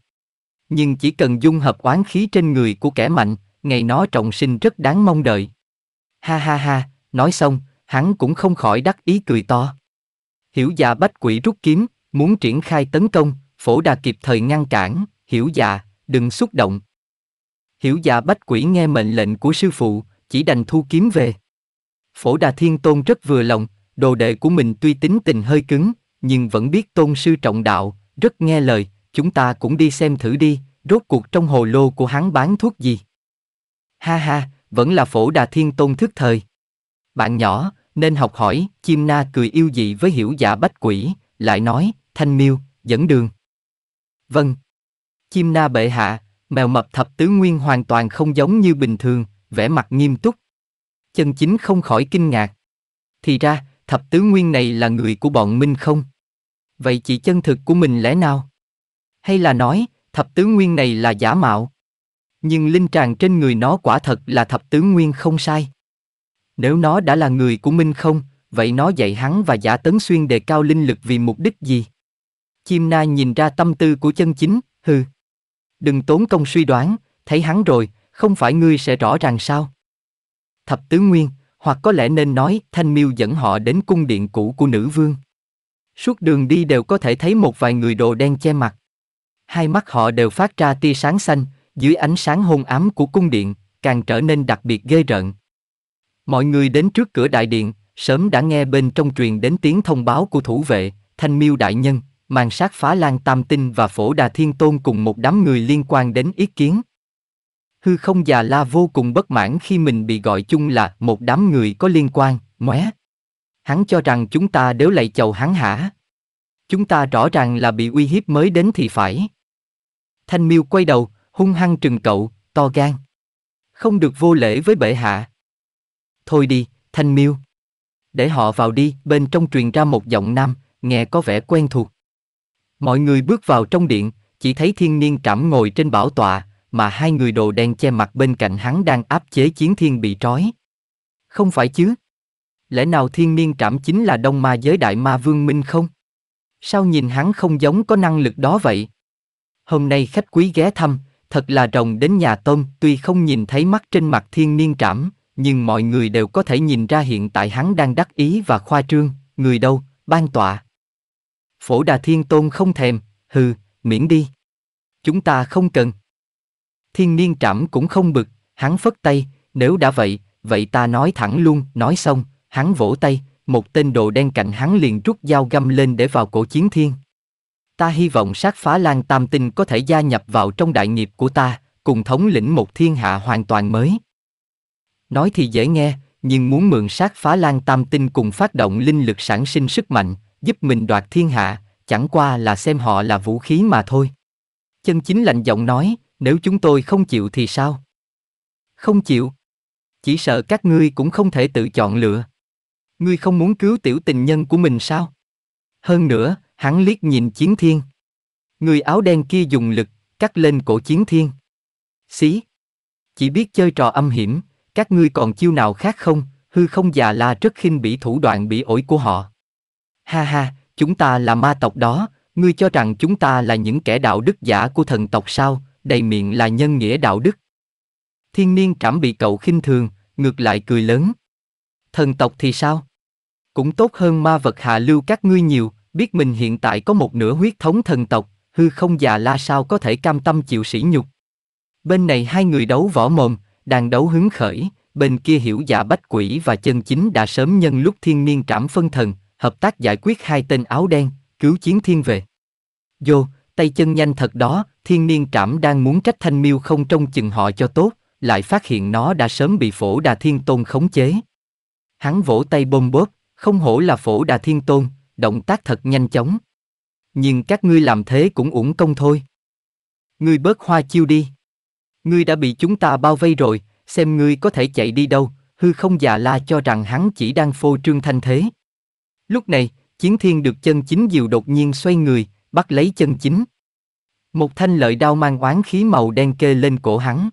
Nhưng chỉ cần dung hợp oán khí trên người của kẻ mạnh, ngày nó trọng sinh rất đáng mong đợi. Ha ha ha, nói xong, hắn cũng không khỏi đắc ý cười to. Hiểu dạ bách quỷ rút kiếm, muốn triển khai tấn công, phổ đà kịp thời ngăn cản, hiểu dạ, đừng xúc động. Hiểu dạ bách quỷ nghe mệnh lệnh của sư phụ, chỉ đành thu kiếm về. Phổ đà thiên tôn rất vừa lòng, đồ đệ của mình tuy tính tình hơi cứng, nhưng vẫn biết tôn sư trọng đạo, rất nghe lời, chúng ta cũng đi xem thử đi, rốt cuộc trong hồ lô của hắn bán thuốc gì. Ha ha, vẫn là phổ đà thiên tôn thức thời. Bạn nhỏ, nên học hỏi, chim na cười yêu dị với hiểu giả bách quỷ, lại nói, thanh miêu, dẫn đường. Vâng. Chim na bệ hạ, mèo mập thập tứ nguyên hoàn toàn không giống như bình thường, vẻ mặt nghiêm túc. Chân chính không khỏi kinh ngạc. Thì ra, thập tứ nguyên này là người của bọn Minh không? Vậy chỉ chân thực của mình lẽ nào? Hay là nói, thập tứ nguyên này là giả mạo? Nhưng linh tràng trên người nó quả thật là thập tứ nguyên không sai. Nếu nó đã là người của Minh không, vậy nó dạy hắn và giả tấn xuyên đề cao linh lực vì mục đích gì? Chim na nhìn ra tâm tư của chân chính, hừ. Đừng tốn công suy đoán, thấy hắn rồi, không phải ngươi sẽ rõ ràng sao? Thập tứ nguyên, hoặc có lẽ nên nói thanh miêu dẫn họ đến cung điện cũ của nữ vương suốt đường đi đều có thể thấy một vài người đồ đen che mặt hai mắt họ đều phát ra tia sáng xanh dưới ánh sáng hôn ám của cung điện càng trở nên đặc biệt ghê rợn mọi người đến trước cửa đại điện sớm đã nghe bên trong truyền đến tiếng thông báo của thủ vệ thanh miêu đại nhân màn sát phá lan tam tinh và phổ đà thiên tôn cùng một đám người liên quan đến ý kiến Hư không già la vô cùng bất mãn khi mình bị gọi chung là một đám người có liên quan, móe. Hắn cho rằng chúng ta đều lại chầu hắn hả? Chúng ta rõ ràng là bị uy hiếp mới đến thì phải. Thanh miêu quay đầu, hung hăng trừng cậu, to gan. Không được vô lễ với bệ hạ. Thôi đi, Thanh miêu. Để họ vào đi, bên trong truyền ra một giọng nam, nghe có vẻ quen thuộc. Mọi người bước vào trong điện, chỉ thấy thiên niên trảm ngồi trên bảo tọa, mà hai người đồ đen che mặt bên cạnh hắn đang áp chế chiến thiên bị trói. Không phải chứ? Lẽ nào thiên niên trảm chính là đông ma giới đại ma vương minh không? Sao nhìn hắn không giống có năng lực đó vậy? Hôm nay khách quý ghé thăm, thật là rồng đến nhà tôm, tuy không nhìn thấy mắt trên mặt thiên niên trảm, nhưng mọi người đều có thể nhìn ra hiện tại hắn đang đắc ý và khoa trương, người đâu, ban tọa. Phổ đà thiên tôn không thèm, hừ, miễn đi. Chúng ta không cần. Thiên niên trảm cũng không bực, hắn phất tay, nếu đã vậy, vậy ta nói thẳng luôn, nói xong, hắn vỗ tay, một tên đồ đen cạnh hắn liền rút dao găm lên để vào cổ chiến thiên. Ta hy vọng sát phá lan tam tinh có thể gia nhập vào trong đại nghiệp của ta, cùng thống lĩnh một thiên hạ hoàn toàn mới. Nói thì dễ nghe, nhưng muốn mượn sát phá lan tam tinh cùng phát động linh lực sản sinh sức mạnh, giúp mình đoạt thiên hạ, chẳng qua là xem họ là vũ khí mà thôi. Chân chính lạnh giọng nói, nếu chúng tôi không chịu thì sao? Không chịu. Chỉ sợ các ngươi cũng không thể tự chọn lựa. Ngươi không muốn cứu tiểu tình nhân của mình sao? Hơn nữa, hắn liếc nhìn chiến thiên. Người áo đen kia dùng lực, cắt lên cổ chiến thiên. Xí. Chỉ biết chơi trò âm hiểm, các ngươi còn chiêu nào khác không? Hư không già la rất khinh bỉ thủ đoạn bị ổi của họ. Ha ha, chúng ta là ma tộc đó, ngươi cho rằng chúng ta là những kẻ đạo đức giả của thần tộc sao? đầy miệng là nhân nghĩa đạo đức. Thiên niên trảm bị cậu khinh thường, ngược lại cười lớn. Thần tộc thì sao? Cũng tốt hơn ma vật hạ lưu các ngươi nhiều, biết mình hiện tại có một nửa huyết thống thần tộc, hư không già la sao có thể cam tâm chịu sỉ nhục. Bên này hai người đấu võ mồm, đang đấu hứng khởi, bên kia hiểu giả bách quỷ và chân chính đã sớm nhân lúc thiên niên trảm phân thần, hợp tác giải quyết hai tên áo đen, cứu chiến thiên về. Vô, tay chân nhanh thật đó, thiên niên trảm đang muốn trách thanh miêu không trông chừng họ cho tốt, lại phát hiện nó đã sớm bị phổ đà thiên tôn khống chế. Hắn vỗ tay bôm bóp, không hổ là phổ đà thiên tôn, động tác thật nhanh chóng. Nhưng các ngươi làm thế cũng uổng công thôi. Ngươi bớt hoa chiêu đi. Ngươi đã bị chúng ta bao vây rồi, xem ngươi có thể chạy đi đâu, hư không già la cho rằng hắn chỉ đang phô trương thanh thế. Lúc này, chiến thiên được chân chính diều đột nhiên xoay người, bắt lấy chân chính. Một thanh lợi đao mang oán khí màu đen kê lên cổ hắn.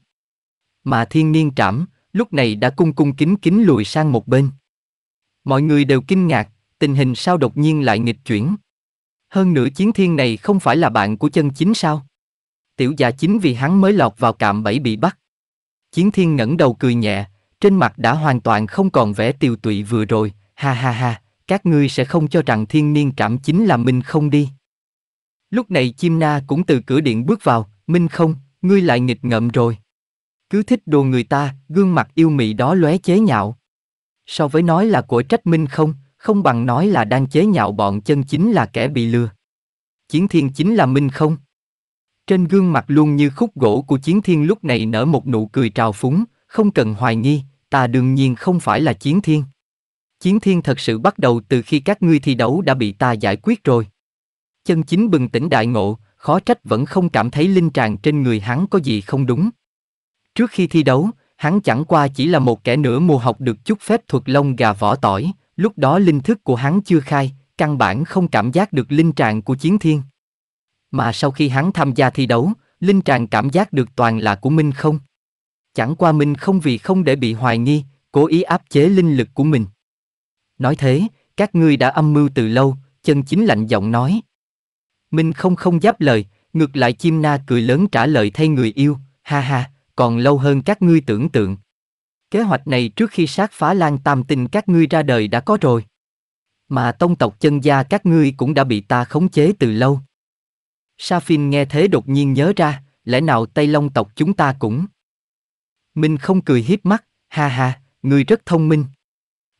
Mà thiên niên trảm, lúc này đã cung cung kính kính lùi sang một bên. Mọi người đều kinh ngạc, tình hình sao đột nhiên lại nghịch chuyển. Hơn nữa chiến thiên này không phải là bạn của chân chính sao? Tiểu giả chính vì hắn mới lọt vào cạm bẫy bị bắt. Chiến thiên ngẩng đầu cười nhẹ, trên mặt đã hoàn toàn không còn vẻ tiêu tụy vừa rồi, ha ha ha, các ngươi sẽ không cho rằng thiên niên trảm chính là mình không đi. Lúc này chim na cũng từ cửa điện bước vào, Minh không, ngươi lại nghịch ngợm rồi. Cứ thích đồ người ta, gương mặt yêu mị đó lóe chế nhạo. So với nói là của trách Minh không, không bằng nói là đang chế nhạo bọn chân chính là kẻ bị lừa. Chiến thiên chính là Minh không. Trên gương mặt luôn như khúc gỗ của chiến thiên lúc này nở một nụ cười trào phúng, không cần hoài nghi, ta đương nhiên không phải là chiến thiên. Chiến thiên thật sự bắt đầu từ khi các ngươi thi đấu đã bị ta giải quyết rồi chân chính bừng tỉnh đại ngộ, khó trách vẫn không cảm thấy linh tràng trên người hắn có gì không đúng. Trước khi thi đấu, hắn chẳng qua chỉ là một kẻ nửa mùa học được chút phép thuật lông gà vỏ tỏi, lúc đó linh thức của hắn chưa khai, căn bản không cảm giác được linh tràng của chiến thiên. Mà sau khi hắn tham gia thi đấu, linh tràng cảm giác được toàn là của Minh không. Chẳng qua Minh không vì không để bị hoài nghi, cố ý áp chế linh lực của mình. Nói thế, các ngươi đã âm mưu từ lâu, chân chính lạnh giọng nói. Minh không không giáp lời, ngược lại chim na cười lớn trả lời thay người yêu, ha ha, còn lâu hơn các ngươi tưởng tượng. Kế hoạch này trước khi sát phá lan tam tinh các ngươi ra đời đã có rồi. Mà tông tộc chân gia các ngươi cũng đã bị ta khống chế từ lâu. Sa Phin nghe thế đột nhiên nhớ ra, lẽ nào Tây Long tộc chúng ta cũng. Minh không cười hiếp mắt, ha ha, ngươi rất thông minh.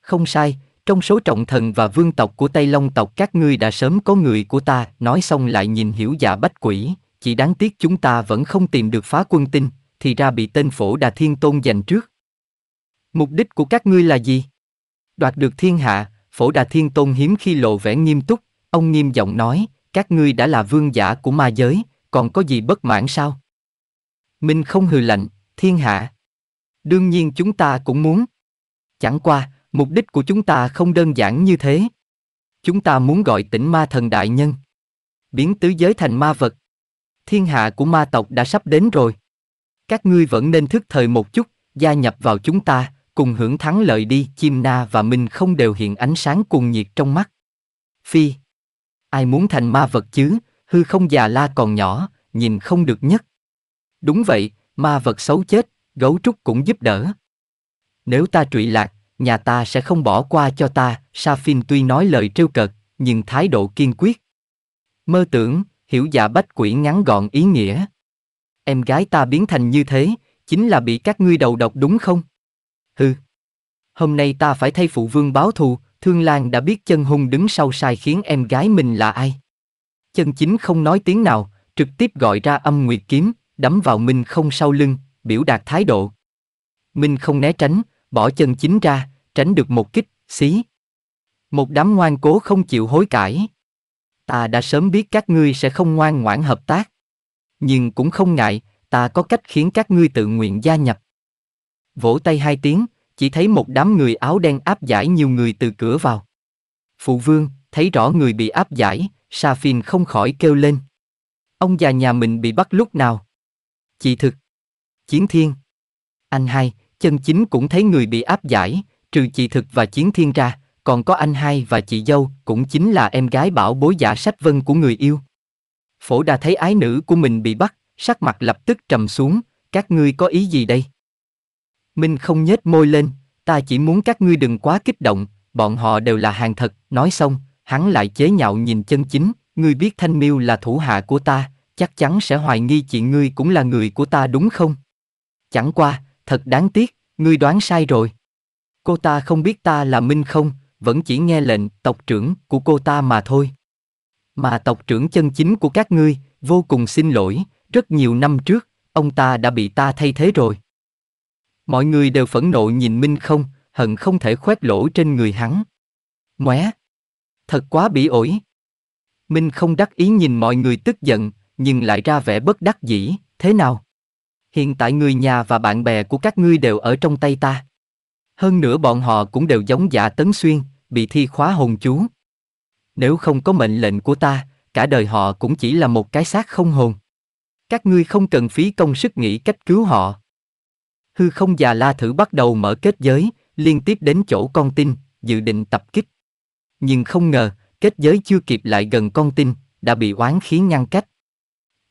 Không sai, trong số trọng thần và vương tộc của Tây Long tộc các ngươi đã sớm có người của ta, nói xong lại nhìn hiểu dạ bách quỷ, chỉ đáng tiếc chúng ta vẫn không tìm được phá quân tinh, thì ra bị tên phổ đà thiên tôn giành trước. Mục đích của các ngươi là gì? Đoạt được thiên hạ, phổ đà thiên tôn hiếm khi lộ vẻ nghiêm túc, ông nghiêm giọng nói, các ngươi đã là vương giả của ma giới, còn có gì bất mãn sao? Minh không hừ lạnh, thiên hạ. Đương nhiên chúng ta cũng muốn. Chẳng qua, Mục đích của chúng ta không đơn giản như thế. Chúng ta muốn gọi tỉnh ma thần đại nhân. Biến tứ giới thành ma vật. Thiên hạ của ma tộc đã sắp đến rồi. Các ngươi vẫn nên thức thời một chút, gia nhập vào chúng ta, cùng hưởng thắng lợi đi. Chim na và Minh không đều hiện ánh sáng cuồng nhiệt trong mắt. Phi. Ai muốn thành ma vật chứ, hư không già la còn nhỏ, nhìn không được nhất. Đúng vậy, ma vật xấu chết, gấu trúc cũng giúp đỡ. Nếu ta trụy lạc, nhà ta sẽ không bỏ qua cho ta, Safin tuy nói lời trêu cợt, nhưng thái độ kiên quyết. Mơ tưởng, hiểu giả dạ bách quỷ ngắn gọn ý nghĩa. Em gái ta biến thành như thế, chính là bị các ngươi đầu độc đúng không? Hừ. Hôm nay ta phải thay phụ vương báo thù, Thương Lan đã biết chân hung đứng sau sai khiến em gái mình là ai. Chân chính không nói tiếng nào, trực tiếp gọi ra âm nguyệt kiếm, đấm vào Minh không sau lưng, biểu đạt thái độ. Minh không né tránh, bỏ chân chính ra, tránh được một kích, xí. Một đám ngoan cố không chịu hối cải. Ta đã sớm biết các ngươi sẽ không ngoan ngoãn hợp tác. Nhưng cũng không ngại, ta có cách khiến các ngươi tự nguyện gia nhập. Vỗ tay hai tiếng, chỉ thấy một đám người áo đen áp giải nhiều người từ cửa vào. Phụ vương, thấy rõ người bị áp giải, Sa Phin không khỏi kêu lên. Ông già nhà mình bị bắt lúc nào? Chị thực. Chiến thiên. Anh hai, chân chính cũng thấy người bị áp giải, trừ chị thực và chiến thiên ra, còn có anh hai và chị dâu, cũng chính là em gái bảo bối giả sách vân của người yêu. Phổ đà thấy ái nữ của mình bị bắt, sắc mặt lập tức trầm xuống, các ngươi có ý gì đây? Minh không nhếch môi lên, ta chỉ muốn các ngươi đừng quá kích động, bọn họ đều là hàng thật, nói xong, hắn lại chế nhạo nhìn chân chính, ngươi biết Thanh Miêu là thủ hạ của ta, chắc chắn sẽ hoài nghi chị ngươi cũng là người của ta đúng không? Chẳng qua, thật đáng tiếc, ngươi đoán sai rồi. Cô ta không biết ta là Minh không, vẫn chỉ nghe lệnh tộc trưởng của cô ta mà thôi. Mà tộc trưởng chân chính của các ngươi, vô cùng xin lỗi, rất nhiều năm trước, ông ta đã bị ta thay thế rồi. Mọi người đều phẫn nộ nhìn Minh không, hận không thể khoét lỗ trên người hắn. Móe! Thật quá bị ổi! Minh không đắc ý nhìn mọi người tức giận, nhưng lại ra vẻ bất đắc dĩ, thế nào? hiện tại người nhà và bạn bè của các ngươi đều ở trong tay ta. Hơn nữa bọn họ cũng đều giống giả tấn xuyên, bị thi khóa hồn chú. Nếu không có mệnh lệnh của ta, cả đời họ cũng chỉ là một cái xác không hồn. Các ngươi không cần phí công sức nghĩ cách cứu họ. Hư không già la thử bắt đầu mở kết giới, liên tiếp đến chỗ con tin, dự định tập kích. Nhưng không ngờ, kết giới chưa kịp lại gần con tin, đã bị oán khí ngăn cách.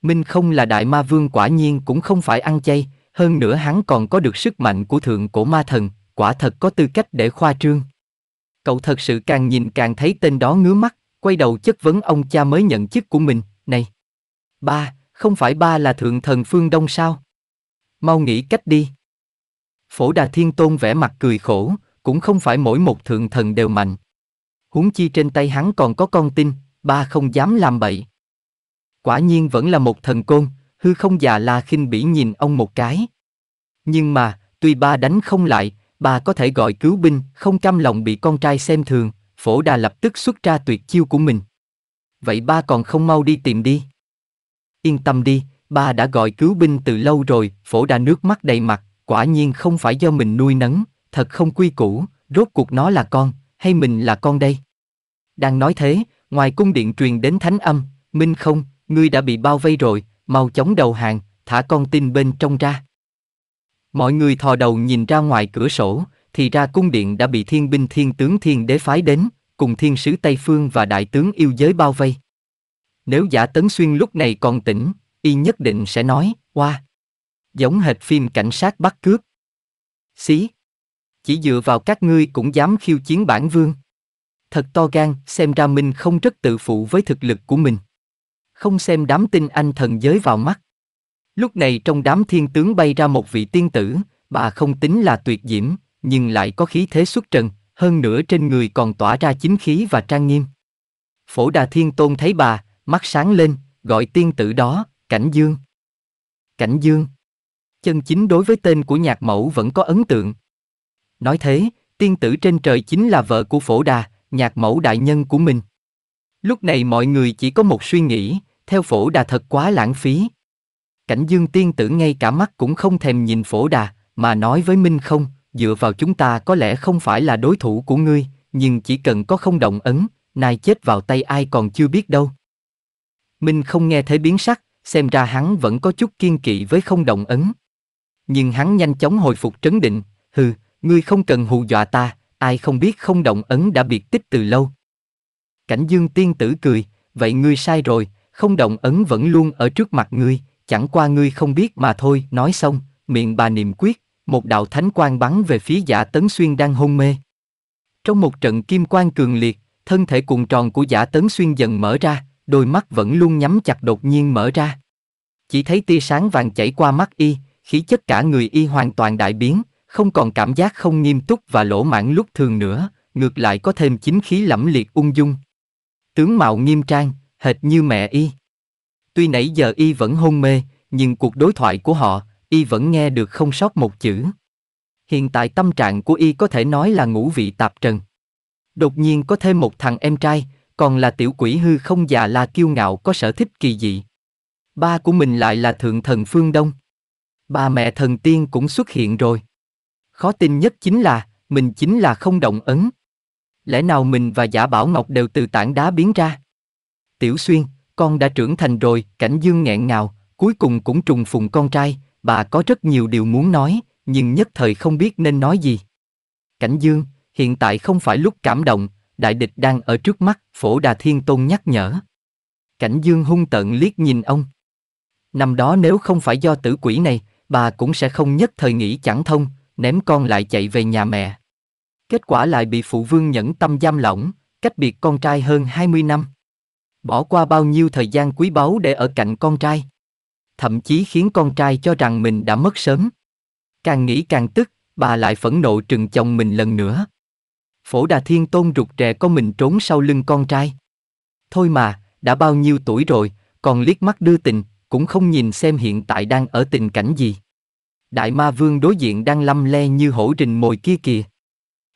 Minh không là đại ma vương quả nhiên cũng không phải ăn chay, hơn nữa hắn còn có được sức mạnh của thượng cổ ma thần, quả thật có tư cách để khoa trương. Cậu thật sự càng nhìn càng thấy tên đó ngứa mắt, quay đầu chất vấn ông cha mới nhận chức của mình, này. Ba, không phải ba là thượng thần phương đông sao? Mau nghĩ cách đi. Phổ Đà Thiên Tôn vẽ mặt cười khổ, cũng không phải mỗi một thượng thần đều mạnh. Huống chi trên tay hắn còn có con tin, ba không dám làm bậy. Quả nhiên vẫn là một thần côn, hư không già la khinh bỉ nhìn ông một cái. Nhưng mà, tuy ba đánh không lại, ba có thể gọi cứu binh, không cam lòng bị con trai xem thường, phổ đà lập tức xuất ra tuyệt chiêu của mình. Vậy ba còn không mau đi tìm đi. Yên tâm đi, ba đã gọi cứu binh từ lâu rồi, phổ đà nước mắt đầy mặt, quả nhiên không phải do mình nuôi nấng, thật không quy củ, rốt cuộc nó là con, hay mình là con đây. Đang nói thế, ngoài cung điện truyền đến thánh âm, minh không, ngươi đã bị bao vây rồi, mau chóng đầu hàng, thả con tin bên trong ra. Mọi người thò đầu nhìn ra ngoài cửa sổ, thì ra cung điện đã bị thiên binh thiên tướng thiên đế phái đến, cùng thiên sứ Tây Phương và đại tướng yêu giới bao vây. Nếu giả tấn xuyên lúc này còn tỉnh, y nhất định sẽ nói, qua. Giống hệt phim cảnh sát bắt cướp. Xí. Chỉ dựa vào các ngươi cũng dám khiêu chiến bản vương. Thật to gan, xem ra mình không rất tự phụ với thực lực của mình không xem đám tinh anh thần giới vào mắt. Lúc này trong đám thiên tướng bay ra một vị tiên tử, bà không tính là tuyệt diễm, nhưng lại có khí thế xuất trần, hơn nữa trên người còn tỏa ra chính khí và trang nghiêm. Phổ Đà Thiên Tôn thấy bà, mắt sáng lên, gọi tiên tử đó, Cảnh Dương. Cảnh Dương. Chân chính đối với tên của nhạc mẫu vẫn có ấn tượng. Nói thế, tiên tử trên trời chính là vợ của Phổ Đà, nhạc mẫu đại nhân của mình. Lúc này mọi người chỉ có một suy nghĩ, theo phổ đà thật quá lãng phí. Cảnh dương tiên tử ngay cả mắt cũng không thèm nhìn phổ đà, mà nói với Minh không, dựa vào chúng ta có lẽ không phải là đối thủ của ngươi, nhưng chỉ cần có không động ấn, nay chết vào tay ai còn chưa biết đâu. Minh không nghe thấy biến sắc, xem ra hắn vẫn có chút kiên kỵ với không động ấn. Nhưng hắn nhanh chóng hồi phục trấn định, hừ, ngươi không cần hù dọa ta, ai không biết không động ấn đã biệt tích từ lâu. Cảnh dương tiên tử cười, vậy ngươi sai rồi, không động ấn vẫn luôn ở trước mặt ngươi, chẳng qua ngươi không biết mà thôi, nói xong, miệng bà niệm quyết, một đạo thánh quang bắn về phía giả tấn xuyên đang hôn mê. Trong một trận kim quang cường liệt, thân thể cuộn tròn của giả tấn xuyên dần mở ra, đôi mắt vẫn luôn nhắm chặt đột nhiên mở ra. Chỉ thấy tia sáng vàng chảy qua mắt y, khí chất cả người y hoàn toàn đại biến, không còn cảm giác không nghiêm túc và lỗ mãn lúc thường nữa, ngược lại có thêm chính khí lẫm liệt ung dung. Tướng mạo nghiêm trang, hệt như mẹ y. Tuy nãy giờ y vẫn hôn mê, nhưng cuộc đối thoại của họ, y vẫn nghe được không sót một chữ. Hiện tại tâm trạng của y có thể nói là ngũ vị tạp trần. Đột nhiên có thêm một thằng em trai, còn là tiểu quỷ hư không già là kiêu ngạo có sở thích kỳ dị. Ba của mình lại là thượng thần phương Đông. Ba mẹ thần tiên cũng xuất hiện rồi. Khó tin nhất chính là, mình chính là không động ấn. Lẽ nào mình và giả bảo ngọc đều từ tảng đá biến ra? Tiểu Xuyên, con đã trưởng thành rồi, cảnh dương nghẹn ngào, cuối cùng cũng trùng phùng con trai, bà có rất nhiều điều muốn nói, nhưng nhất thời không biết nên nói gì. Cảnh dương, hiện tại không phải lúc cảm động, đại địch đang ở trước mắt, phổ đà thiên tôn nhắc nhở. Cảnh dương hung tợn liếc nhìn ông. Năm đó nếu không phải do tử quỷ này, bà cũng sẽ không nhất thời nghĩ chẳng thông, ném con lại chạy về nhà mẹ. Kết quả lại bị phụ vương nhẫn tâm giam lỏng, cách biệt con trai hơn 20 năm bỏ qua bao nhiêu thời gian quý báu để ở cạnh con trai thậm chí khiến con trai cho rằng mình đã mất sớm càng nghĩ càng tức bà lại phẫn nộ trừng chồng mình lần nữa phổ đà thiên tôn rụt rè có mình trốn sau lưng con trai thôi mà đã bao nhiêu tuổi rồi còn liếc mắt đưa tình cũng không nhìn xem hiện tại đang ở tình cảnh gì đại ma vương đối diện đang lăm le như hổ rình mồi kia kìa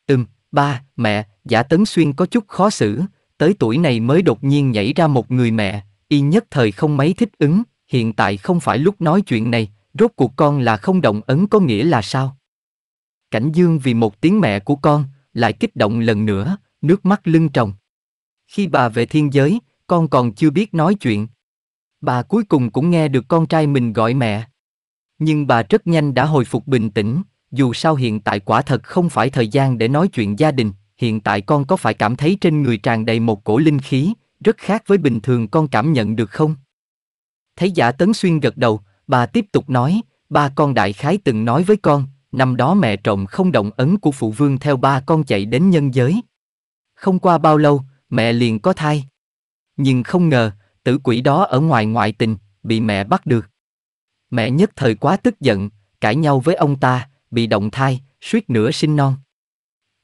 ừm ba mẹ giả tấn xuyên có chút khó xử tới tuổi này mới đột nhiên nhảy ra một người mẹ, y nhất thời không mấy thích ứng, hiện tại không phải lúc nói chuyện này, rốt cuộc con là không động ấn có nghĩa là sao? Cảnh dương vì một tiếng mẹ của con, lại kích động lần nữa, nước mắt lưng tròng. Khi bà về thiên giới, con còn chưa biết nói chuyện. Bà cuối cùng cũng nghe được con trai mình gọi mẹ. Nhưng bà rất nhanh đã hồi phục bình tĩnh, dù sao hiện tại quả thật không phải thời gian để nói chuyện gia đình, hiện tại con có phải cảm thấy trên người tràn đầy một cổ linh khí, rất khác với bình thường con cảm nhận được không? Thấy giả tấn xuyên gật đầu, bà tiếp tục nói, ba con đại khái từng nói với con, năm đó mẹ trộm không động ấn của phụ vương theo ba con chạy đến nhân giới. Không qua bao lâu, mẹ liền có thai. Nhưng không ngờ, tử quỷ đó ở ngoài ngoại tình, bị mẹ bắt được. Mẹ nhất thời quá tức giận, cãi nhau với ông ta, bị động thai, suýt nửa sinh non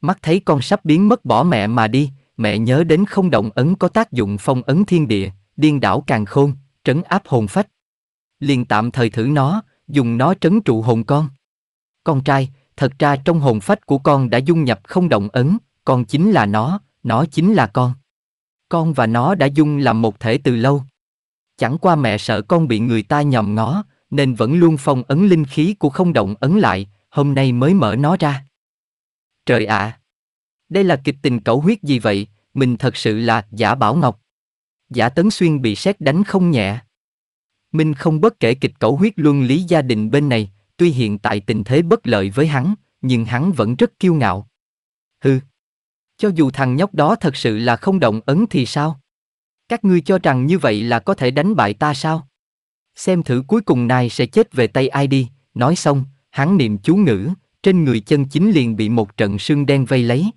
mắt thấy con sắp biến mất bỏ mẹ mà đi, mẹ nhớ đến không động ấn có tác dụng phong ấn thiên địa, điên đảo càng khôn, trấn áp hồn phách. Liền tạm thời thử nó, dùng nó trấn trụ hồn con. Con trai, thật ra trong hồn phách của con đã dung nhập không động ấn, con chính là nó, nó chính là con. Con và nó đã dung làm một thể từ lâu. Chẳng qua mẹ sợ con bị người ta nhòm ngó, nên vẫn luôn phong ấn linh khí của không động ấn lại, hôm nay mới mở nó ra. Trời ạ! À, đây là kịch tình cẩu huyết gì vậy? Mình thật sự là giả bảo ngọc. Giả tấn xuyên bị xét đánh không nhẹ. Mình không bất kể kịch cẩu huyết luân lý gia đình bên này, tuy hiện tại tình thế bất lợi với hắn, nhưng hắn vẫn rất kiêu ngạo. Hừ! Cho dù thằng nhóc đó thật sự là không động ấn thì sao? Các ngươi cho rằng như vậy là có thể đánh bại ta sao? Xem thử cuối cùng này sẽ chết về tay ai đi, nói xong, hắn niệm chú ngữ, trên người chân chính liền bị một trận sương đen vây lấy.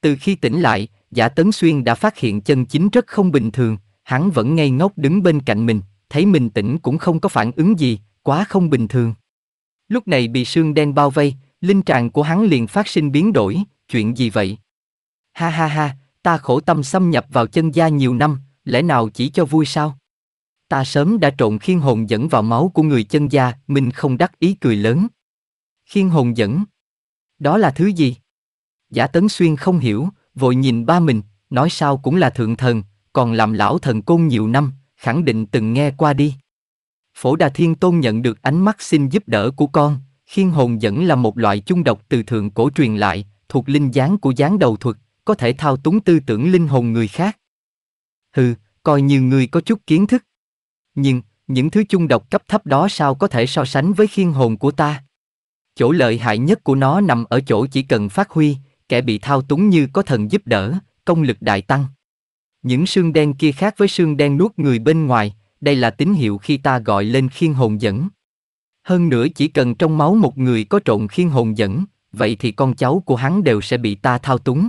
Từ khi tỉnh lại, giả tấn xuyên đã phát hiện chân chính rất không bình thường, hắn vẫn ngây ngốc đứng bên cạnh mình, thấy mình tỉnh cũng không có phản ứng gì, quá không bình thường. Lúc này bị sương đen bao vây, linh trạng của hắn liền phát sinh biến đổi, chuyện gì vậy? Ha ha ha, ta khổ tâm xâm nhập vào chân gia nhiều năm, lẽ nào chỉ cho vui sao? Ta sớm đã trộn khiên hồn dẫn vào máu của người chân gia, mình không đắc ý cười lớn. Khiên hồn dẫn. Đó là thứ gì? Giả Tấn Xuyên không hiểu, vội nhìn ba mình, nói sao cũng là thượng thần, còn làm lão thần côn nhiều năm, khẳng định từng nghe qua đi. Phổ Đà Thiên Tôn nhận được ánh mắt xin giúp đỡ của con, khiên hồn dẫn là một loại chung độc từ thượng cổ truyền lại, thuộc linh gián của gián đầu thuật, có thể thao túng tư tưởng linh hồn người khác. Hừ, coi như người có chút kiến thức. Nhưng, những thứ chung độc cấp thấp đó sao có thể so sánh với khiên hồn của ta? chỗ lợi hại nhất của nó nằm ở chỗ chỉ cần phát huy kẻ bị thao túng như có thần giúp đỡ công lực đại tăng những xương đen kia khác với xương đen nuốt người bên ngoài đây là tín hiệu khi ta gọi lên khiên hồn dẫn hơn nữa chỉ cần trong máu một người có trộn khiên hồn dẫn vậy thì con cháu của hắn đều sẽ bị ta thao túng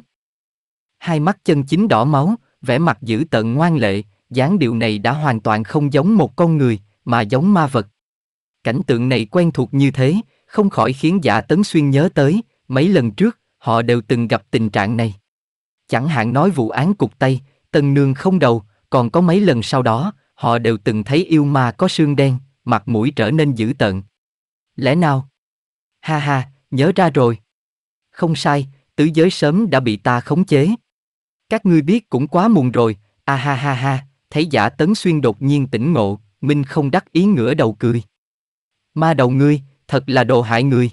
hai mắt chân chính đỏ máu vẻ mặt dữ tợn ngoan lệ dáng điệu này đã hoàn toàn không giống một con người mà giống ma vật cảnh tượng này quen thuộc như thế không khỏi khiến giả tấn xuyên nhớ tới, mấy lần trước, họ đều từng gặp tình trạng này. Chẳng hạn nói vụ án cục tay, tân nương không đầu, còn có mấy lần sau đó, họ đều từng thấy yêu ma có xương đen, mặt mũi trở nên dữ tợn. Lẽ nào? Ha ha, nhớ ra rồi. Không sai, tứ giới sớm đã bị ta khống chế. Các ngươi biết cũng quá muộn rồi, a à, ha ha ha, thấy giả tấn xuyên đột nhiên tỉnh ngộ, Minh không đắc ý ngửa đầu cười. Ma đầu ngươi, thật là đồ hại người.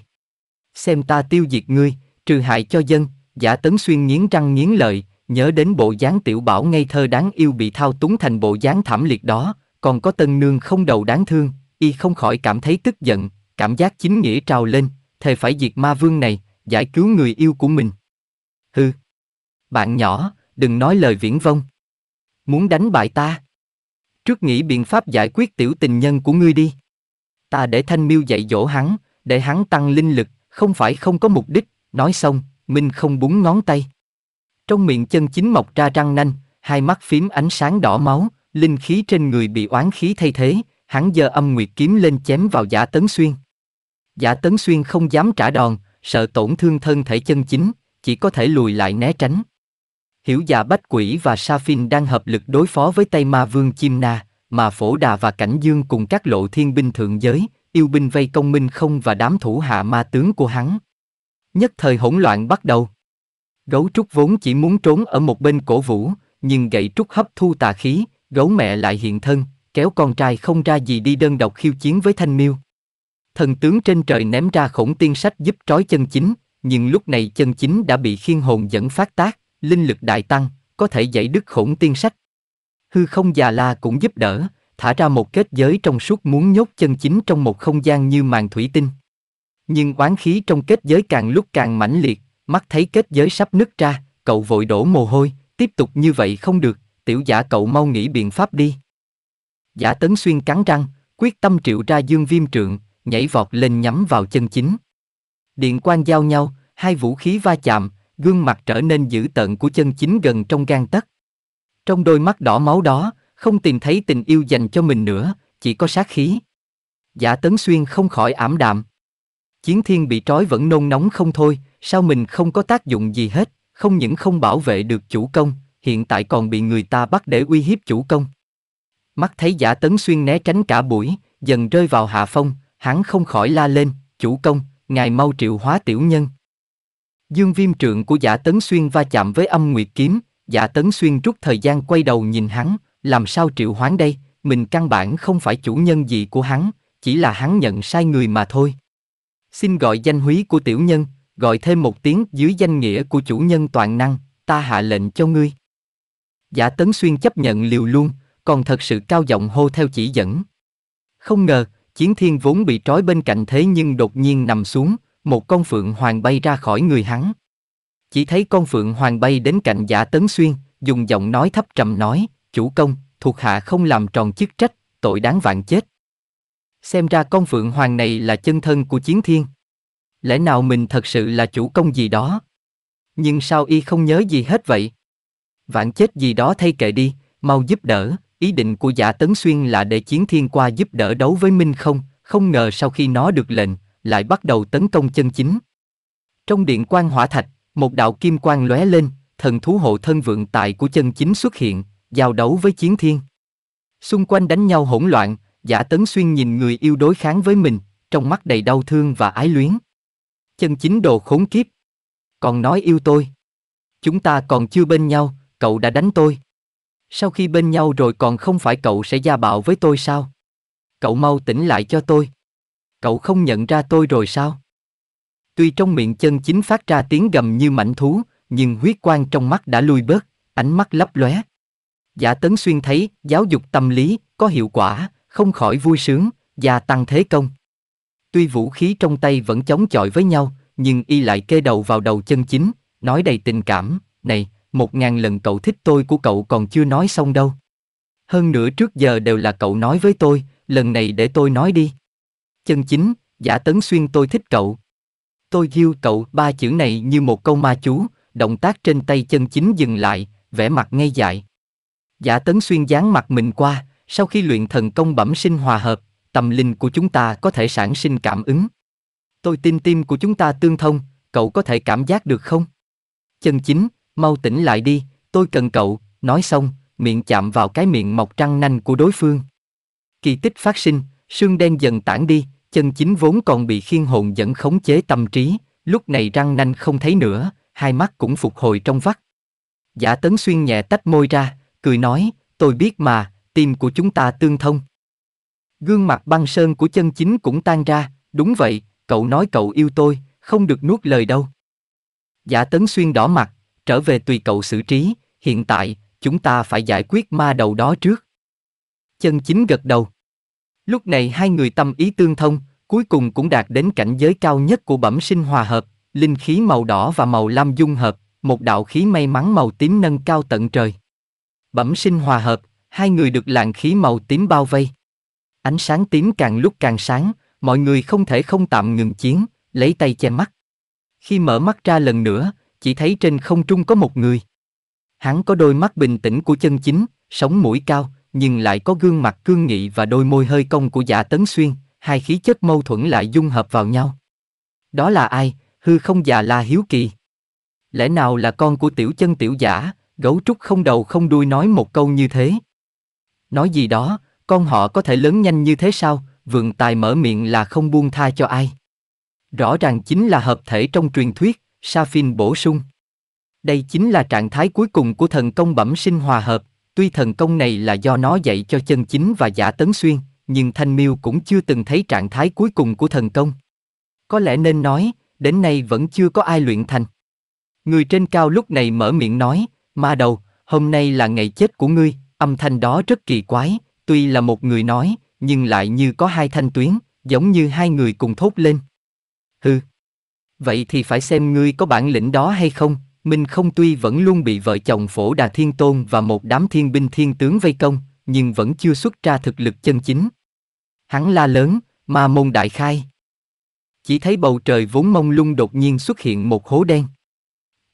Xem ta tiêu diệt ngươi, trừ hại cho dân, giả tấn xuyên nghiến răng nghiến lợi, nhớ đến bộ dáng tiểu bảo ngây thơ đáng yêu bị thao túng thành bộ dáng thảm liệt đó, còn có tân nương không đầu đáng thương, y không khỏi cảm thấy tức giận, cảm giác chính nghĩa trào lên, thề phải diệt ma vương này, giải cứu người yêu của mình. Hừ. Bạn nhỏ, đừng nói lời viễn vông. Muốn đánh bại ta? Trước nghĩ biện pháp giải quyết tiểu tình nhân của ngươi đi ta để Thanh Miêu dạy dỗ hắn, để hắn tăng linh lực, không phải không có mục đích, nói xong, Minh không búng ngón tay. Trong miệng chân chính mọc ra răng nanh, hai mắt phím ánh sáng đỏ máu, linh khí trên người bị oán khí thay thế, hắn giơ âm nguyệt kiếm lên chém vào giả tấn xuyên. Giả tấn xuyên không dám trả đòn, sợ tổn thương thân thể chân chính, chỉ có thể lùi lại né tránh. Hiểu già bách quỷ và Sa Phin đang hợp lực đối phó với tay Ma Vương Chim Na, mà Phổ Đà và Cảnh Dương cùng các lộ thiên binh thượng giới, yêu binh vây công minh không và đám thủ hạ ma tướng của hắn. Nhất thời hỗn loạn bắt đầu. Gấu trúc vốn chỉ muốn trốn ở một bên cổ vũ, nhưng gậy trúc hấp thu tà khí, gấu mẹ lại hiện thân, kéo con trai không ra gì đi đơn độc khiêu chiến với thanh miêu. Thần tướng trên trời ném ra khổng tiên sách giúp trói chân chính, nhưng lúc này chân chính đã bị khiên hồn dẫn phát tác, linh lực đại tăng, có thể giải đứt khổng tiên sách, hư không già la cũng giúp đỡ, thả ra một kết giới trong suốt muốn nhốt chân chính trong một không gian như màn thủy tinh. Nhưng oán khí trong kết giới càng lúc càng mãnh liệt, mắt thấy kết giới sắp nứt ra, cậu vội đổ mồ hôi, tiếp tục như vậy không được, tiểu giả cậu mau nghĩ biện pháp đi. Giả tấn xuyên cắn răng, quyết tâm triệu ra dương viêm trượng, nhảy vọt lên nhắm vào chân chính. Điện quang giao nhau, hai vũ khí va chạm, gương mặt trở nên dữ tợn của chân chính gần trong gan tấc. Trong đôi mắt đỏ máu đó, không tìm thấy tình yêu dành cho mình nữa, chỉ có sát khí. Giả Tấn Xuyên không khỏi ảm đạm. Chiến thiên bị trói vẫn nôn nóng không thôi, sao mình không có tác dụng gì hết, không những không bảo vệ được chủ công, hiện tại còn bị người ta bắt để uy hiếp chủ công. Mắt thấy giả tấn xuyên né tránh cả buổi, dần rơi vào hạ phong, hắn không khỏi la lên, chủ công, ngài mau triệu hóa tiểu nhân. Dương viêm trượng của giả tấn xuyên va chạm với âm nguyệt kiếm, Dạ Tấn Xuyên rút thời gian quay đầu nhìn hắn, làm sao triệu hoán đây, mình căn bản không phải chủ nhân gì của hắn, chỉ là hắn nhận sai người mà thôi. Xin gọi danh húy của tiểu nhân, gọi thêm một tiếng dưới danh nghĩa của chủ nhân toàn năng, ta hạ lệnh cho ngươi. Dạ Tấn Xuyên chấp nhận liều luôn, còn thật sự cao giọng hô theo chỉ dẫn. Không ngờ, chiến thiên vốn bị trói bên cạnh thế nhưng đột nhiên nằm xuống, một con phượng hoàng bay ra khỏi người hắn. Chỉ thấy con phượng hoàng bay đến cạnh giả tấn xuyên, dùng giọng nói thấp trầm nói, chủ công, thuộc hạ không làm tròn chức trách, tội đáng vạn chết. Xem ra con phượng hoàng này là chân thân của chiến thiên. Lẽ nào mình thật sự là chủ công gì đó? Nhưng sao y không nhớ gì hết vậy? Vạn chết gì đó thay kệ đi, mau giúp đỡ, ý định của giả tấn xuyên là để chiến thiên qua giúp đỡ đấu với Minh không, không ngờ sau khi nó được lệnh, lại bắt đầu tấn công chân chính. Trong điện quan hỏa thạch, một đạo kim quang lóe lên, thần thú hộ thân vượng tại của chân chính xuất hiện, giao đấu với chiến thiên. Xung quanh đánh nhau hỗn loạn, giả tấn xuyên nhìn người yêu đối kháng với mình, trong mắt đầy đau thương và ái luyến. Chân chính đồ khốn kiếp. Còn nói yêu tôi. Chúng ta còn chưa bên nhau, cậu đã đánh tôi. Sau khi bên nhau rồi còn không phải cậu sẽ gia bạo với tôi sao? Cậu mau tỉnh lại cho tôi. Cậu không nhận ra tôi rồi sao? Tuy trong miệng chân chính phát ra tiếng gầm như mảnh thú, nhưng huyết quang trong mắt đã lui bớt, ánh mắt lấp lóe. Giả Tấn Xuyên thấy giáo dục tâm lý có hiệu quả, không khỏi vui sướng, gia tăng thế công. Tuy vũ khí trong tay vẫn chống chọi với nhau, nhưng y lại kê đầu vào đầu chân chính, nói đầy tình cảm, này, một ngàn lần cậu thích tôi của cậu còn chưa nói xong đâu. Hơn nữa trước giờ đều là cậu nói với tôi, lần này để tôi nói đi. Chân chính, giả tấn xuyên tôi thích cậu, Tôi ghiêu cậu ba chữ này như một câu ma chú, động tác trên tay chân chính dừng lại, vẻ mặt ngây dại. Giả tấn xuyên dáng mặt mình qua, sau khi luyện thần công bẩm sinh hòa hợp, tâm linh của chúng ta có thể sản sinh cảm ứng. Tôi tin tim của chúng ta tương thông, cậu có thể cảm giác được không? Chân chính, mau tỉnh lại đi, tôi cần cậu, nói xong, miệng chạm vào cái miệng mọc trăng nanh của đối phương. Kỳ tích phát sinh, sương đen dần tản đi, chân chính vốn còn bị khiên hồn dẫn khống chế tâm trí, lúc này răng nanh không thấy nữa, hai mắt cũng phục hồi trong vắt. Giả tấn xuyên nhẹ tách môi ra, cười nói, tôi biết mà, tim của chúng ta tương thông. Gương mặt băng sơn của chân chính cũng tan ra, đúng vậy, cậu nói cậu yêu tôi, không được nuốt lời đâu. Giả tấn xuyên đỏ mặt, trở về tùy cậu xử trí, hiện tại, chúng ta phải giải quyết ma đầu đó trước. Chân chính gật đầu. Lúc này hai người tâm ý tương thông, cuối cùng cũng đạt đến cảnh giới cao nhất của bẩm sinh hòa hợp, linh khí màu đỏ và màu lam dung hợp, một đạo khí may mắn màu tím nâng cao tận trời. Bẩm sinh hòa hợp, hai người được làn khí màu tím bao vây. Ánh sáng tím càng lúc càng sáng, mọi người không thể không tạm ngừng chiến, lấy tay che mắt. Khi mở mắt ra lần nữa, chỉ thấy trên không trung có một người. Hắn có đôi mắt bình tĩnh của chân chính, sống mũi cao, nhưng lại có gương mặt cương nghị và đôi môi hơi cong của giả tấn xuyên, hai khí chất mâu thuẫn lại dung hợp vào nhau. Đó là ai, hư không già la hiếu kỳ. Lẽ nào là con của tiểu chân tiểu giả, gấu trúc không đầu không đuôi nói một câu như thế. Nói gì đó, con họ có thể lớn nhanh như thế sao, vườn tài mở miệng là không buông tha cho ai. Rõ ràng chính là hợp thể trong truyền thuyết, Sa Phin bổ sung. Đây chính là trạng thái cuối cùng của thần công bẩm sinh hòa hợp, Tuy thần công này là do nó dạy cho chân chính và giả tấn xuyên, nhưng Thanh Miêu cũng chưa từng thấy trạng thái cuối cùng của thần công. Có lẽ nên nói, đến nay vẫn chưa có ai luyện thành. Người trên cao lúc này mở miệng nói, ma đầu, hôm nay là ngày chết của ngươi, âm thanh đó rất kỳ quái, tuy là một người nói, nhưng lại như có hai thanh tuyến, giống như hai người cùng thốt lên. Hừ. Vậy thì phải xem ngươi có bản lĩnh đó hay không, Minh không tuy vẫn luôn bị vợ chồng phổ đà thiên tôn và một đám thiên binh thiên tướng vây công, nhưng vẫn chưa xuất ra thực lực chân chính. Hắn la lớn, mà môn đại khai. Chỉ thấy bầu trời vốn mông lung đột nhiên xuất hiện một hố đen.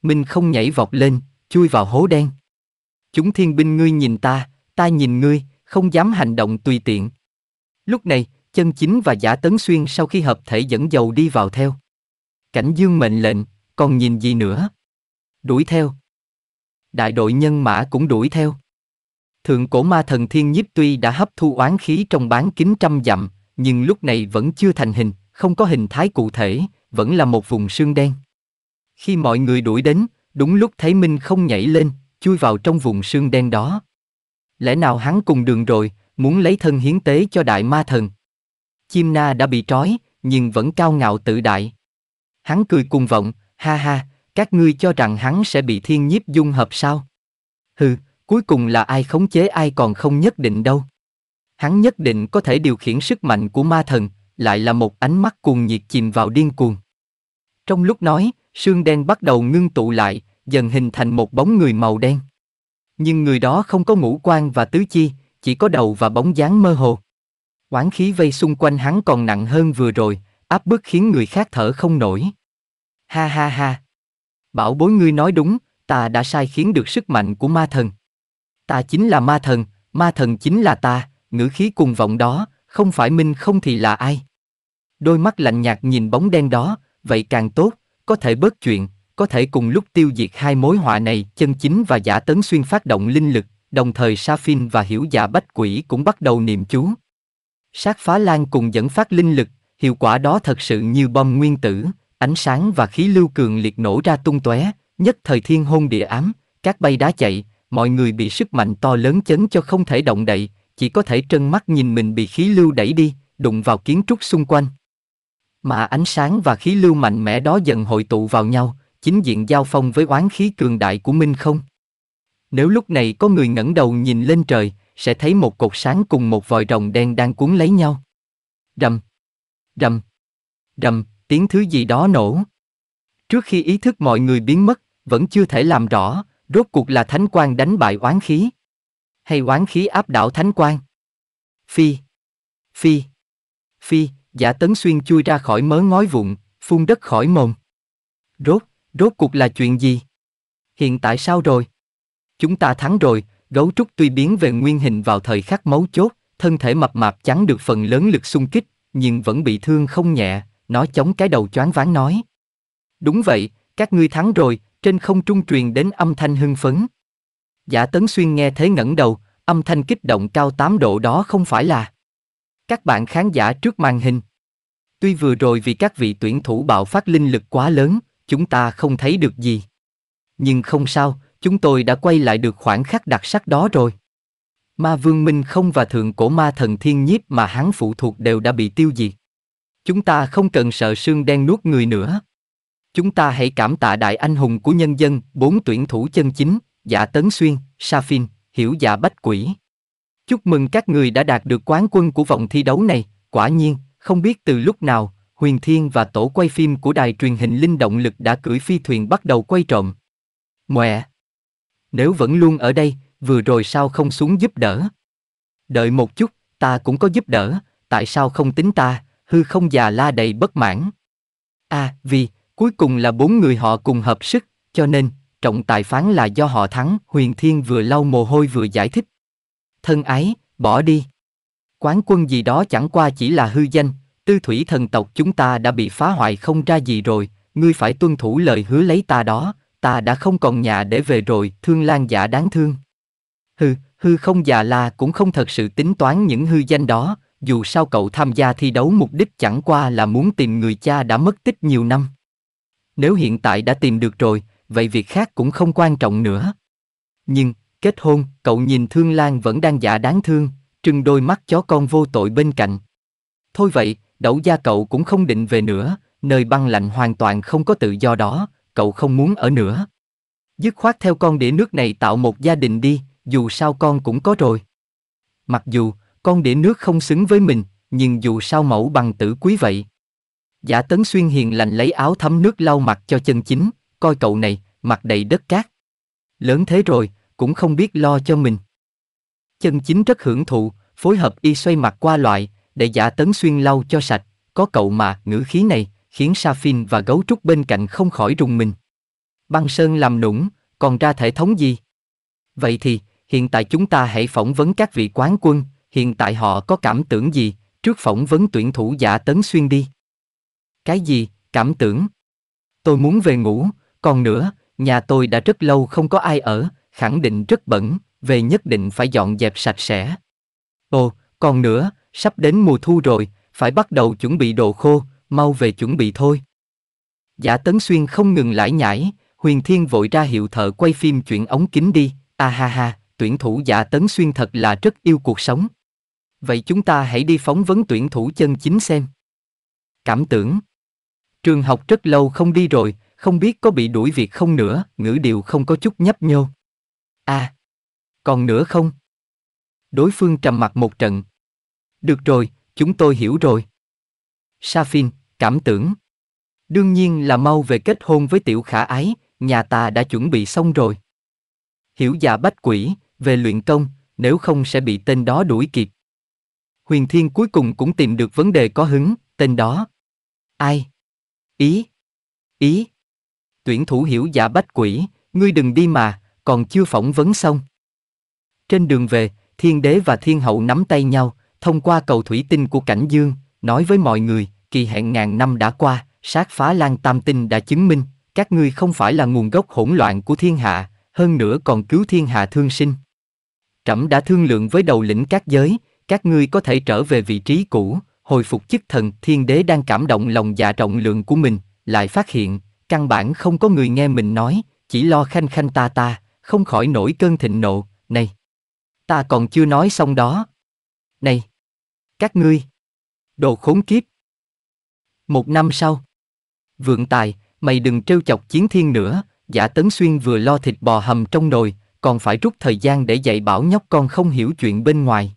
Minh không nhảy vọt lên, chui vào hố đen. Chúng thiên binh ngươi nhìn ta, ta nhìn ngươi, không dám hành động tùy tiện. Lúc này, chân chính và giả tấn xuyên sau khi hợp thể dẫn dầu đi vào theo. Cảnh dương mệnh lệnh, còn nhìn gì nữa? Đuổi theo. Đại đội nhân mã cũng đuổi theo. Thượng cổ ma thần thiên nhiếp tuy đã hấp thu oán khí trong bán kính trăm dặm, nhưng lúc này vẫn chưa thành hình, không có hình thái cụ thể, vẫn là một vùng xương đen. Khi mọi người đuổi đến, đúng lúc thấy Minh không nhảy lên, chui vào trong vùng xương đen đó. Lẽ nào hắn cùng đường rồi, muốn lấy thân hiến tế cho đại ma thần. Chim na đã bị trói, nhưng vẫn cao ngạo tự đại. Hắn cười cùng vọng, ha ha, các ngươi cho rằng hắn sẽ bị thiên nhiếp dung hợp sao? Hừ, cuối cùng là ai khống chế ai còn không nhất định đâu. Hắn nhất định có thể điều khiển sức mạnh của ma thần, lại là một ánh mắt cuồng nhiệt chìm vào điên cuồng. Trong lúc nói, sương đen bắt đầu ngưng tụ lại, dần hình thành một bóng người màu đen. Nhưng người đó không có ngũ quan và tứ chi, chỉ có đầu và bóng dáng mơ hồ. Quán khí vây xung quanh hắn còn nặng hơn vừa rồi, áp bức khiến người khác thở không nổi. Ha ha ha, Bảo bối ngươi nói đúng, ta đã sai khiến được sức mạnh của ma thần. Ta chính là ma thần, ma thần chính là ta, ngữ khí cùng vọng đó, không phải minh không thì là ai. Đôi mắt lạnh nhạt nhìn bóng đen đó, vậy càng tốt, có thể bớt chuyện, có thể cùng lúc tiêu diệt hai mối họa này, chân chính và giả tấn xuyên phát động linh lực, đồng thời Sa Safin và hiểu giả dạ bách quỷ cũng bắt đầu niệm chú. Sát phá lan cùng dẫn phát linh lực, hiệu quả đó thật sự như bom nguyên tử, ánh sáng và khí lưu cường liệt nổ ra tung tóe, nhất thời thiên hôn địa ám, các bay đá chạy, mọi người bị sức mạnh to lớn chấn cho không thể động đậy, chỉ có thể trân mắt nhìn mình bị khí lưu đẩy đi, đụng vào kiến trúc xung quanh. Mà ánh sáng và khí lưu mạnh mẽ đó dần hội tụ vào nhau, chính diện giao phong với oán khí cường đại của Minh không. Nếu lúc này có người ngẩng đầu nhìn lên trời, sẽ thấy một cột sáng cùng một vòi rồng đen đang cuốn lấy nhau. Rầm, rầm, rầm tiếng thứ gì đó nổ. Trước khi ý thức mọi người biến mất, vẫn chưa thể làm rõ, rốt cuộc là thánh quan đánh bại oán khí. Hay oán khí áp đảo thánh quan. Phi. Phi. Phi, giả tấn xuyên chui ra khỏi mớ ngói vụn, phun đất khỏi mồm. Rốt, rốt cuộc là chuyện gì? Hiện tại sao rồi? Chúng ta thắng rồi, gấu trúc tuy biến về nguyên hình vào thời khắc mấu chốt, thân thể mập mạp chắn được phần lớn lực xung kích, nhưng vẫn bị thương không nhẹ, nó chống cái đầu choáng váng nói. Đúng vậy, các ngươi thắng rồi, trên không trung truyền đến âm thanh hưng phấn. Giả Tấn Xuyên nghe thế ngẩng đầu, âm thanh kích động cao 8 độ đó không phải là. Các bạn khán giả trước màn hình. Tuy vừa rồi vì các vị tuyển thủ bạo phát linh lực quá lớn, chúng ta không thấy được gì. Nhưng không sao, chúng tôi đã quay lại được khoảng khắc đặc sắc đó rồi. Ma Vương Minh không và Thượng Cổ Ma Thần Thiên Nhiếp mà hắn phụ thuộc đều đã bị tiêu diệt. Chúng ta không cần sợ sương đen nuốt người nữa. Chúng ta hãy cảm tạ đại anh hùng của nhân dân, bốn tuyển thủ chân chính, giả dạ Tấn Xuyên, Sa Phin, Hiểu giả dạ Bách Quỷ. Chúc mừng các người đã đạt được quán quân của vòng thi đấu này, quả nhiên, không biết từ lúc nào, Huyền Thiên và tổ quay phim của đài truyền hình Linh Động Lực đã cưỡi phi thuyền bắt đầu quay trộm. Mẹ! Nếu vẫn luôn ở đây, vừa rồi sao không xuống giúp đỡ? Đợi một chút, ta cũng có giúp đỡ, tại sao không tính ta, hư không già la đầy bất mãn. À, vì, cuối cùng là bốn người họ cùng hợp sức, cho nên, trọng tài phán là do họ thắng, huyền thiên vừa lau mồ hôi vừa giải thích. Thân ái, bỏ đi. Quán quân gì đó chẳng qua chỉ là hư danh, tư thủy thần tộc chúng ta đã bị phá hoại không ra gì rồi, ngươi phải tuân thủ lời hứa lấy ta đó, ta đã không còn nhà để về rồi, thương lan giả đáng thương. Hư, hư không già la cũng không thật sự tính toán những hư danh đó, dù sao cậu tham gia thi đấu mục đích chẳng qua là muốn tìm người cha đã mất tích nhiều năm. Nếu hiện tại đã tìm được rồi, vậy việc khác cũng không quan trọng nữa. Nhưng, kết hôn, cậu nhìn Thương Lan vẫn đang giả đáng thương, trừng đôi mắt chó con vô tội bên cạnh. Thôi vậy, đậu gia cậu cũng không định về nữa, nơi băng lạnh hoàn toàn không có tự do đó, cậu không muốn ở nữa. Dứt khoát theo con để nước này tạo một gia đình đi, dù sao con cũng có rồi. Mặc dù, con đĩa nước không xứng với mình, nhưng dù sao mẫu bằng tử quý vậy. Giả Tấn Xuyên hiền lành lấy áo thấm nước lau mặt cho chân chính, coi cậu này, mặt đầy đất cát. Lớn thế rồi, cũng không biết lo cho mình. Chân chính rất hưởng thụ, phối hợp y xoay mặt qua loại, để giả Tấn Xuyên lau cho sạch, có cậu mà, ngữ khí này, khiến sa Safin và gấu trúc bên cạnh không khỏi rùng mình. Băng sơn làm nũng, còn ra thể thống gì? Vậy thì, hiện tại chúng ta hãy phỏng vấn các vị quán quân, hiện tại họ có cảm tưởng gì, trước phỏng vấn tuyển thủ giả Tấn Xuyên đi. Cái gì, cảm tưởng? Tôi muốn về ngủ, còn nữa, nhà tôi đã rất lâu không có ai ở, khẳng định rất bẩn, về nhất định phải dọn dẹp sạch sẽ. Ồ, còn nữa, sắp đến mùa thu rồi, phải bắt đầu chuẩn bị đồ khô, mau về chuẩn bị thôi. Giả Tấn Xuyên không ngừng lải nhải, Huyền Thiên vội ra hiệu thợ quay phim chuyện ống kính đi, a à ha ha, tuyển thủ giả Tấn Xuyên thật là rất yêu cuộc sống. Vậy chúng ta hãy đi phóng vấn tuyển thủ chân chính xem. Cảm tưởng. Trường học rất lâu không đi rồi, không biết có bị đuổi việc không nữa, ngữ điệu không có chút nhấp nhô. À, còn nữa không? Đối phương trầm mặt một trận. Được rồi, chúng tôi hiểu rồi. Safin, cảm tưởng. Đương nhiên là mau về kết hôn với tiểu khả ái, nhà ta đã chuẩn bị xong rồi. Hiểu già dạ bách quỷ, về luyện công, nếu không sẽ bị tên đó đuổi kịp. Huyền Thiên cuối cùng cũng tìm được vấn đề có hứng, tên đó. Ai? Ý? Ý? Tuyển thủ hiểu giả bách quỷ, ngươi đừng đi mà, còn chưa phỏng vấn xong. Trên đường về, thiên đế và thiên hậu nắm tay nhau, thông qua cầu thủy tinh của cảnh dương, nói với mọi người, kỳ hẹn ngàn năm đã qua, sát phá lan tam tinh đã chứng minh, các ngươi không phải là nguồn gốc hỗn loạn của thiên hạ, hơn nữa còn cứu thiên hạ thương sinh. Trẫm đã thương lượng với đầu lĩnh các giới, các ngươi có thể trở về vị trí cũ, hồi phục chức thần. Thiên đế đang cảm động lòng dạ rộng lượng của mình, lại phát hiện, căn bản không có người nghe mình nói, chỉ lo khanh khanh ta ta, không khỏi nổi cơn thịnh nộ, này. Ta còn chưa nói xong đó. Này. Các ngươi. Đồ khốn kiếp. Một năm sau. Vượng tài, mày đừng trêu chọc chiến thiên nữa, giả tấn xuyên vừa lo thịt bò hầm trong nồi, còn phải rút thời gian để dạy bảo nhóc con không hiểu chuyện bên ngoài.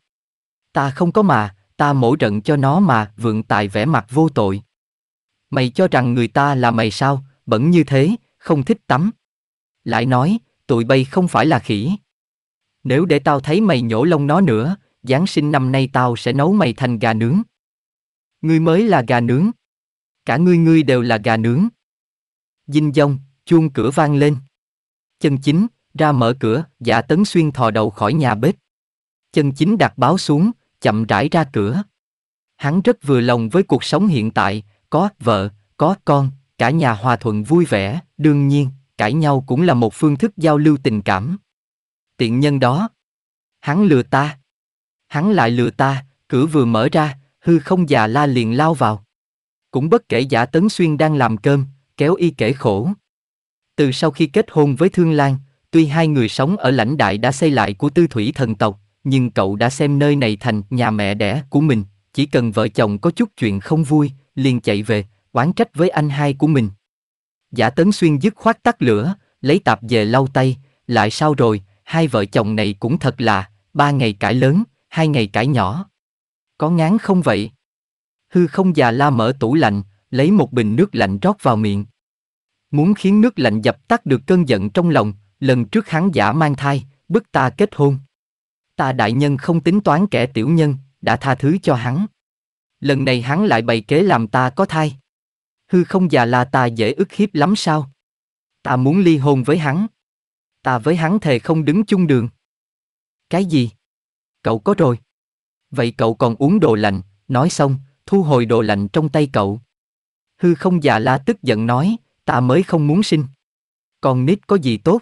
Ta không có mà, ta mỗi trận cho nó mà, vượng tài vẻ mặt vô tội. Mày cho rằng người ta là mày sao, bẩn như thế, không thích tắm. Lại nói, tụi bay không phải là khỉ. Nếu để tao thấy mày nhổ lông nó nữa, Giáng sinh năm nay tao sẽ nấu mày thành gà nướng. Ngươi mới là gà nướng. Cả ngươi ngươi đều là gà nướng. Dinh dông, chuông cửa vang lên. Chân chính, ra mở cửa, giả tấn xuyên thò đầu khỏi nhà bếp. Chân chính đặt báo xuống, chậm rãi ra cửa. Hắn rất vừa lòng với cuộc sống hiện tại, có vợ, có con, cả nhà hòa thuận vui vẻ, đương nhiên, cãi nhau cũng là một phương thức giao lưu tình cảm. Tiện nhân đó, hắn lừa ta, hắn lại lừa ta, cửa vừa mở ra, hư không già la liền lao vào. Cũng bất kể giả tấn xuyên đang làm cơm, kéo y kể khổ. Từ sau khi kết hôn với Thương Lan, tuy hai người sống ở lãnh đại đã xây lại của tư thủy thần tộc, nhưng cậu đã xem nơi này thành nhà mẹ đẻ của mình, chỉ cần vợ chồng có chút chuyện không vui, liền chạy về, oán trách với anh hai của mình. Giả Tấn Xuyên dứt khoát tắt lửa, lấy tạp về lau tay, lại sao rồi, hai vợ chồng này cũng thật là, ba ngày cãi lớn, hai ngày cãi nhỏ. Có ngán không vậy? Hư không già la mở tủ lạnh, lấy một bình nước lạnh rót vào miệng. Muốn khiến nước lạnh dập tắt được cơn giận trong lòng, lần trước hắn giả mang thai, bức ta kết hôn ta đại nhân không tính toán kẻ tiểu nhân, đã tha thứ cho hắn. Lần này hắn lại bày kế làm ta có thai. Hư không già là ta dễ ức hiếp lắm sao? Ta muốn ly hôn với hắn. Ta với hắn thề không đứng chung đường. Cái gì? Cậu có rồi. Vậy cậu còn uống đồ lạnh, nói xong, thu hồi đồ lạnh trong tay cậu. Hư không già la tức giận nói, ta mới không muốn sinh. Còn nít có gì tốt?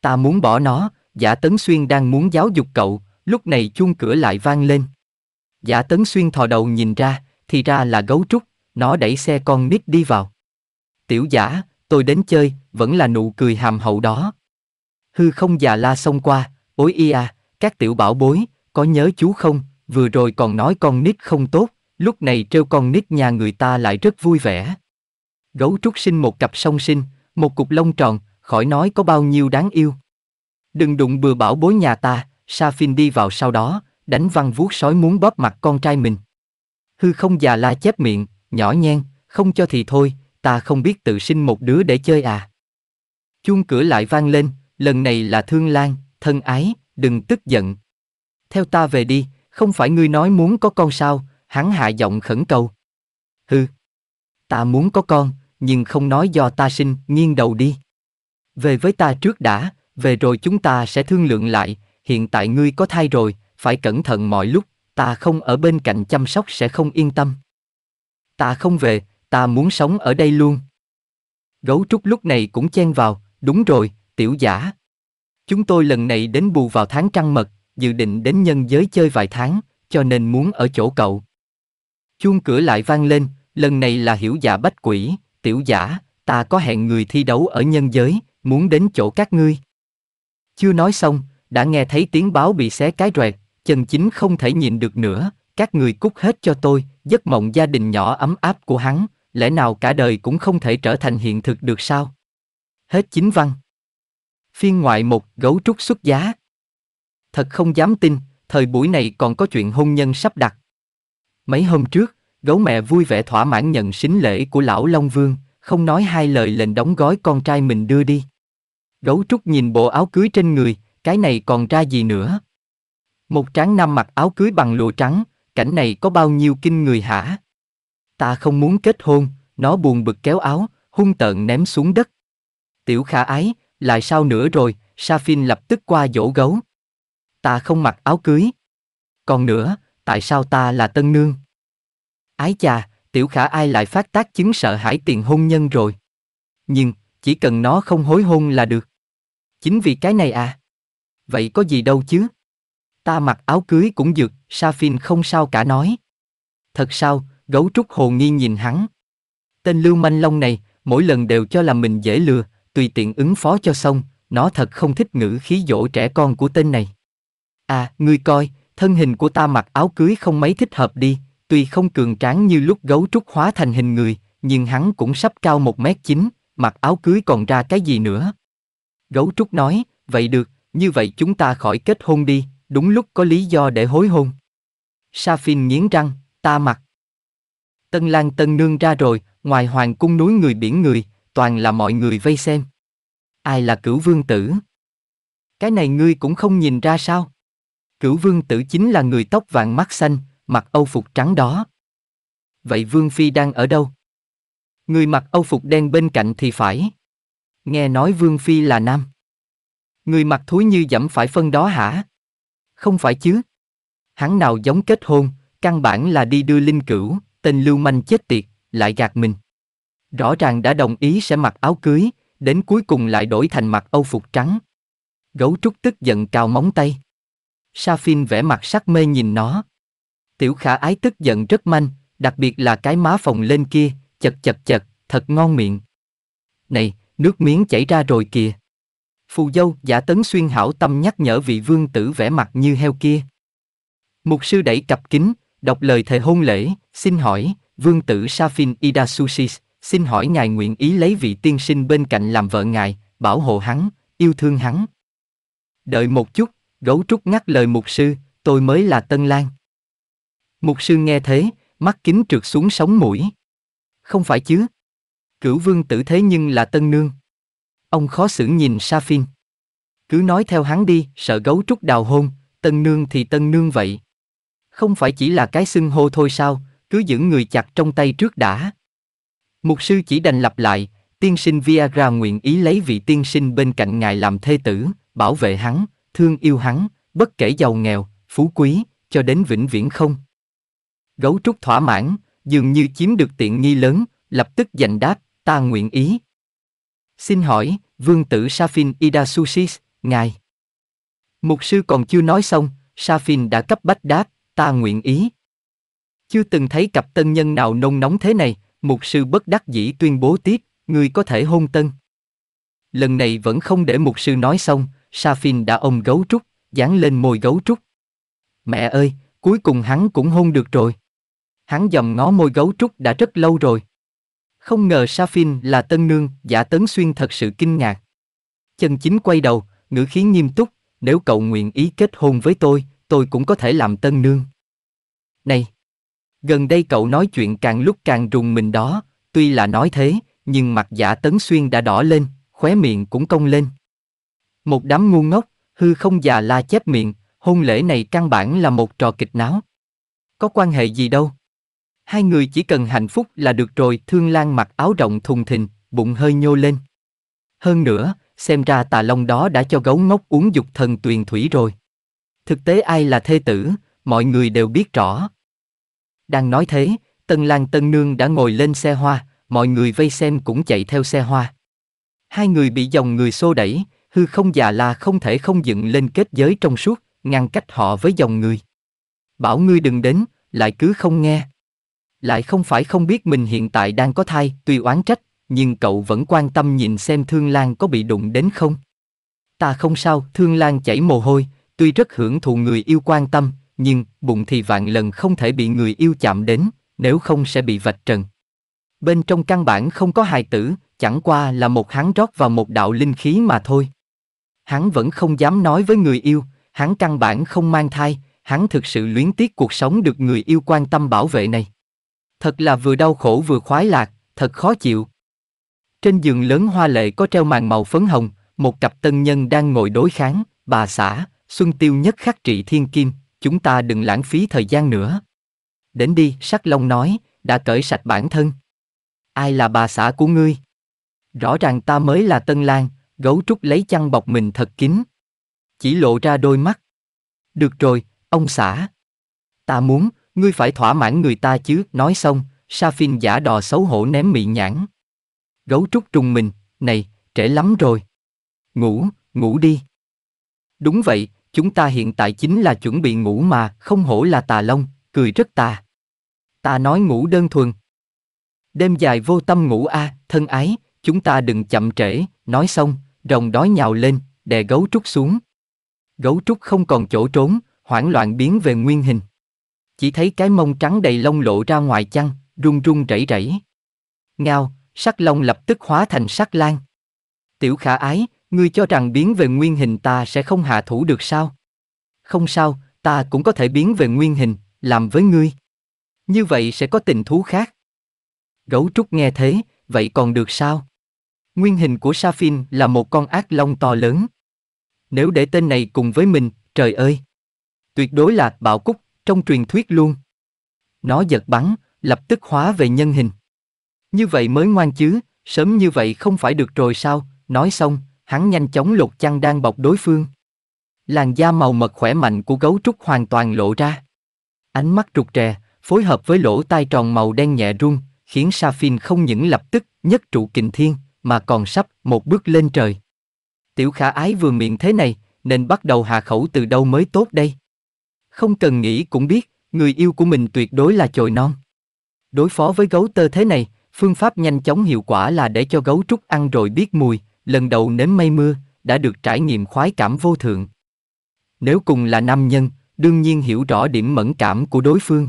Ta muốn bỏ nó, Giả Tấn Xuyên đang muốn giáo dục cậu, lúc này chuông cửa lại vang lên. Giả Tấn Xuyên thò đầu nhìn ra, thì ra là gấu trúc, nó đẩy xe con nít đi vào. Tiểu giả, tôi đến chơi, vẫn là nụ cười hàm hậu đó. Hư không già la xông qua, ối ia, các tiểu bảo bối, có nhớ chú không, vừa rồi còn nói con nít không tốt, lúc này trêu con nít nhà người ta lại rất vui vẻ. Gấu trúc sinh một cặp song sinh, một cục lông tròn, khỏi nói có bao nhiêu đáng yêu. Đừng đụng bừa bảo bối nhà ta, Safin đi vào sau đó, đánh văng vuốt sói muốn bóp mặt con trai mình. Hư không già la chép miệng, nhỏ nhen, không cho thì thôi, ta không biết tự sinh một đứa để chơi à. Chuông cửa lại vang lên, lần này là thương lan, thân ái, đừng tức giận. Theo ta về đi, không phải ngươi nói muốn có con sao, hắn hạ giọng khẩn cầu. Hư, ta muốn có con, nhưng không nói do ta sinh, nghiêng đầu đi. Về với ta trước đã, về rồi chúng ta sẽ thương lượng lại, hiện tại ngươi có thai rồi, phải cẩn thận mọi lúc, ta không ở bên cạnh chăm sóc sẽ không yên tâm. Ta không về, ta muốn sống ở đây luôn. Gấu trúc lúc này cũng chen vào, đúng rồi, tiểu giả. Chúng tôi lần này đến bù vào tháng trăng mật, dự định đến nhân giới chơi vài tháng, cho nên muốn ở chỗ cậu. Chuông cửa lại vang lên, lần này là hiểu giả bách quỷ, tiểu giả, ta có hẹn người thi đấu ở nhân giới, muốn đến chỗ các ngươi. Chưa nói xong, đã nghe thấy tiếng báo bị xé cái rẹt, chân chính không thể nhìn được nữa, các người cút hết cho tôi, giấc mộng gia đình nhỏ ấm áp của hắn, lẽ nào cả đời cũng không thể trở thành hiện thực được sao? Hết chính văn. Phiên ngoại một gấu trúc xuất giá. Thật không dám tin, thời buổi này còn có chuyện hôn nhân sắp đặt. Mấy hôm trước, gấu mẹ vui vẻ thỏa mãn nhận sính lễ của lão Long Vương, không nói hai lời lệnh đóng gói con trai mình đưa đi. Gấu trúc nhìn bộ áo cưới trên người, cái này còn ra gì nữa? Một tráng nam mặc áo cưới bằng lụa trắng, cảnh này có bao nhiêu kinh người hả? Ta không muốn kết hôn, nó buồn bực kéo áo, hung tợn ném xuống đất. Tiểu khả ái, lại sao nữa rồi, Safin lập tức qua dỗ gấu. Ta không mặc áo cưới. Còn nữa, tại sao ta là tân nương? Ái chà, tiểu khả ai lại phát tác chứng sợ hãi tiền hôn nhân rồi. Nhưng, chỉ cần nó không hối hôn là được. Chính vì cái này à? Vậy có gì đâu chứ? Ta mặc áo cưới cũng dược, Safin không sao cả nói. Thật sao, gấu trúc hồ nghi nhìn hắn. Tên lưu manh long này, mỗi lần đều cho là mình dễ lừa, tùy tiện ứng phó cho xong, nó thật không thích ngữ khí dỗ trẻ con của tên này. À, ngươi coi, thân hình của ta mặc áo cưới không mấy thích hợp đi, tuy không cường tráng như lúc gấu trúc hóa thành hình người, nhưng hắn cũng sắp cao một mét chín mặc áo cưới còn ra cái gì nữa. Gấu trúc nói, vậy được, như vậy chúng ta khỏi kết hôn đi, đúng lúc có lý do để hối hôn. Sa Phin nghiến răng, ta mặc. Tân lang Tân Nương ra rồi, ngoài hoàng cung núi người biển người, toàn là mọi người vây xem. Ai là cửu vương tử? Cái này ngươi cũng không nhìn ra sao? Cửu vương tử chính là người tóc vàng mắt xanh, mặc âu phục trắng đó. Vậy vương phi đang ở đâu? Người mặc âu phục đen bên cạnh thì phải. Nghe nói Vương Phi là nam. Người mặt thúi như dẫm phải phân đó hả? Không phải chứ. Hắn nào giống kết hôn, căn bản là đi đưa linh cửu, tên lưu manh chết tiệt, lại gạt mình. Rõ ràng đã đồng ý sẽ mặc áo cưới, đến cuối cùng lại đổi thành mặc âu phục trắng. Gấu trúc tức giận cào móng tay. Sa Phin vẽ mặt sắc mê nhìn nó. Tiểu khả ái tức giận rất manh, đặc biệt là cái má phồng lên kia, chật chật chật, thật ngon miệng. Này, nước miếng chảy ra rồi kìa. Phù dâu, giả tấn xuyên hảo tâm nhắc nhở vị vương tử vẻ mặt như heo kia. Mục sư đẩy cặp kính, đọc lời thề hôn lễ, xin hỏi, vương tử Safin Idasusis, xin hỏi ngài nguyện ý lấy vị tiên sinh bên cạnh làm vợ ngài, bảo hộ hắn, yêu thương hắn. Đợi một chút, gấu trúc ngắt lời mục sư, tôi mới là Tân Lan. Mục sư nghe thế, mắt kính trượt xuống sống mũi. Không phải chứ? Cửu vương tử thế nhưng là tân nương. Ông khó xử nhìn Sa Phiên. Cứ nói theo hắn đi, sợ gấu trúc đào hôn, tân nương thì tân nương vậy. Không phải chỉ là cái xưng hô thôi sao, cứ giữ người chặt trong tay trước đã. Mục sư chỉ đành lặp lại, tiên sinh Viagra nguyện ý lấy vị tiên sinh bên cạnh ngài làm thê tử, bảo vệ hắn, thương yêu hắn, bất kể giàu nghèo, phú quý, cho đến vĩnh viễn không. Gấu trúc thỏa mãn, dường như chiếm được tiện nghi lớn, lập tức giành đáp, ta nguyện ý. Xin hỏi, vương tử Safin Idasusis, ngài. Mục sư còn chưa nói xong, Safin đã cấp bách đáp, ta nguyện ý. Chưa từng thấy cặp tân nhân nào nông nóng thế này, mục sư bất đắc dĩ tuyên bố tiếp, người có thể hôn tân. Lần này vẫn không để mục sư nói xong, Safin đã ôm gấu trúc, dán lên môi gấu trúc. Mẹ ơi, cuối cùng hắn cũng hôn được rồi. Hắn dầm ngó môi gấu trúc đã rất lâu rồi. Không ngờ Safin là tân nương, giả tấn xuyên thật sự kinh ngạc. Chân chính quay đầu, ngữ khí nghiêm túc, nếu cậu nguyện ý kết hôn với tôi, tôi cũng có thể làm tân nương. Này! Gần đây cậu nói chuyện càng lúc càng rùng mình đó, tuy là nói thế, nhưng mặt giả tấn xuyên đã đỏ lên, khóe miệng cũng cong lên. Một đám ngu ngốc, hư không già la chép miệng, hôn lễ này căn bản là một trò kịch náo. Có quan hệ gì đâu? Hai người chỉ cần hạnh phúc là được rồi, Thương Lan mặc áo rộng thùng thình, bụng hơi nhô lên. Hơn nữa, xem ra tà long đó đã cho gấu ngốc uống dục thần tuyền thủy rồi. Thực tế ai là thê tử, mọi người đều biết rõ. Đang nói thế, Tân Lan Tân Nương đã ngồi lên xe hoa, mọi người vây xem cũng chạy theo xe hoa. Hai người bị dòng người xô đẩy, hư không già là không thể không dựng lên kết giới trong suốt, ngăn cách họ với dòng người. Bảo ngươi đừng đến, lại cứ không nghe. Lại không phải không biết mình hiện tại đang có thai, tuy oán trách, nhưng cậu vẫn quan tâm nhìn xem Thương Lan có bị đụng đến không. Ta không sao, Thương Lan chảy mồ hôi, tuy rất hưởng thụ người yêu quan tâm, nhưng bụng thì vạn lần không thể bị người yêu chạm đến, nếu không sẽ bị vạch trần. Bên trong căn bản không có hài tử, chẳng qua là một hắn rót vào một đạo linh khí mà thôi. Hắn vẫn không dám nói với người yêu, hắn căn bản không mang thai, hắn thực sự luyến tiếc cuộc sống được người yêu quan tâm bảo vệ này. Thật là vừa đau khổ vừa khoái lạc, thật khó chịu. Trên giường lớn hoa lệ có treo màn màu phấn hồng, một cặp tân nhân đang ngồi đối kháng, bà xã, Xuân Tiêu nhất khắc trị thiên kim, chúng ta đừng lãng phí thời gian nữa. Đến đi, sắc long nói, đã cởi sạch bản thân. Ai là bà xã của ngươi? Rõ ràng ta mới là tân lang, gấu trúc lấy chăn bọc mình thật kín. Chỉ lộ ra đôi mắt. Được rồi, ông xã. Ta muốn, ngươi phải thỏa mãn người ta chứ, nói xong, Sa Phiên giả đò xấu hổ ném mị nhãn. Gấu trúc trùng mình, này, trễ lắm rồi. Ngủ, ngủ đi. Đúng vậy, chúng ta hiện tại chính là chuẩn bị ngủ mà, không hổ là tà lông, cười rất tà. Ta nói ngủ đơn thuần. Đêm dài vô tâm ngủ a, à, thân ái, chúng ta đừng chậm trễ, nói xong, rồng đói nhào lên, đè gấu trúc xuống. Gấu trúc không còn chỗ trốn, hoảng loạn biến về nguyên hình chỉ thấy cái mông trắng đầy lông lộ ra ngoài chăn, run run rẩy rẩy. Ngao, sắc lông lập tức hóa thành sắc lan. Tiểu khả ái, ngươi cho rằng biến về nguyên hình ta sẽ không hạ thủ được sao? Không sao, ta cũng có thể biến về nguyên hình, làm với ngươi. Như vậy sẽ có tình thú khác. Gấu trúc nghe thế, vậy còn được sao? Nguyên hình của Safin là một con ác long to lớn. Nếu để tên này cùng với mình, trời ơi! Tuyệt đối là bạo cúc trong truyền thuyết luôn. Nó giật bắn, lập tức hóa về nhân hình. Như vậy mới ngoan chứ, sớm như vậy không phải được rồi sao, nói xong, hắn nhanh chóng lột chăn đang bọc đối phương. Làn da màu mật khỏe mạnh của gấu trúc hoàn toàn lộ ra. Ánh mắt trục trè phối hợp với lỗ tai tròn màu đen nhẹ rung, khiến Safin không những lập tức nhất trụ kình thiên, mà còn sắp một bước lên trời. Tiểu khả ái vừa miệng thế này, nên bắt đầu hạ khẩu từ đâu mới tốt đây? không cần nghĩ cũng biết, người yêu của mình tuyệt đối là chồi non. Đối phó với gấu tơ thế này, phương pháp nhanh chóng hiệu quả là để cho gấu trúc ăn rồi biết mùi, lần đầu nếm mây mưa, đã được trải nghiệm khoái cảm vô thượng. Nếu cùng là nam nhân, đương nhiên hiểu rõ điểm mẫn cảm của đối phương.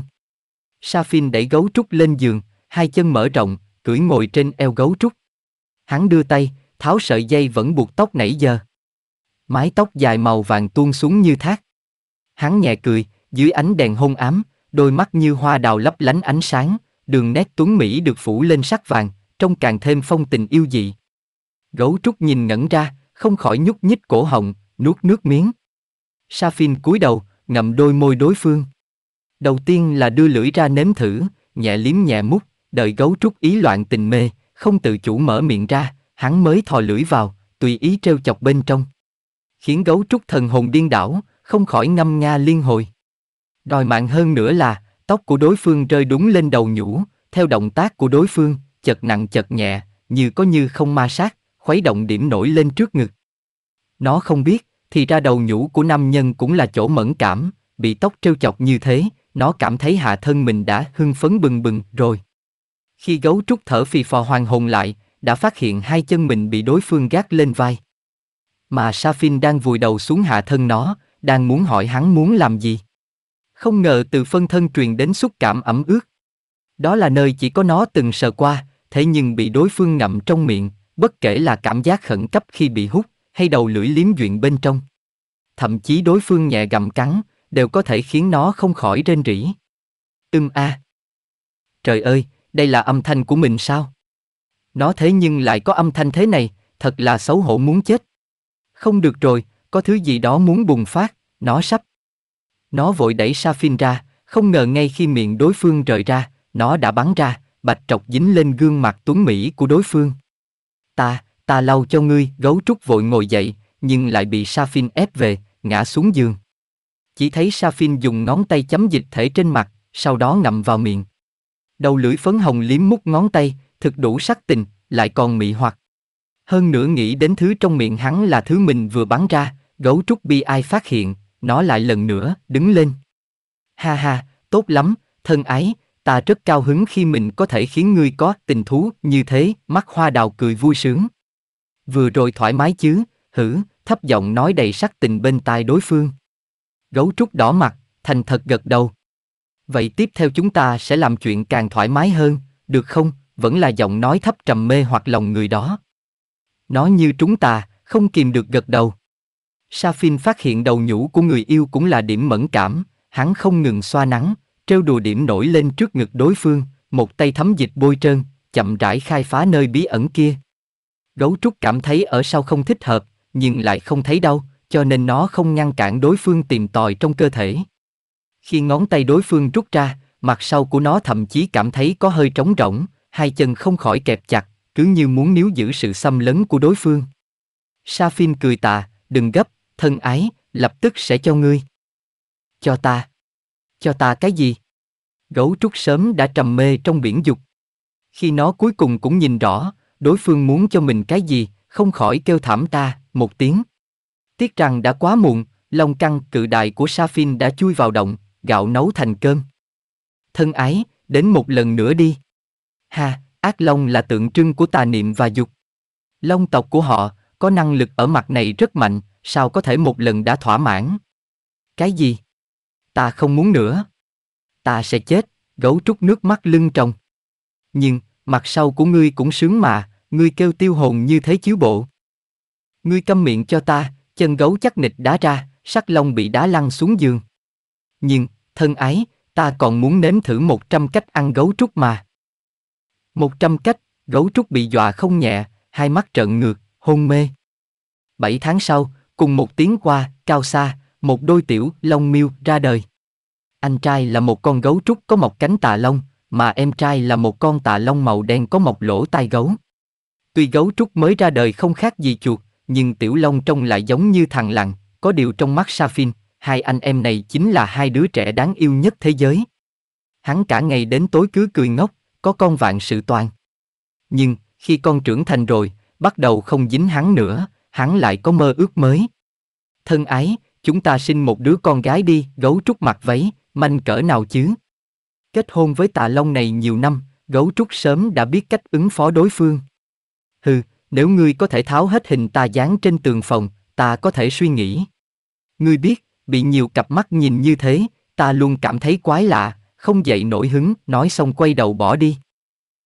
Safin đẩy gấu trúc lên giường, hai chân mở rộng, cưỡi ngồi trên eo gấu trúc. Hắn đưa tay, tháo sợi dây vẫn buộc tóc nãy giờ. Mái tóc dài màu vàng tuôn xuống như thác. Hắn nhẹ cười, dưới ánh đèn hôn ám, đôi mắt như hoa đào lấp lánh ánh sáng, đường nét tuấn Mỹ được phủ lên sắc vàng, trông càng thêm phong tình yêu dị. Gấu trúc nhìn ngẩn ra, không khỏi nhúc nhích cổ họng, nuốt nước miếng. Sa Phin cúi đầu, ngậm đôi môi đối phương. Đầu tiên là đưa lưỡi ra nếm thử, nhẹ liếm nhẹ mút, đợi gấu trúc ý loạn tình mê, không tự chủ mở miệng ra, hắn mới thò lưỡi vào, tùy ý treo chọc bên trong. Khiến gấu trúc thần hồn điên đảo, không khỏi ngâm nga liên hồi. Đòi mạng hơn nữa là, tóc của đối phương rơi đúng lên đầu nhũ, theo động tác của đối phương, chật nặng chật nhẹ, như có như không ma sát, khuấy động điểm nổi lên trước ngực. Nó không biết, thì ra đầu nhũ của nam nhân cũng là chỗ mẫn cảm, bị tóc trêu chọc như thế, nó cảm thấy hạ thân mình đã hưng phấn bừng bừng rồi. Khi gấu trúc thở phì phò hoàng hồn lại, đã phát hiện hai chân mình bị đối phương gác lên vai. Mà Safin đang vùi đầu xuống hạ thân nó, đang muốn hỏi hắn muốn làm gì. Không ngờ từ phân thân truyền đến xúc cảm ẩm ướt. Đó là nơi chỉ có nó từng sờ qua, thế nhưng bị đối phương ngậm trong miệng, bất kể là cảm giác khẩn cấp khi bị hút, hay đầu lưỡi liếm duyện bên trong. Thậm chí đối phương nhẹ gặm cắn, đều có thể khiến nó không khỏi rên rỉ. Ưm a. Trời ơi, đây là âm thanh của mình sao? Nó thế nhưng lại có âm thanh thế này, thật là xấu hổ muốn chết. Không được rồi, có thứ gì đó muốn bùng phát, nó sắp. Nó vội đẩy Safin ra, không ngờ ngay khi miệng đối phương rời ra, nó đã bắn ra, bạch trọc dính lên gương mặt tuấn mỹ của đối phương. Ta, ta lau cho ngươi, gấu trúc vội ngồi dậy, nhưng lại bị Safin ép về, ngã xuống giường. Chỉ thấy Safin dùng ngón tay chấm dịch thể trên mặt, sau đó ngậm vào miệng. Đầu lưỡi phấn hồng liếm mút ngón tay, thực đủ sắc tình, lại còn mị hoặc. Hơn nữa nghĩ đến thứ trong miệng hắn là thứ mình vừa bắn ra, gấu trúc bi ai phát hiện, nó lại lần nữa, đứng lên. Ha ha, tốt lắm, thân ái, ta rất cao hứng khi mình có thể khiến ngươi có tình thú như thế, mắt hoa đào cười vui sướng. Vừa rồi thoải mái chứ, hử, thấp giọng nói đầy sắc tình bên tai đối phương. Gấu trúc đỏ mặt, thành thật gật đầu. Vậy tiếp theo chúng ta sẽ làm chuyện càng thoải mái hơn, được không? Vẫn là giọng nói thấp trầm mê hoặc lòng người đó. Nó như chúng ta, không kìm được gật đầu. Safin phát hiện đầu nhũ của người yêu cũng là điểm mẫn cảm, hắn không ngừng xoa nắng, trêu đùa điểm nổi lên trước ngực đối phương, một tay thấm dịch bôi trơn, chậm rãi khai phá nơi bí ẩn kia. Gấu trúc cảm thấy ở sau không thích hợp, nhưng lại không thấy đâu, cho nên nó không ngăn cản đối phương tìm tòi trong cơ thể. Khi ngón tay đối phương rút ra, mặt sau của nó thậm chí cảm thấy có hơi trống rỗng, hai chân không khỏi kẹp chặt, cứ như muốn níu giữ sự xâm lấn của đối phương. Sa cười tà, đừng gấp, thân ái, lập tức sẽ cho ngươi. Cho ta. Cho ta cái gì? Gấu trúc sớm đã trầm mê trong biển dục. Khi nó cuối cùng cũng nhìn rõ, đối phương muốn cho mình cái gì, không khỏi kêu thảm ta, một tiếng. Tiếc rằng đã quá muộn, lòng căng cự đại của Sa Phin đã chui vào động, gạo nấu thành cơm. Thân ái, đến một lần nữa đi. Ha, ác long là tượng trưng của tà niệm và dục. Long tộc của họ, có năng lực ở mặt này rất mạnh, sao có thể một lần đã thỏa mãn? Cái gì? Ta không muốn nữa. Ta sẽ chết, gấu trúc nước mắt lưng trong. Nhưng, mặt sau của ngươi cũng sướng mà, ngươi kêu tiêu hồn như thế chiếu bộ. Ngươi câm miệng cho ta, chân gấu chắc nịch đá ra, sắc lông bị đá lăn xuống giường. Nhưng, thân ái, ta còn muốn nếm thử một trăm cách ăn gấu trúc mà. một trăm cách, gấu trúc bị dọa không nhẹ, hai mắt trợn ngược, hôn mê. bảy tháng sau, Cùng một tiếng qua, cao xa, một đôi tiểu long miêu ra đời. Anh trai là một con gấu trúc có mọc cánh tà long, mà em trai là một con tà long màu đen có mọc lỗ tai gấu. Tuy gấu trúc mới ra đời không khác gì chuột, nhưng tiểu long trông lại giống như thằng lằn, có điều trong mắt Safin, hai anh em này chính là hai đứa trẻ đáng yêu nhất thế giới. Hắn cả ngày đến tối cứ cười ngốc, có con vạn sự toàn. Nhưng, khi con trưởng thành rồi, bắt đầu không dính hắn nữa, hắn lại có mơ ước mới. Thân ái, chúng ta sinh một đứa con gái đi, gấu trúc mặt váy, manh cỡ nào chứ? Kết hôn với tà long này nhiều năm, gấu trúc sớm đã biết cách ứng phó đối phương. Hừ, nếu ngươi có thể tháo hết hình ta dán trên tường phòng, ta có thể suy nghĩ. Ngươi biết, bị nhiều cặp mắt nhìn như thế, ta luôn cảm thấy quái lạ, không dậy nổi hứng, nói xong quay đầu bỏ đi.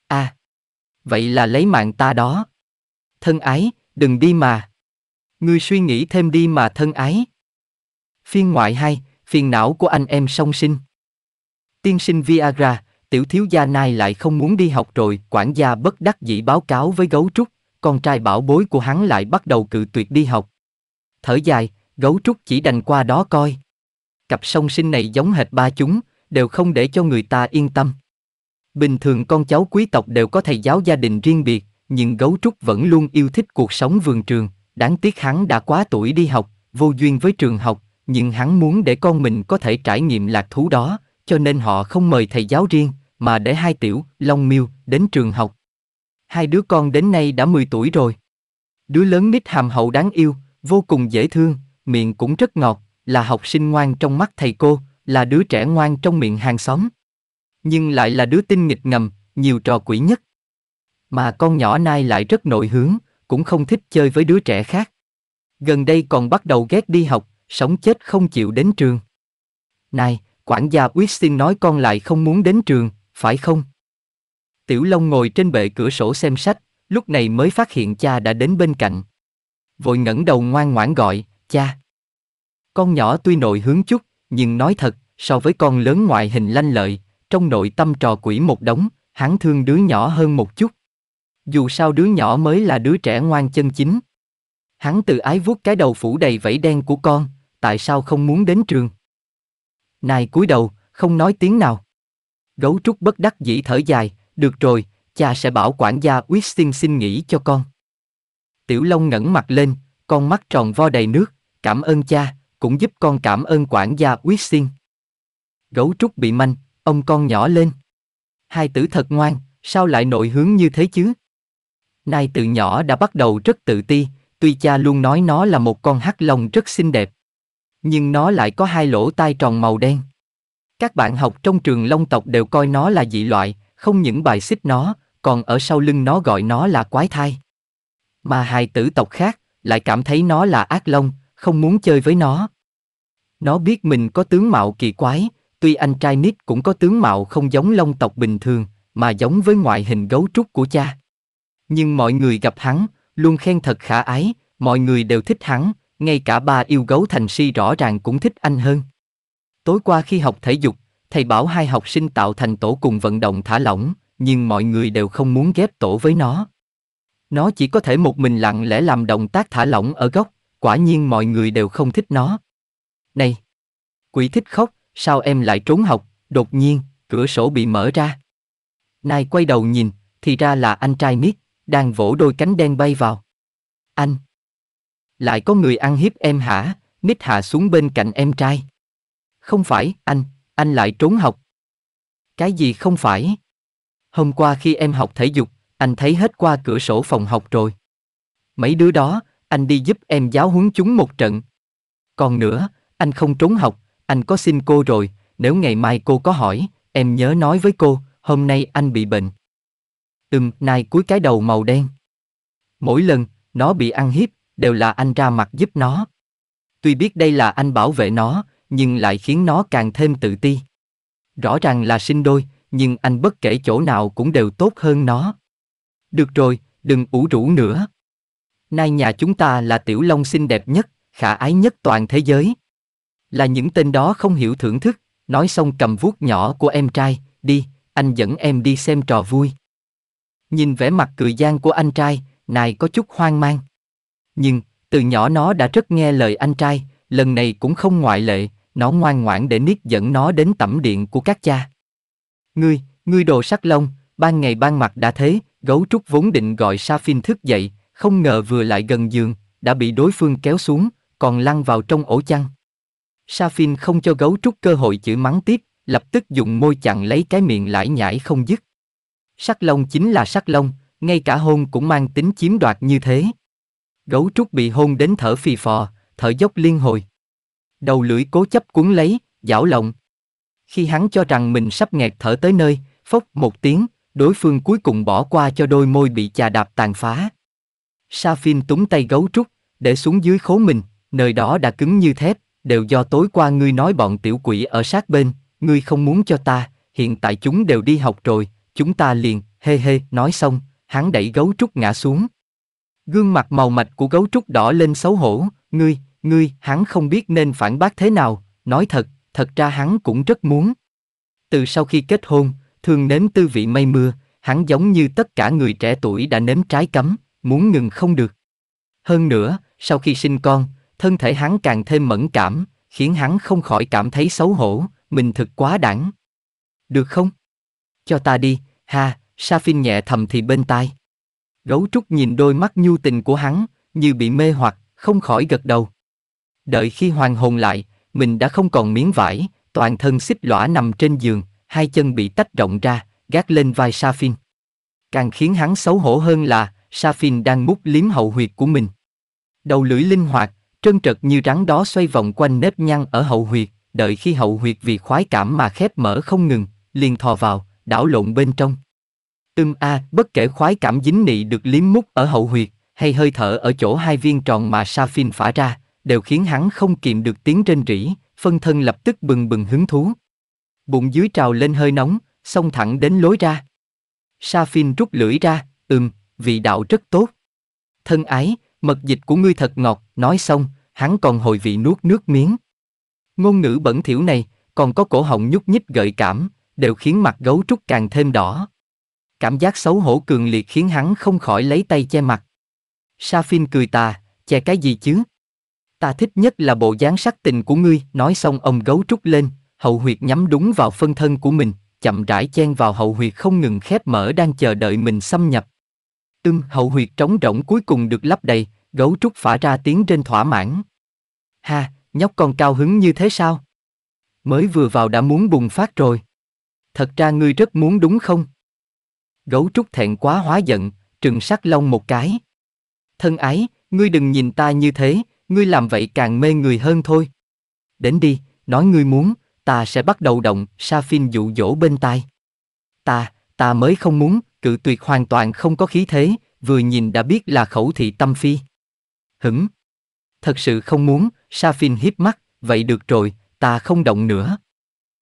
À, vậy là lấy mạng ta đó. Thân ái, đừng đi mà. Ngươi suy nghĩ thêm đi mà thân ái. Phiên ngoại hay phiền não của anh em song sinh. Tiên sinh Viagra, tiểu thiếu gia này lại không muốn đi học rồi, quản gia bất đắc dĩ báo cáo với gấu trúc, con trai bảo bối của hắn lại bắt đầu cự tuyệt đi học. Thở dài, gấu trúc chỉ đành qua đó coi. Cặp song sinh này giống hệt ba chúng, đều không để cho người ta yên tâm. Bình thường con cháu quý tộc đều có thầy giáo gia đình riêng biệt, nhưng gấu trúc vẫn luôn yêu thích cuộc sống vườn trường, Đáng tiếc hắn đã quá tuổi đi học, vô duyên với trường học, nhưng hắn muốn để con mình có thể trải nghiệm lạc thú đó, cho nên họ không mời thầy giáo riêng, mà để hai tiểu, Long Miêu, đến trường học. Hai đứa con đến nay đã 10 tuổi rồi. Đứa lớn nít hàm hậu đáng yêu, vô cùng dễ thương, miệng cũng rất ngọt, là học sinh ngoan trong mắt thầy cô, là đứa trẻ ngoan trong miệng hàng xóm. Nhưng lại là đứa tinh nghịch ngầm, nhiều trò quỷ nhất. Mà con nhỏ nay lại rất nội hướng, cũng không thích chơi với đứa trẻ khác. Gần đây còn bắt đầu ghét đi học, sống chết không chịu đến trường. Này, quản gia Wixin nói con lại không muốn đến trường, phải không? Tiểu Long ngồi trên bệ cửa sổ xem sách, lúc này mới phát hiện cha đã đến bên cạnh. Vội ngẩng đầu ngoan ngoãn gọi, cha. Con nhỏ tuy nội hướng chút, nhưng nói thật, so với con lớn ngoại hình lanh lợi, trong nội tâm trò quỷ một đống, hắn thương đứa nhỏ hơn một chút dù sao đứa nhỏ mới là đứa trẻ ngoan chân chính. Hắn tự ái vuốt cái đầu phủ đầy vẫy đen của con, tại sao không muốn đến trường? Nài cúi đầu, không nói tiếng nào. Gấu trúc bất đắc dĩ thở dài, được rồi, cha sẽ bảo quản gia Winston xin nghỉ cho con. Tiểu Long ngẩng mặt lên, con mắt tròn vo đầy nước, cảm ơn cha, cũng giúp con cảm ơn quản gia Winston. Gấu trúc bị manh, ông con nhỏ lên. Hai tử thật ngoan, sao lại nội hướng như thế chứ? Nai từ nhỏ đã bắt đầu rất tự ti, tuy cha luôn nói nó là một con hắc lông rất xinh đẹp. Nhưng nó lại có hai lỗ tai tròn màu đen. Các bạn học trong trường long tộc đều coi nó là dị loại, không những bài xích nó, còn ở sau lưng nó gọi nó là quái thai. Mà hai tử tộc khác lại cảm thấy nó là ác long, không muốn chơi với nó. Nó biết mình có tướng mạo kỳ quái, tuy anh trai Nít cũng có tướng mạo không giống long tộc bình thường, mà giống với ngoại hình gấu trúc của cha. Nhưng mọi người gặp hắn, luôn khen thật khả ái, mọi người đều thích hắn, ngay cả ba yêu gấu thành si rõ ràng cũng thích anh hơn. Tối qua khi học thể dục, thầy bảo hai học sinh tạo thành tổ cùng vận động thả lỏng, nhưng mọi người đều không muốn ghép tổ với nó. Nó chỉ có thể một mình lặng lẽ làm động tác thả lỏng ở góc, quả nhiên mọi người đều không thích nó. Này! Quỷ thích khóc, sao em lại trốn học, đột nhiên, cửa sổ bị mở ra. nay quay đầu nhìn, thì ra là anh trai miết, đang vỗ đôi cánh đen bay vào. Anh! Lại có người ăn hiếp em hả? Nít hạ xuống bên cạnh em trai. Không phải, anh, anh lại trốn học. Cái gì không phải? Hôm qua khi em học thể dục, anh thấy hết qua cửa sổ phòng học rồi. Mấy đứa đó, anh đi giúp em giáo huấn chúng một trận. Còn nữa, anh không trốn học, anh có xin cô rồi, nếu ngày mai cô có hỏi, em nhớ nói với cô, hôm nay anh bị bệnh từng nai cuối cái đầu màu đen. Mỗi lần, nó bị ăn hiếp, đều là anh ra mặt giúp nó. Tuy biết đây là anh bảo vệ nó, nhưng lại khiến nó càng thêm tự ti. Rõ ràng là sinh đôi, nhưng anh bất kể chỗ nào cũng đều tốt hơn nó. Được rồi, đừng ủ rũ nữa. nay nhà chúng ta là tiểu long xinh đẹp nhất, khả ái nhất toàn thế giới. Là những tên đó không hiểu thưởng thức, nói xong cầm vuốt nhỏ của em trai, đi, anh dẫn em đi xem trò vui. Nhìn vẻ mặt cười gian của anh trai, này có chút hoang mang. Nhưng, từ nhỏ nó đã rất nghe lời anh trai, lần này cũng không ngoại lệ, nó ngoan ngoãn để Nick dẫn nó đến tẩm điện của các cha. Ngươi, ngươi đồ sắc lông, ban ngày ban mặt đã thế, gấu trúc vốn định gọi Sa Phin thức dậy, không ngờ vừa lại gần giường, đã bị đối phương kéo xuống, còn lăn vào trong ổ chăn. Sa Phin không cho gấu trúc cơ hội chửi mắng tiếp, lập tức dùng môi chặn lấy cái miệng lải nhải không dứt. Sắc lông chính là sắc lông, ngay cả hôn cũng mang tính chiếm đoạt như thế. Gấu trúc bị hôn đến thở phì phò, thở dốc liên hồi. Đầu lưỡi cố chấp cuốn lấy, giảo lộng. Khi hắn cho rằng mình sắp nghẹt thở tới nơi, phốc một tiếng, đối phương cuối cùng bỏ qua cho đôi môi bị chà đạp tàn phá. Sa Phin túng tay gấu trúc, để xuống dưới khố mình, nơi đó đã cứng như thép, đều do tối qua ngươi nói bọn tiểu quỷ ở sát bên, ngươi không muốn cho ta, hiện tại chúng đều đi học rồi, chúng ta liền, hê hê, nói xong, hắn đẩy gấu trúc ngã xuống. Gương mặt màu mạch của gấu trúc đỏ lên xấu hổ, ngươi, ngươi, hắn không biết nên phản bác thế nào, nói thật, thật ra hắn cũng rất muốn. Từ sau khi kết hôn, thường nếm tư vị mây mưa, hắn giống như tất cả người trẻ tuổi đã nếm trái cấm, muốn ngừng không được. Hơn nữa, sau khi sinh con, thân thể hắn càng thêm mẫn cảm, khiến hắn không khỏi cảm thấy xấu hổ, mình thật quá đẳng. Được không? Cho ta đi, Ha, Safin nhẹ thầm thì bên tai. Gấu trúc nhìn đôi mắt nhu tình của hắn, như bị mê hoặc, không khỏi gật đầu. Đợi khi hoàng hồn lại, mình đã không còn miếng vải, toàn thân xích lõa nằm trên giường, hai chân bị tách rộng ra, gác lên vai Safin. Càng khiến hắn xấu hổ hơn là, Safin đang mút liếm hậu huyệt của mình. Đầu lưỡi linh hoạt, trơn trật như rắn đó xoay vòng quanh nếp nhăn ở hậu huyệt, đợi khi hậu huyệt vì khoái cảm mà khép mở không ngừng, liền thò vào, đảo lộn bên trong. Ưm a, à, bất kể khoái cảm dính nị được liếm mút ở hậu huyệt, hay hơi thở ở chỗ hai viên tròn mà sa phim phả ra, đều khiến hắn không kìm được tiếng trên rỉ, phân thân lập tức bừng bừng hứng thú. Bụng dưới trào lên hơi nóng, xông thẳng đến lối ra. Sa phim rút lưỡi ra, ừm, vị đạo rất tốt. Thân ái, mật dịch của ngươi thật ngọt, nói xong, hắn còn hồi vị nuốt nước miếng. Ngôn ngữ bẩn thỉu này, còn có cổ họng nhúc nhích gợi cảm, đều khiến mặt gấu trúc càng thêm đỏ. Cảm giác xấu hổ cường liệt khiến hắn không khỏi lấy tay che mặt. Sa Phin cười ta, che cái gì chứ? Ta thích nhất là bộ dáng sắc tình của ngươi, nói xong ông gấu trúc lên, hậu huyệt nhắm đúng vào phân thân của mình, chậm rãi chen vào hậu huyệt không ngừng khép mở đang chờ đợi mình xâm nhập. Ưm, hậu huyệt trống rỗng cuối cùng được lấp đầy, gấu trúc phả ra tiếng trên thỏa mãn. Ha, nhóc con cao hứng như thế sao? Mới vừa vào đã muốn bùng phát rồi thật ra ngươi rất muốn đúng không? Gấu trúc thẹn quá hóa giận, trừng sắc long một cái. Thân ái, ngươi đừng nhìn ta như thế, ngươi làm vậy càng mê người hơn thôi. Đến đi, nói ngươi muốn, ta sẽ bắt đầu động, Sa Phin dụ dỗ bên tai. Ta, ta mới không muốn, cự tuyệt hoàn toàn không có khí thế, vừa nhìn đã biết là khẩu thị tâm phi. Hửng. Thật sự không muốn, Sa Phin hiếp mắt, vậy được rồi, ta không động nữa.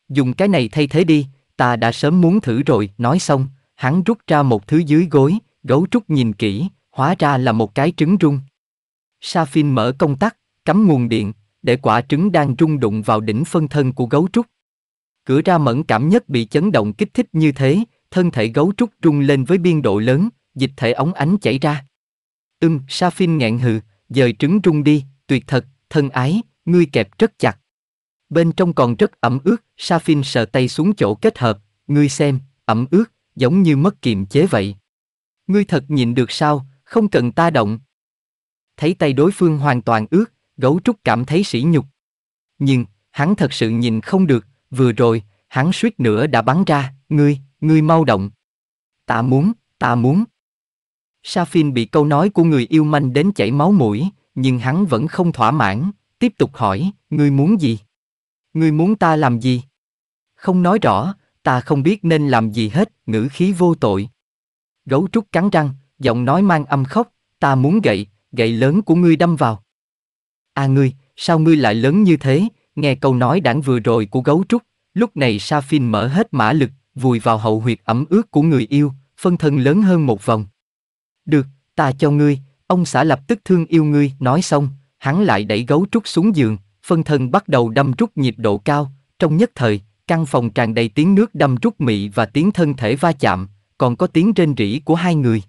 Dùng cái này thay thế đi, ta đã sớm muốn thử rồi, nói xong, hắn rút ra một thứ dưới gối, gấu trúc nhìn kỹ, hóa ra là một cái trứng rung. Sa Phin mở công tắc, cắm nguồn điện, để quả trứng đang rung đụng vào đỉnh phân thân của gấu trúc. Cửa ra mẫn cảm nhất bị chấn động kích thích như thế, thân thể gấu trúc rung lên với biên độ lớn, dịch thể ống ánh chảy ra. Ưm, ừ, Sa Phin nghẹn hừ, dời trứng rung đi, tuyệt thật, thân ái, ngươi kẹp rất chặt. Bên trong còn rất ẩm ướt, Safin sờ tay xuống chỗ kết hợp, ngươi xem, ẩm ướt, giống như mất kiềm chế vậy. Ngươi thật nhìn được sao, không cần ta động. Thấy tay đối phương hoàn toàn ướt, gấu trúc cảm thấy sỉ nhục. Nhưng, hắn thật sự nhìn không được, vừa rồi, hắn suýt nữa đã bắn ra, ngươi, ngươi mau động. Ta muốn, ta muốn. Safin bị câu nói của người yêu manh đến chảy máu mũi, nhưng hắn vẫn không thỏa mãn, tiếp tục hỏi, ngươi muốn gì? Ngươi muốn ta làm gì? Không nói rõ, ta không biết nên làm gì hết, ngữ khí vô tội. Gấu trúc cắn răng, giọng nói mang âm khóc, ta muốn gậy, gậy lớn của ngươi đâm vào. À ngươi, sao ngươi lại lớn như thế, nghe câu nói đảng vừa rồi của gấu trúc, lúc này Sa Phin mở hết mã lực, vùi vào hậu huyệt ẩm ướt của người yêu, phân thân lớn hơn một vòng. Được, ta cho ngươi, ông xã lập tức thương yêu ngươi, nói xong, hắn lại đẩy gấu trúc xuống giường, phân thân bắt đầu đâm rút nhiệt độ cao, trong nhất thời, căn phòng tràn đầy tiếng nước đâm rút mị và tiếng thân thể va chạm, còn có tiếng rên rỉ của hai người.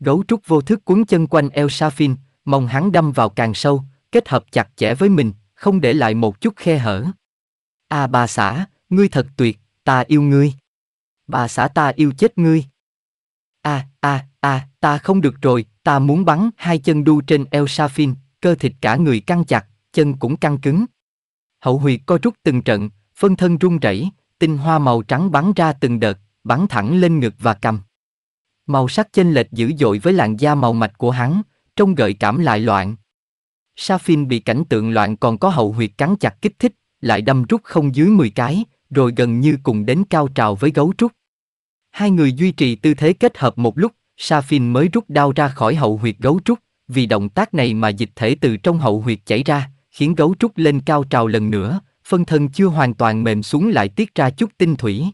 Gấu trúc vô thức cuốn chân quanh El Safin, mong hắn đâm vào càng sâu, kết hợp chặt chẽ với mình, không để lại một chút khe hở. A à, bà xã, ngươi thật tuyệt, ta yêu ngươi. Bà xã ta yêu chết ngươi. A, a, a, ta không được rồi, ta muốn bắn hai chân đu trên El Safin, cơ thịt cả người căng chặt, chân cũng căng cứng. Hậu huyệt co rút từng trận, phân thân run rẩy, tinh hoa màu trắng bắn ra từng đợt, bắn thẳng lên ngực và cằm. Màu sắc chênh lệch dữ dội với làn da màu mạch của hắn, trông gợi cảm lại loạn. Safin bị cảnh tượng loạn còn có hậu huyệt cắn chặt kích thích, lại đâm rút không dưới 10 cái, rồi gần như cùng đến cao trào với gấu trúc. Hai người duy trì tư thế kết hợp một lúc, Safin mới rút đao ra khỏi hậu huyệt gấu trúc, vì động tác này mà dịch thể từ trong hậu huyệt chảy ra khiến gấu trúc lên cao trào lần nữa, phân thân chưa hoàn toàn mềm xuống lại tiết ra chút tinh thủy.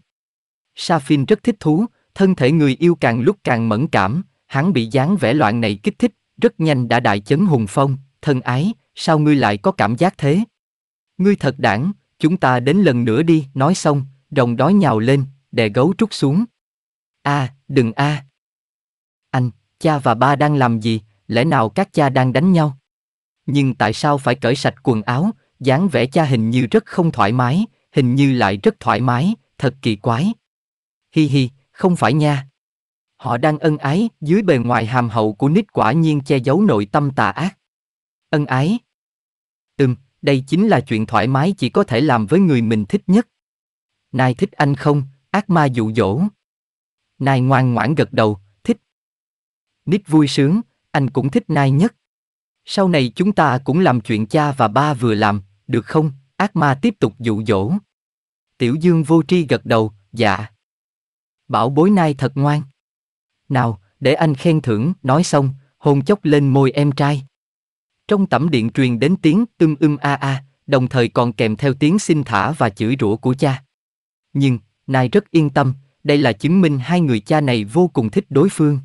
Safin rất thích thú, thân thể người yêu càng lúc càng mẫn cảm, hắn bị dáng vẻ loạn này kích thích, rất nhanh đã đại chấn hùng phong, thân ái, sao ngươi lại có cảm giác thế? Ngươi thật đảng, chúng ta đến lần nữa đi, nói xong, rồng đói nhào lên, đè gấu trúc xuống. A, à, đừng a. À. Anh, cha và ba đang làm gì, lẽ nào các cha đang đánh nhau? nhưng tại sao phải cởi sạch quần áo, dáng vẻ cha hình như rất không thoải mái, hình như lại rất thoải mái, thật kỳ quái. Hi hi, không phải nha. Họ đang ân ái, dưới bề ngoài hàm hậu của nít quả nhiên che giấu nội tâm tà ác. Ân ái. Ừm, đây chính là chuyện thoải mái chỉ có thể làm với người mình thích nhất. Nai thích anh không, ác ma dụ dỗ. Nai ngoan ngoãn gật đầu, thích. Nít vui sướng, anh cũng thích Nai nhất. Sau này chúng ta cũng làm chuyện cha và ba vừa làm, được không? Ác ma tiếp tục dụ dỗ. Tiểu Dương vô tri gật đầu, dạ. Bảo bối nai thật ngoan. Nào, để anh khen thưởng, nói xong, hôn chốc lên môi em trai. Trong tẩm điện truyền đến tiếng tưng ưm a a, đồng thời còn kèm theo tiếng xin thả và chửi rủa của cha. Nhưng, Nai rất yên tâm, đây là chứng minh hai người cha này vô cùng thích đối phương.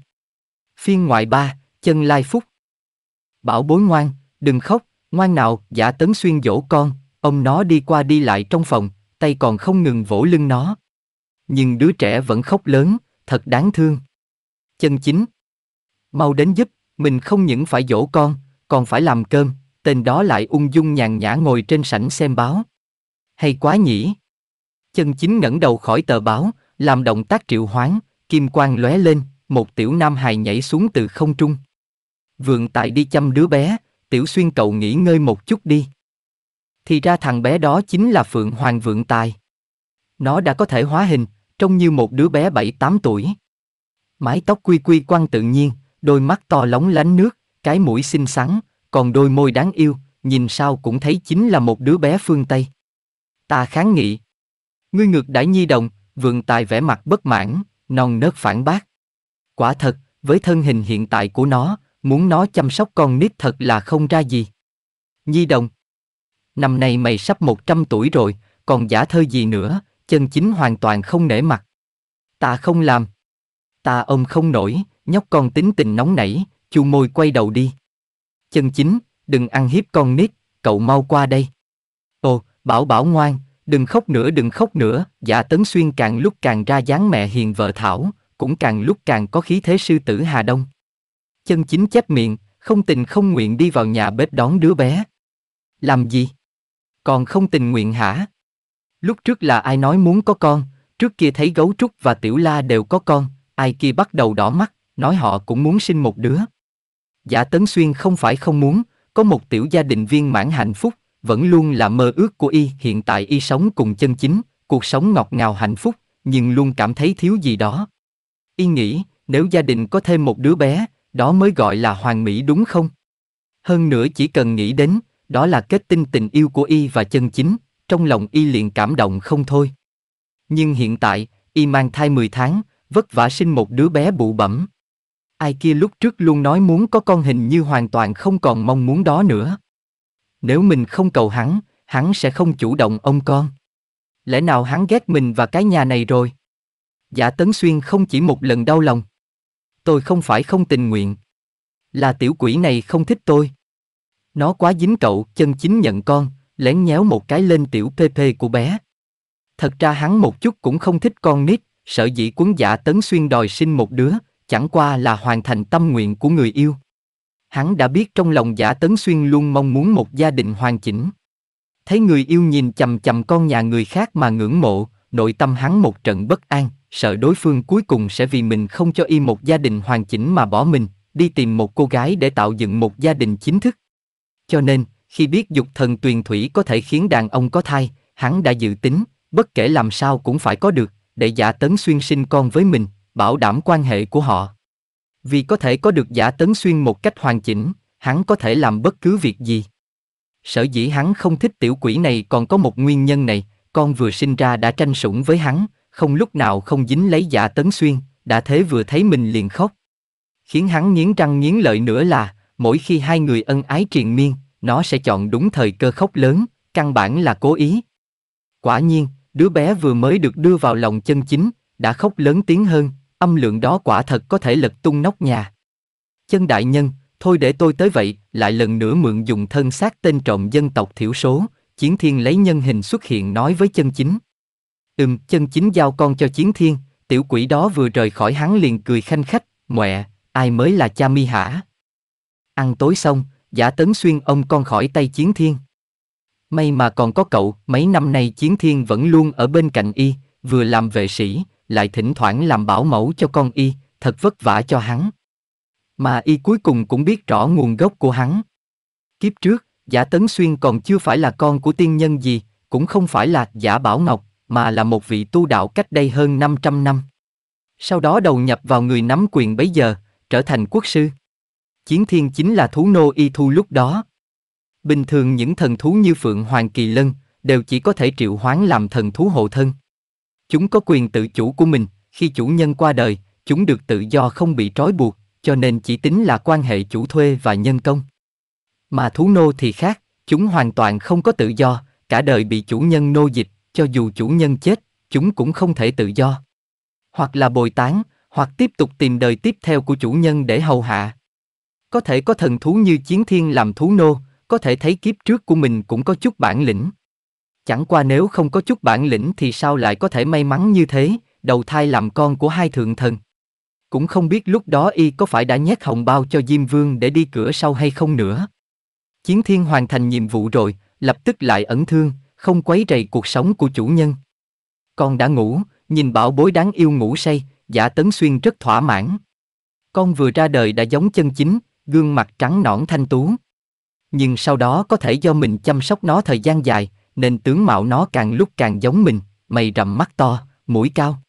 Phiên ngoại ba, chân lai phúc. Bảo bối ngoan, đừng khóc, ngoan nào, giả tấn xuyên dỗ con, ông nó đi qua đi lại trong phòng, tay còn không ngừng vỗ lưng nó. Nhưng đứa trẻ vẫn khóc lớn, thật đáng thương. Chân chính. Mau đến giúp, mình không những phải dỗ con, còn phải làm cơm, tên đó lại ung dung nhàn nhã ngồi trên sảnh xem báo. Hay quá nhỉ. Chân chính ngẩng đầu khỏi tờ báo, làm động tác triệu hoán, kim quang lóe lên, một tiểu nam hài nhảy xuống từ không trung. Vượng tại đi chăm đứa bé, Tiểu Xuyên cậu nghỉ ngơi một chút đi. Thì ra thằng bé đó chính là Phượng Hoàng Vượng Tài. Nó đã có thể hóa hình, trông như một đứa bé bảy tám tuổi. Mái tóc quy quy quăng tự nhiên, đôi mắt to lóng lánh nước, cái mũi xinh xắn, còn đôi môi đáng yêu, nhìn sao cũng thấy chính là một đứa bé phương Tây. Ta kháng nghị. Ngươi ngược đãi nhi đồng, vượng tài vẻ mặt bất mãn, non nớt phản bác. Quả thật, với thân hình hiện tại của nó, Muốn nó chăm sóc con nít thật là không ra gì. Nhi đồng. Năm nay mày sắp 100 tuổi rồi, còn giả thơ gì nữa, chân chính hoàn toàn không nể mặt. Ta không làm. Ta ông không nổi, nhóc con tính tình nóng nảy, chu môi quay đầu đi. Chân chính, đừng ăn hiếp con nít, cậu mau qua đây. Ồ, bảo bảo ngoan, đừng khóc nữa đừng khóc nữa, giả dạ tấn xuyên càng lúc càng ra dáng mẹ hiền vợ thảo, cũng càng lúc càng có khí thế sư tử Hà Đông chân chính chép miệng, không tình không nguyện đi vào nhà bếp đón đứa bé. Làm gì? Còn không tình nguyện hả? Lúc trước là ai nói muốn có con, trước kia thấy gấu trúc và tiểu la đều có con, ai kia bắt đầu đỏ mắt, nói họ cũng muốn sinh một đứa. Giả Tấn Xuyên không phải không muốn, có một tiểu gia đình viên mãn hạnh phúc, vẫn luôn là mơ ước của y, hiện tại y sống cùng chân chính, cuộc sống ngọt ngào hạnh phúc, nhưng luôn cảm thấy thiếu gì đó. Y nghĩ, nếu gia đình có thêm một đứa bé, đó mới gọi là hoàn mỹ đúng không? Hơn nữa chỉ cần nghĩ đến, đó là kết tinh tình yêu của y và chân chính, trong lòng y liền cảm động không thôi. Nhưng hiện tại, y mang thai 10 tháng, vất vả sinh một đứa bé bụ bẩm. Ai kia lúc trước luôn nói muốn có con hình như hoàn toàn không còn mong muốn đó nữa. Nếu mình không cầu hắn, hắn sẽ không chủ động ông con. Lẽ nào hắn ghét mình và cái nhà này rồi? Giả Tấn Xuyên không chỉ một lần đau lòng tôi không phải không tình nguyện. Là tiểu quỷ này không thích tôi. Nó quá dính cậu, chân chính nhận con, lén nhéo một cái lên tiểu PP của bé. Thật ra hắn một chút cũng không thích con nít, sợ dĩ quấn giả tấn xuyên đòi sinh một đứa, chẳng qua là hoàn thành tâm nguyện của người yêu. Hắn đã biết trong lòng giả tấn xuyên luôn mong muốn một gia đình hoàn chỉnh. Thấy người yêu nhìn chầm chầm con nhà người khác mà ngưỡng mộ, nội tâm hắn một trận bất an, sợ đối phương cuối cùng sẽ vì mình không cho y một gia đình hoàn chỉnh mà bỏ mình, đi tìm một cô gái để tạo dựng một gia đình chính thức. Cho nên, khi biết dục thần tuyền thủy có thể khiến đàn ông có thai, hắn đã dự tính, bất kể làm sao cũng phải có được, để giả tấn xuyên sinh con với mình, bảo đảm quan hệ của họ. Vì có thể có được giả tấn xuyên một cách hoàn chỉnh, hắn có thể làm bất cứ việc gì. Sở dĩ hắn không thích tiểu quỷ này còn có một nguyên nhân này, con vừa sinh ra đã tranh sủng với hắn, không lúc nào không dính lấy giả tấn xuyên, đã thế vừa thấy mình liền khóc. Khiến hắn nghiến răng nghiến lợi nữa là, mỗi khi hai người ân ái triền miên, nó sẽ chọn đúng thời cơ khóc lớn, căn bản là cố ý. Quả nhiên, đứa bé vừa mới được đưa vào lòng chân chính, đã khóc lớn tiếng hơn, âm lượng đó quả thật có thể lật tung nóc nhà. Chân đại nhân, thôi để tôi tới vậy, lại lần nữa mượn dùng thân xác tên trộm dân tộc thiểu số, chiến thiên lấy nhân hình xuất hiện nói với chân chính. Ừm, chân chính giao con cho chiến thiên, tiểu quỷ đó vừa rời khỏi hắn liền cười khanh khách, mẹ, ai mới là cha mi hả? Ăn tối xong, giả tấn xuyên ông con khỏi tay chiến thiên. May mà còn có cậu, mấy năm nay chiến thiên vẫn luôn ở bên cạnh y, vừa làm vệ sĩ, lại thỉnh thoảng làm bảo mẫu cho con y, thật vất vả cho hắn. Mà y cuối cùng cũng biết rõ nguồn gốc của hắn. Kiếp trước, giả tấn xuyên còn chưa phải là con của tiên nhân gì, cũng không phải là giả bảo ngọc, mà là một vị tu đạo cách đây hơn 500 năm. Sau đó đầu nhập vào người nắm quyền bấy giờ, trở thành quốc sư. Chiến thiên chính là thú nô y thu lúc đó. Bình thường những thần thú như Phượng Hoàng Kỳ Lân đều chỉ có thể triệu hoán làm thần thú hộ thân. Chúng có quyền tự chủ của mình, khi chủ nhân qua đời, chúng được tự do không bị trói buộc, cho nên chỉ tính là quan hệ chủ thuê và nhân công. Mà thú nô thì khác, chúng hoàn toàn không có tự do, cả đời bị chủ nhân nô dịch, cho dù chủ nhân chết, chúng cũng không thể tự do. Hoặc là bồi tán, hoặc tiếp tục tìm đời tiếp theo của chủ nhân để hầu hạ. Có thể có thần thú như chiến thiên làm thú nô, có thể thấy kiếp trước của mình cũng có chút bản lĩnh. Chẳng qua nếu không có chút bản lĩnh thì sao lại có thể may mắn như thế, đầu thai làm con của hai thượng thần. Cũng không biết lúc đó y có phải đã nhét hồng bao cho Diêm Vương để đi cửa sau hay không nữa. Chiến thiên hoàn thành nhiệm vụ rồi, lập tức lại ẩn thương, không quấy rầy cuộc sống của chủ nhân. Con đã ngủ, nhìn bảo bối đáng yêu ngủ say, giả tấn xuyên rất thỏa mãn. Con vừa ra đời đã giống chân chính, gương mặt trắng nõn thanh tú. Nhưng sau đó có thể do mình chăm sóc nó thời gian dài, nên tướng mạo nó càng lúc càng giống mình, mày rậm mắt to, mũi cao.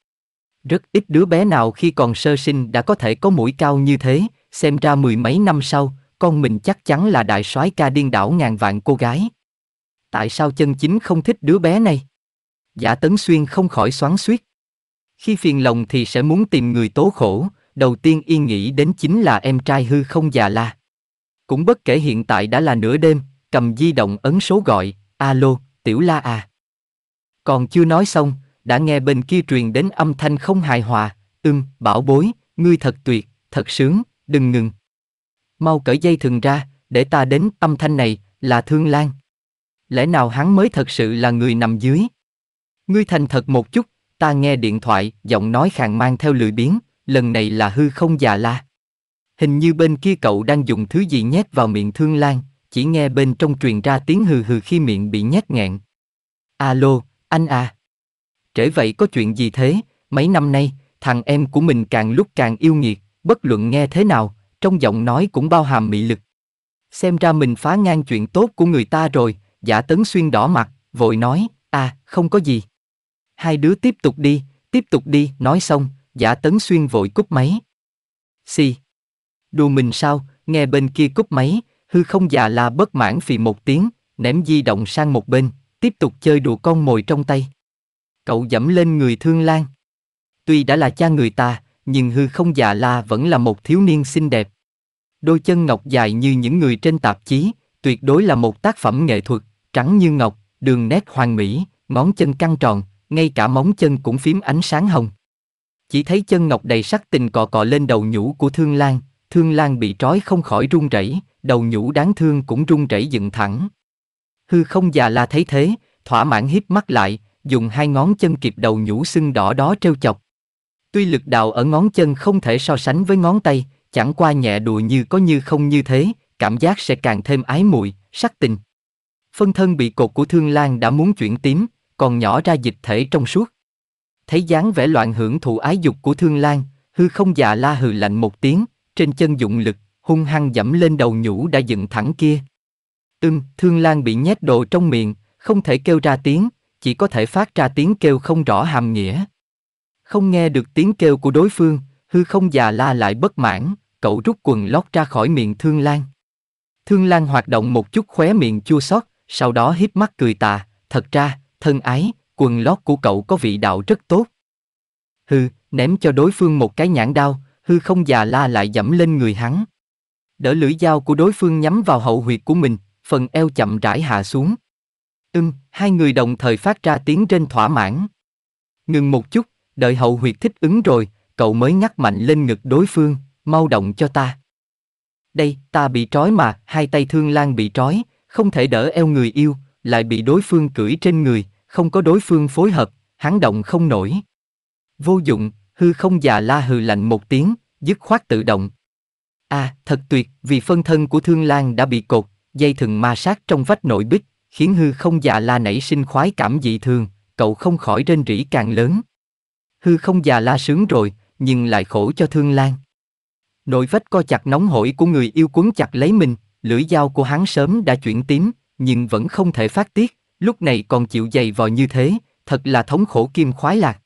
Rất ít đứa bé nào khi còn sơ sinh đã có thể có mũi cao như thế, xem ra mười mấy năm sau, con mình chắc chắn là đại soái ca điên đảo ngàn vạn cô gái tại sao chân chính không thích đứa bé này? Giả Tấn Xuyên không khỏi xoắn xuýt. Khi phiền lòng thì sẽ muốn tìm người tố khổ, đầu tiên yên nghĩ đến chính là em trai hư không già la. Cũng bất kể hiện tại đã là nửa đêm, cầm di động ấn số gọi, alo, tiểu la à. Còn chưa nói xong, đã nghe bên kia truyền đến âm thanh không hài hòa, ưm, bảo bối, ngươi thật tuyệt, thật sướng, đừng ngừng. Mau cởi dây thừng ra, để ta đến âm thanh này, là thương lan lẽ nào hắn mới thật sự là người nằm dưới? Ngươi thành thật một chút, ta nghe điện thoại, giọng nói khàn mang theo lười biếng, lần này là hư không già la. Hình như bên kia cậu đang dùng thứ gì nhét vào miệng thương lan, chỉ nghe bên trong truyền ra tiếng hừ hừ khi miệng bị nhét nghẹn. Alo, anh à. Trễ vậy có chuyện gì thế, mấy năm nay, thằng em của mình càng lúc càng yêu nghiệt, bất luận nghe thế nào, trong giọng nói cũng bao hàm mị lực. Xem ra mình phá ngang chuyện tốt của người ta rồi, Giả Tấn Xuyên đỏ mặt, vội nói, à, không có gì. Hai đứa tiếp tục đi, tiếp tục đi, nói xong, Giả Tấn Xuyên vội cúp máy. Xì. Đùa mình sao, nghe bên kia cúp máy, hư không già la bất mãn vì một tiếng, ném di động sang một bên, tiếp tục chơi đùa con mồi trong tay. Cậu dẫm lên người thương lan. Tuy đã là cha người ta, nhưng hư không già la vẫn là một thiếu niên xinh đẹp. Đôi chân ngọc dài như những người trên tạp chí, tuyệt đối là một tác phẩm nghệ thuật, trắng như ngọc, đường nét hoàn mỹ, ngón chân căng tròn, ngay cả móng chân cũng phím ánh sáng hồng. Chỉ thấy chân ngọc đầy sắc tình cọ cọ lên đầu nhũ của Thương Lan, Thương Lan bị trói không khỏi run rẩy, đầu nhũ đáng thương cũng run rẩy dựng thẳng. Hư không già la thấy thế, thỏa mãn híp mắt lại, dùng hai ngón chân kịp đầu nhũ sưng đỏ đó trêu chọc. Tuy lực đạo ở ngón chân không thể so sánh với ngón tay, chẳng qua nhẹ đùa như có như không như thế, cảm giác sẽ càng thêm ái muội, sắc tình. Phân thân bị cột của Thương Lan đã muốn chuyển tím, còn nhỏ ra dịch thể trong suốt. Thấy dáng vẻ loạn hưởng thụ ái dục của Thương Lan, hư không già la hừ lạnh một tiếng, trên chân dụng lực, hung hăng dẫm lên đầu nhũ đã dựng thẳng kia. Ưm, Thương Lan bị nhét đồ trong miệng, không thể kêu ra tiếng, chỉ có thể phát ra tiếng kêu không rõ hàm nghĩa. Không nghe được tiếng kêu của đối phương, hư không già la lại bất mãn, cậu rút quần lót ra khỏi miệng Thương Lan. Thương Lan hoạt động một chút khóe miệng chua xót, sau đó híp mắt cười tà, thật ra, thân ái, quần lót của cậu có vị đạo rất tốt. Hư, ném cho đối phương một cái nhãn đao, hư không già la lại dẫm lên người hắn. Đỡ lưỡi dao của đối phương nhắm vào hậu huyệt của mình, phần eo chậm rãi hạ xuống. Ưm, hai người đồng thời phát ra tiếng trên thỏa mãn. Ngừng một chút, đợi hậu huyệt thích ứng rồi, cậu mới ngắt mạnh lên ngực đối phương, mau động cho ta đây, ta bị trói mà, hai tay thương lan bị trói, không thể đỡ eo người yêu, lại bị đối phương cưỡi trên người, không có đối phương phối hợp, hắn động không nổi. Vô dụng, hư không già la hừ lạnh một tiếng, dứt khoát tự động. a à, thật tuyệt, vì phân thân của thương lan đã bị cột, dây thừng ma sát trong vách nội bích, khiến hư không già la nảy sinh khoái cảm dị thường, cậu không khỏi rên rỉ càng lớn. Hư không già la sướng rồi, nhưng lại khổ cho thương lan. Nội vết co chặt nóng hổi của người yêu cuốn chặt lấy mình, lưỡi dao của hắn sớm đã chuyển tím, nhưng vẫn không thể phát tiết, lúc này còn chịu dày vò như thế, thật là thống khổ kim khoái lạc.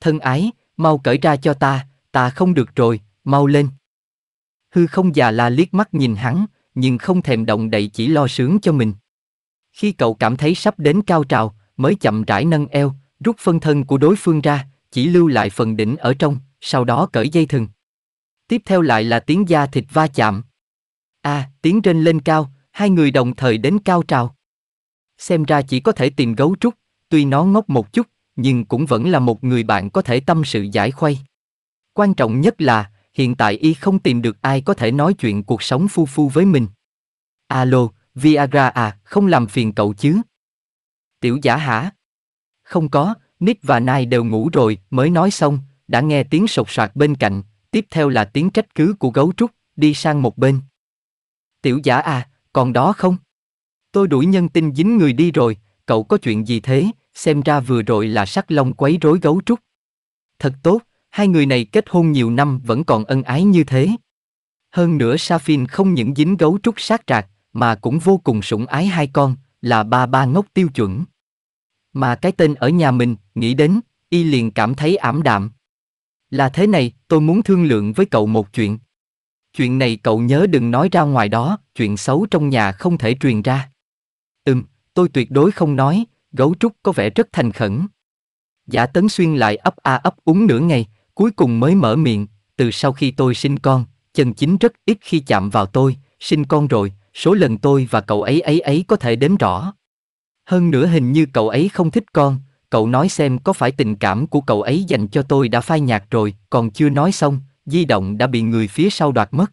Thân ái, mau cởi ra cho ta, ta không được rồi, mau lên. Hư không già la liếc mắt nhìn hắn, nhưng không thèm động đậy chỉ lo sướng cho mình. Khi cậu cảm thấy sắp đến cao trào, mới chậm rãi nâng eo, rút phân thân của đối phương ra, chỉ lưu lại phần đỉnh ở trong, sau đó cởi dây thừng tiếp theo lại là tiếng da thịt va chạm. A, à, tiếng trên lên cao, hai người đồng thời đến cao trào. Xem ra chỉ có thể tìm gấu trúc, tuy nó ngốc một chút, nhưng cũng vẫn là một người bạn có thể tâm sự giải khuây. Quan trọng nhất là, hiện tại y không tìm được ai có thể nói chuyện cuộc sống phu phu với mình. Alo, Viagra à, không làm phiền cậu chứ? Tiểu giả hả? Không có, Nick và Nai đều ngủ rồi, mới nói xong, đã nghe tiếng sột soạt bên cạnh, Tiếp theo là tiếng trách cứ của gấu trúc, đi sang một bên. Tiểu giả à, còn đó không? Tôi đuổi nhân tinh dính người đi rồi, cậu có chuyện gì thế, xem ra vừa rồi là sắc long quấy rối gấu trúc. Thật tốt, hai người này kết hôn nhiều năm vẫn còn ân ái như thế. Hơn nữa Safin không những dính gấu trúc sát rạc, mà cũng vô cùng sủng ái hai con, là ba ba ngốc tiêu chuẩn. Mà cái tên ở nhà mình, nghĩ đến, y liền cảm thấy ảm đạm. Là thế này, tôi muốn thương lượng với cậu một chuyện. Chuyện này cậu nhớ đừng nói ra ngoài đó, chuyện xấu trong nhà không thể truyền ra. Ừm, tôi tuyệt đối không nói, gấu trúc có vẻ rất thành khẩn. Giả Tấn Xuyên lại ấp a ấp úng nửa ngày, cuối cùng mới mở miệng, từ sau khi tôi sinh con, chân chính rất ít khi chạm vào tôi, sinh con rồi, số lần tôi và cậu ấy ấy ấy có thể đếm rõ. Hơn nữa hình như cậu ấy không thích con, cậu nói xem có phải tình cảm của cậu ấy dành cho tôi đã phai nhạt rồi, còn chưa nói xong, di động đã bị người phía sau đoạt mất.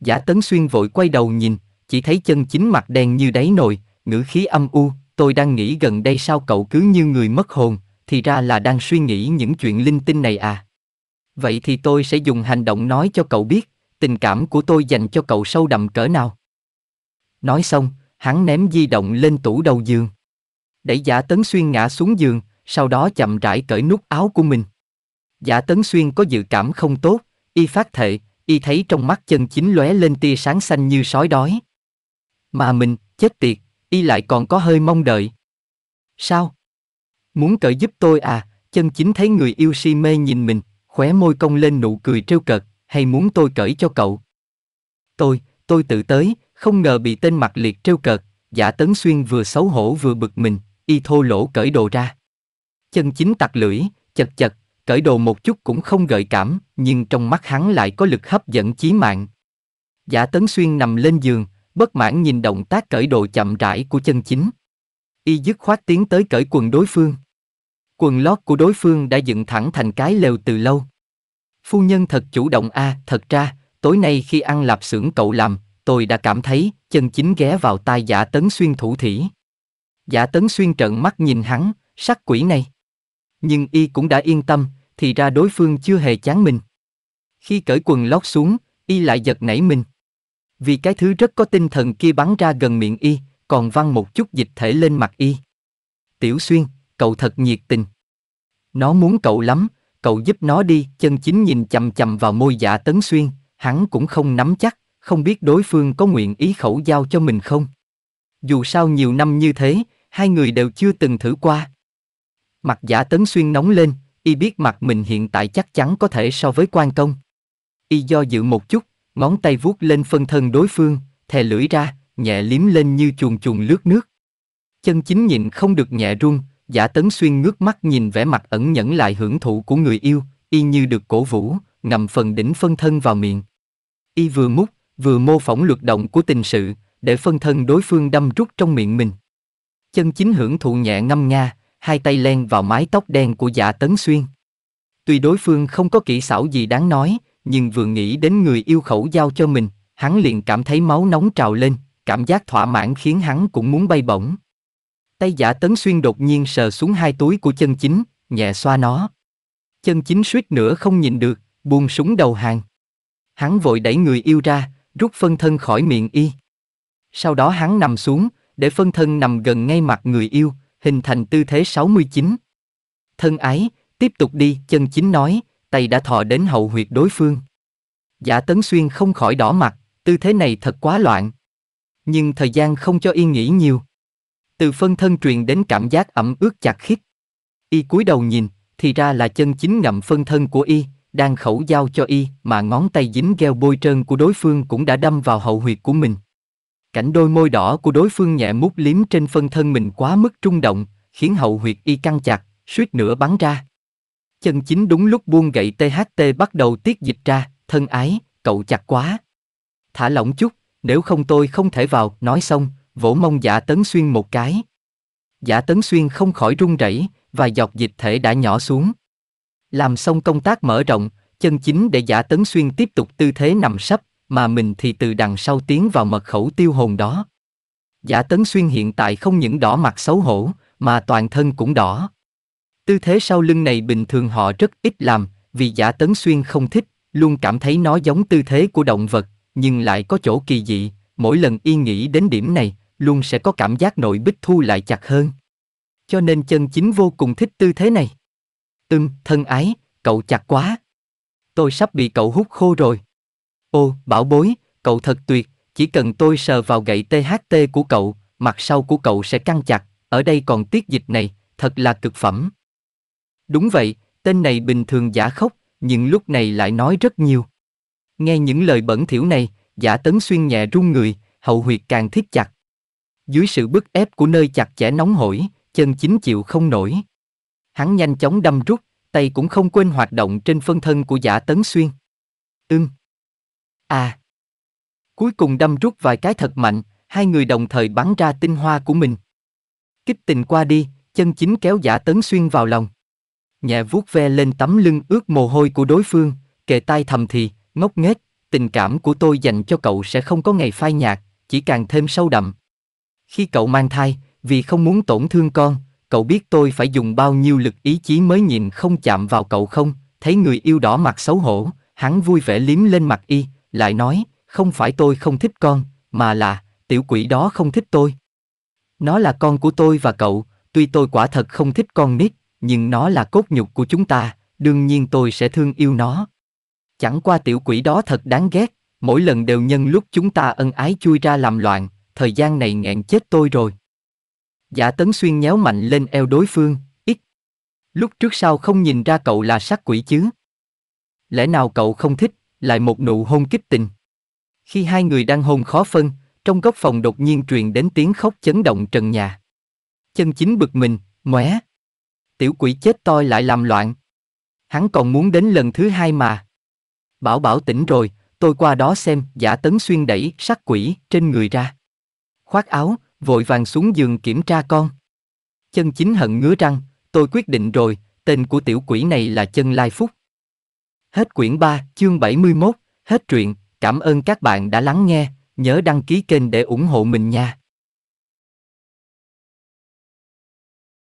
Giả Tấn Xuyên vội quay đầu nhìn, chỉ thấy chân chính mặt đen như đáy nồi, ngữ khí âm u, tôi đang nghĩ gần đây sao cậu cứ như người mất hồn, thì ra là đang suy nghĩ những chuyện linh tinh này à. Vậy thì tôi sẽ dùng hành động nói cho cậu biết, tình cảm của tôi dành cho cậu sâu đậm cỡ nào. Nói xong, hắn ném di động lên tủ đầu giường đẩy Giả Tấn Xuyên ngã xuống giường, sau đó chậm rãi cởi nút áo của mình. Giả Tấn Xuyên có dự cảm không tốt, y phát thệ, y thấy trong mắt chân chính lóe lên tia sáng xanh như sói đói. Mà mình, chết tiệt, y lại còn có hơi mong đợi. Sao? Muốn cởi giúp tôi à, chân chính thấy người yêu si mê nhìn mình, khóe môi cong lên nụ cười trêu cợt, hay muốn tôi cởi cho cậu? Tôi, tôi tự tới, không ngờ bị tên mặt liệt trêu cợt, giả tấn xuyên vừa xấu hổ vừa bực mình, y thô lỗ cởi đồ ra. Chân chính tặc lưỡi, chật chật, cởi đồ một chút cũng không gợi cảm, nhưng trong mắt hắn lại có lực hấp dẫn chí mạng. Giả Tấn Xuyên nằm lên giường, bất mãn nhìn động tác cởi đồ chậm rãi của chân chính. Y dứt khoát tiến tới cởi quần đối phương. Quần lót của đối phương đã dựng thẳng thành cái lều từ lâu. Phu nhân thật chủ động a, à, thật ra, tối nay khi ăn lạp xưởng cậu làm, tôi đã cảm thấy chân chính ghé vào tai giả tấn xuyên thủ thỉ. Giả Tấn Xuyên trợn mắt nhìn hắn, sắc quỷ này. Nhưng y cũng đã yên tâm, thì ra đối phương chưa hề chán mình. Khi cởi quần lót xuống, y lại giật nảy mình. Vì cái thứ rất có tinh thần kia bắn ra gần miệng y, còn văng một chút dịch thể lên mặt y. Tiểu Xuyên, cậu thật nhiệt tình. Nó muốn cậu lắm, cậu giúp nó đi, chân chính nhìn chầm chầm vào môi dạ tấn xuyên, hắn cũng không nắm chắc, không biết đối phương có nguyện ý khẩu giao cho mình không dù sao nhiều năm như thế, hai người đều chưa từng thử qua. Mặt giả tấn xuyên nóng lên, y biết mặt mình hiện tại chắc chắn có thể so với quan công. Y do dự một chút, ngón tay vuốt lên phân thân đối phương, thè lưỡi ra, nhẹ liếm lên như chuồn chuồn lướt nước. Chân chính nhịn không được nhẹ run, giả tấn xuyên ngước mắt nhìn vẻ mặt ẩn nhẫn lại hưởng thụ của người yêu, y như được cổ vũ, ngầm phần đỉnh phân thân vào miệng. Y vừa mút, vừa mô phỏng luật động của tình sự, để phân thân đối phương đâm rút trong miệng mình. Chân chính hưởng thụ nhẹ ngâm nga, hai tay len vào mái tóc đen của dạ tấn xuyên. Tuy đối phương không có kỹ xảo gì đáng nói, nhưng vừa nghĩ đến người yêu khẩu giao cho mình, hắn liền cảm thấy máu nóng trào lên, cảm giác thỏa mãn khiến hắn cũng muốn bay bổng. Tay giả tấn xuyên đột nhiên sờ xuống hai túi của chân chính, nhẹ xoa nó. Chân chính suýt nữa không nhìn được, buông súng đầu hàng. Hắn vội đẩy người yêu ra, rút phân thân khỏi miệng y. Sau đó hắn nằm xuống, để phân thân nằm gần ngay mặt người yêu, hình thành tư thế 69. Thân ái, tiếp tục đi, chân chính nói, tay đã thọ đến hậu huyệt đối phương. Giả Tấn Xuyên không khỏi đỏ mặt, tư thế này thật quá loạn. Nhưng thời gian không cho yên nghỉ nhiều. Từ phân thân truyền đến cảm giác ẩm ướt chặt khít. Y cúi đầu nhìn, thì ra là chân chính ngậm phân thân của Y, đang khẩu giao cho Y mà ngón tay dính gheo bôi trơn của đối phương cũng đã đâm vào hậu huyệt của mình. Cảnh đôi môi đỏ của đối phương nhẹ mút liếm trên phân thân mình quá mức trung động, khiến hậu huyệt y căng chặt, suýt nữa bắn ra. Chân chính đúng lúc buông gậy THT bắt đầu tiết dịch ra, thân ái, cậu chặt quá. Thả lỏng chút, nếu không tôi không thể vào, nói xong, vỗ mông giả tấn xuyên một cái. Giả tấn xuyên không khỏi run rẩy, và giọt dịch thể đã nhỏ xuống. Làm xong công tác mở rộng, chân chính để giả tấn xuyên tiếp tục tư thế nằm sấp, mà mình thì từ đằng sau tiến vào mật khẩu tiêu hồn đó. Giả Tấn Xuyên hiện tại không những đỏ mặt xấu hổ, mà toàn thân cũng đỏ. Tư thế sau lưng này bình thường họ rất ít làm, vì Giả Tấn Xuyên không thích, luôn cảm thấy nó giống tư thế của động vật, nhưng lại có chỗ kỳ dị, mỗi lần y nghĩ đến điểm này, luôn sẽ có cảm giác nội bích thu lại chặt hơn. Cho nên chân chính vô cùng thích tư thế này. Ừm, thân ái, cậu chặt quá. Tôi sắp bị cậu hút khô rồi. Ô, bảo bối, cậu thật tuyệt, chỉ cần tôi sờ vào gậy THT của cậu, mặt sau của cậu sẽ căng chặt, ở đây còn tiết dịch này, thật là cực phẩm. Đúng vậy, tên này bình thường giả khóc, nhưng lúc này lại nói rất nhiều. Nghe những lời bẩn thỉu này, giả tấn xuyên nhẹ run người, hậu huyệt càng thiết chặt. Dưới sự bức ép của nơi chặt chẽ nóng hổi, chân chính chịu không nổi. Hắn nhanh chóng đâm rút, tay cũng không quên hoạt động trên phân thân của giả tấn xuyên. Ưng. Ừ à. Cuối cùng đâm rút vài cái thật mạnh, hai người đồng thời bắn ra tinh hoa của mình. Kích tình qua đi, chân chính kéo giả tấn xuyên vào lòng. Nhẹ vuốt ve lên tấm lưng ướt mồ hôi của đối phương, kề tay thầm thì, ngốc nghếch, tình cảm của tôi dành cho cậu sẽ không có ngày phai nhạt, chỉ càng thêm sâu đậm. Khi cậu mang thai, vì không muốn tổn thương con, cậu biết tôi phải dùng bao nhiêu lực ý chí mới nhìn không chạm vào cậu không, thấy người yêu đỏ mặt xấu hổ, hắn vui vẻ liếm lên mặt y, lại nói, không phải tôi không thích con, mà là, tiểu quỷ đó không thích tôi. Nó là con của tôi và cậu, tuy tôi quả thật không thích con nít, nhưng nó là cốt nhục của chúng ta, đương nhiên tôi sẽ thương yêu nó. Chẳng qua tiểu quỷ đó thật đáng ghét, mỗi lần đều nhân lúc chúng ta ân ái chui ra làm loạn, thời gian này nghẹn chết tôi rồi. Giả tấn xuyên nhéo mạnh lên eo đối phương, ít. Lúc trước sau không nhìn ra cậu là sát quỷ chứ. Lẽ nào cậu không thích? lại một nụ hôn kích tình. Khi hai người đang hôn khó phân, trong góc phòng đột nhiên truyền đến tiếng khóc chấn động trần nhà. Chân chính bực mình, ngoé. Tiểu quỷ chết toi lại làm loạn. Hắn còn muốn đến lần thứ hai mà. Bảo bảo tỉnh rồi, tôi qua đó xem, giả tấn xuyên đẩy sát quỷ trên người ra. Khoác áo, vội vàng xuống giường kiểm tra con. Chân chính hận ngứa răng, tôi quyết định rồi, tên của tiểu quỷ này là chân lai phúc. Hết quyển 3, chương 71, hết truyện, cảm ơn các bạn đã lắng nghe, nhớ đăng ký kênh để ủng hộ mình nha.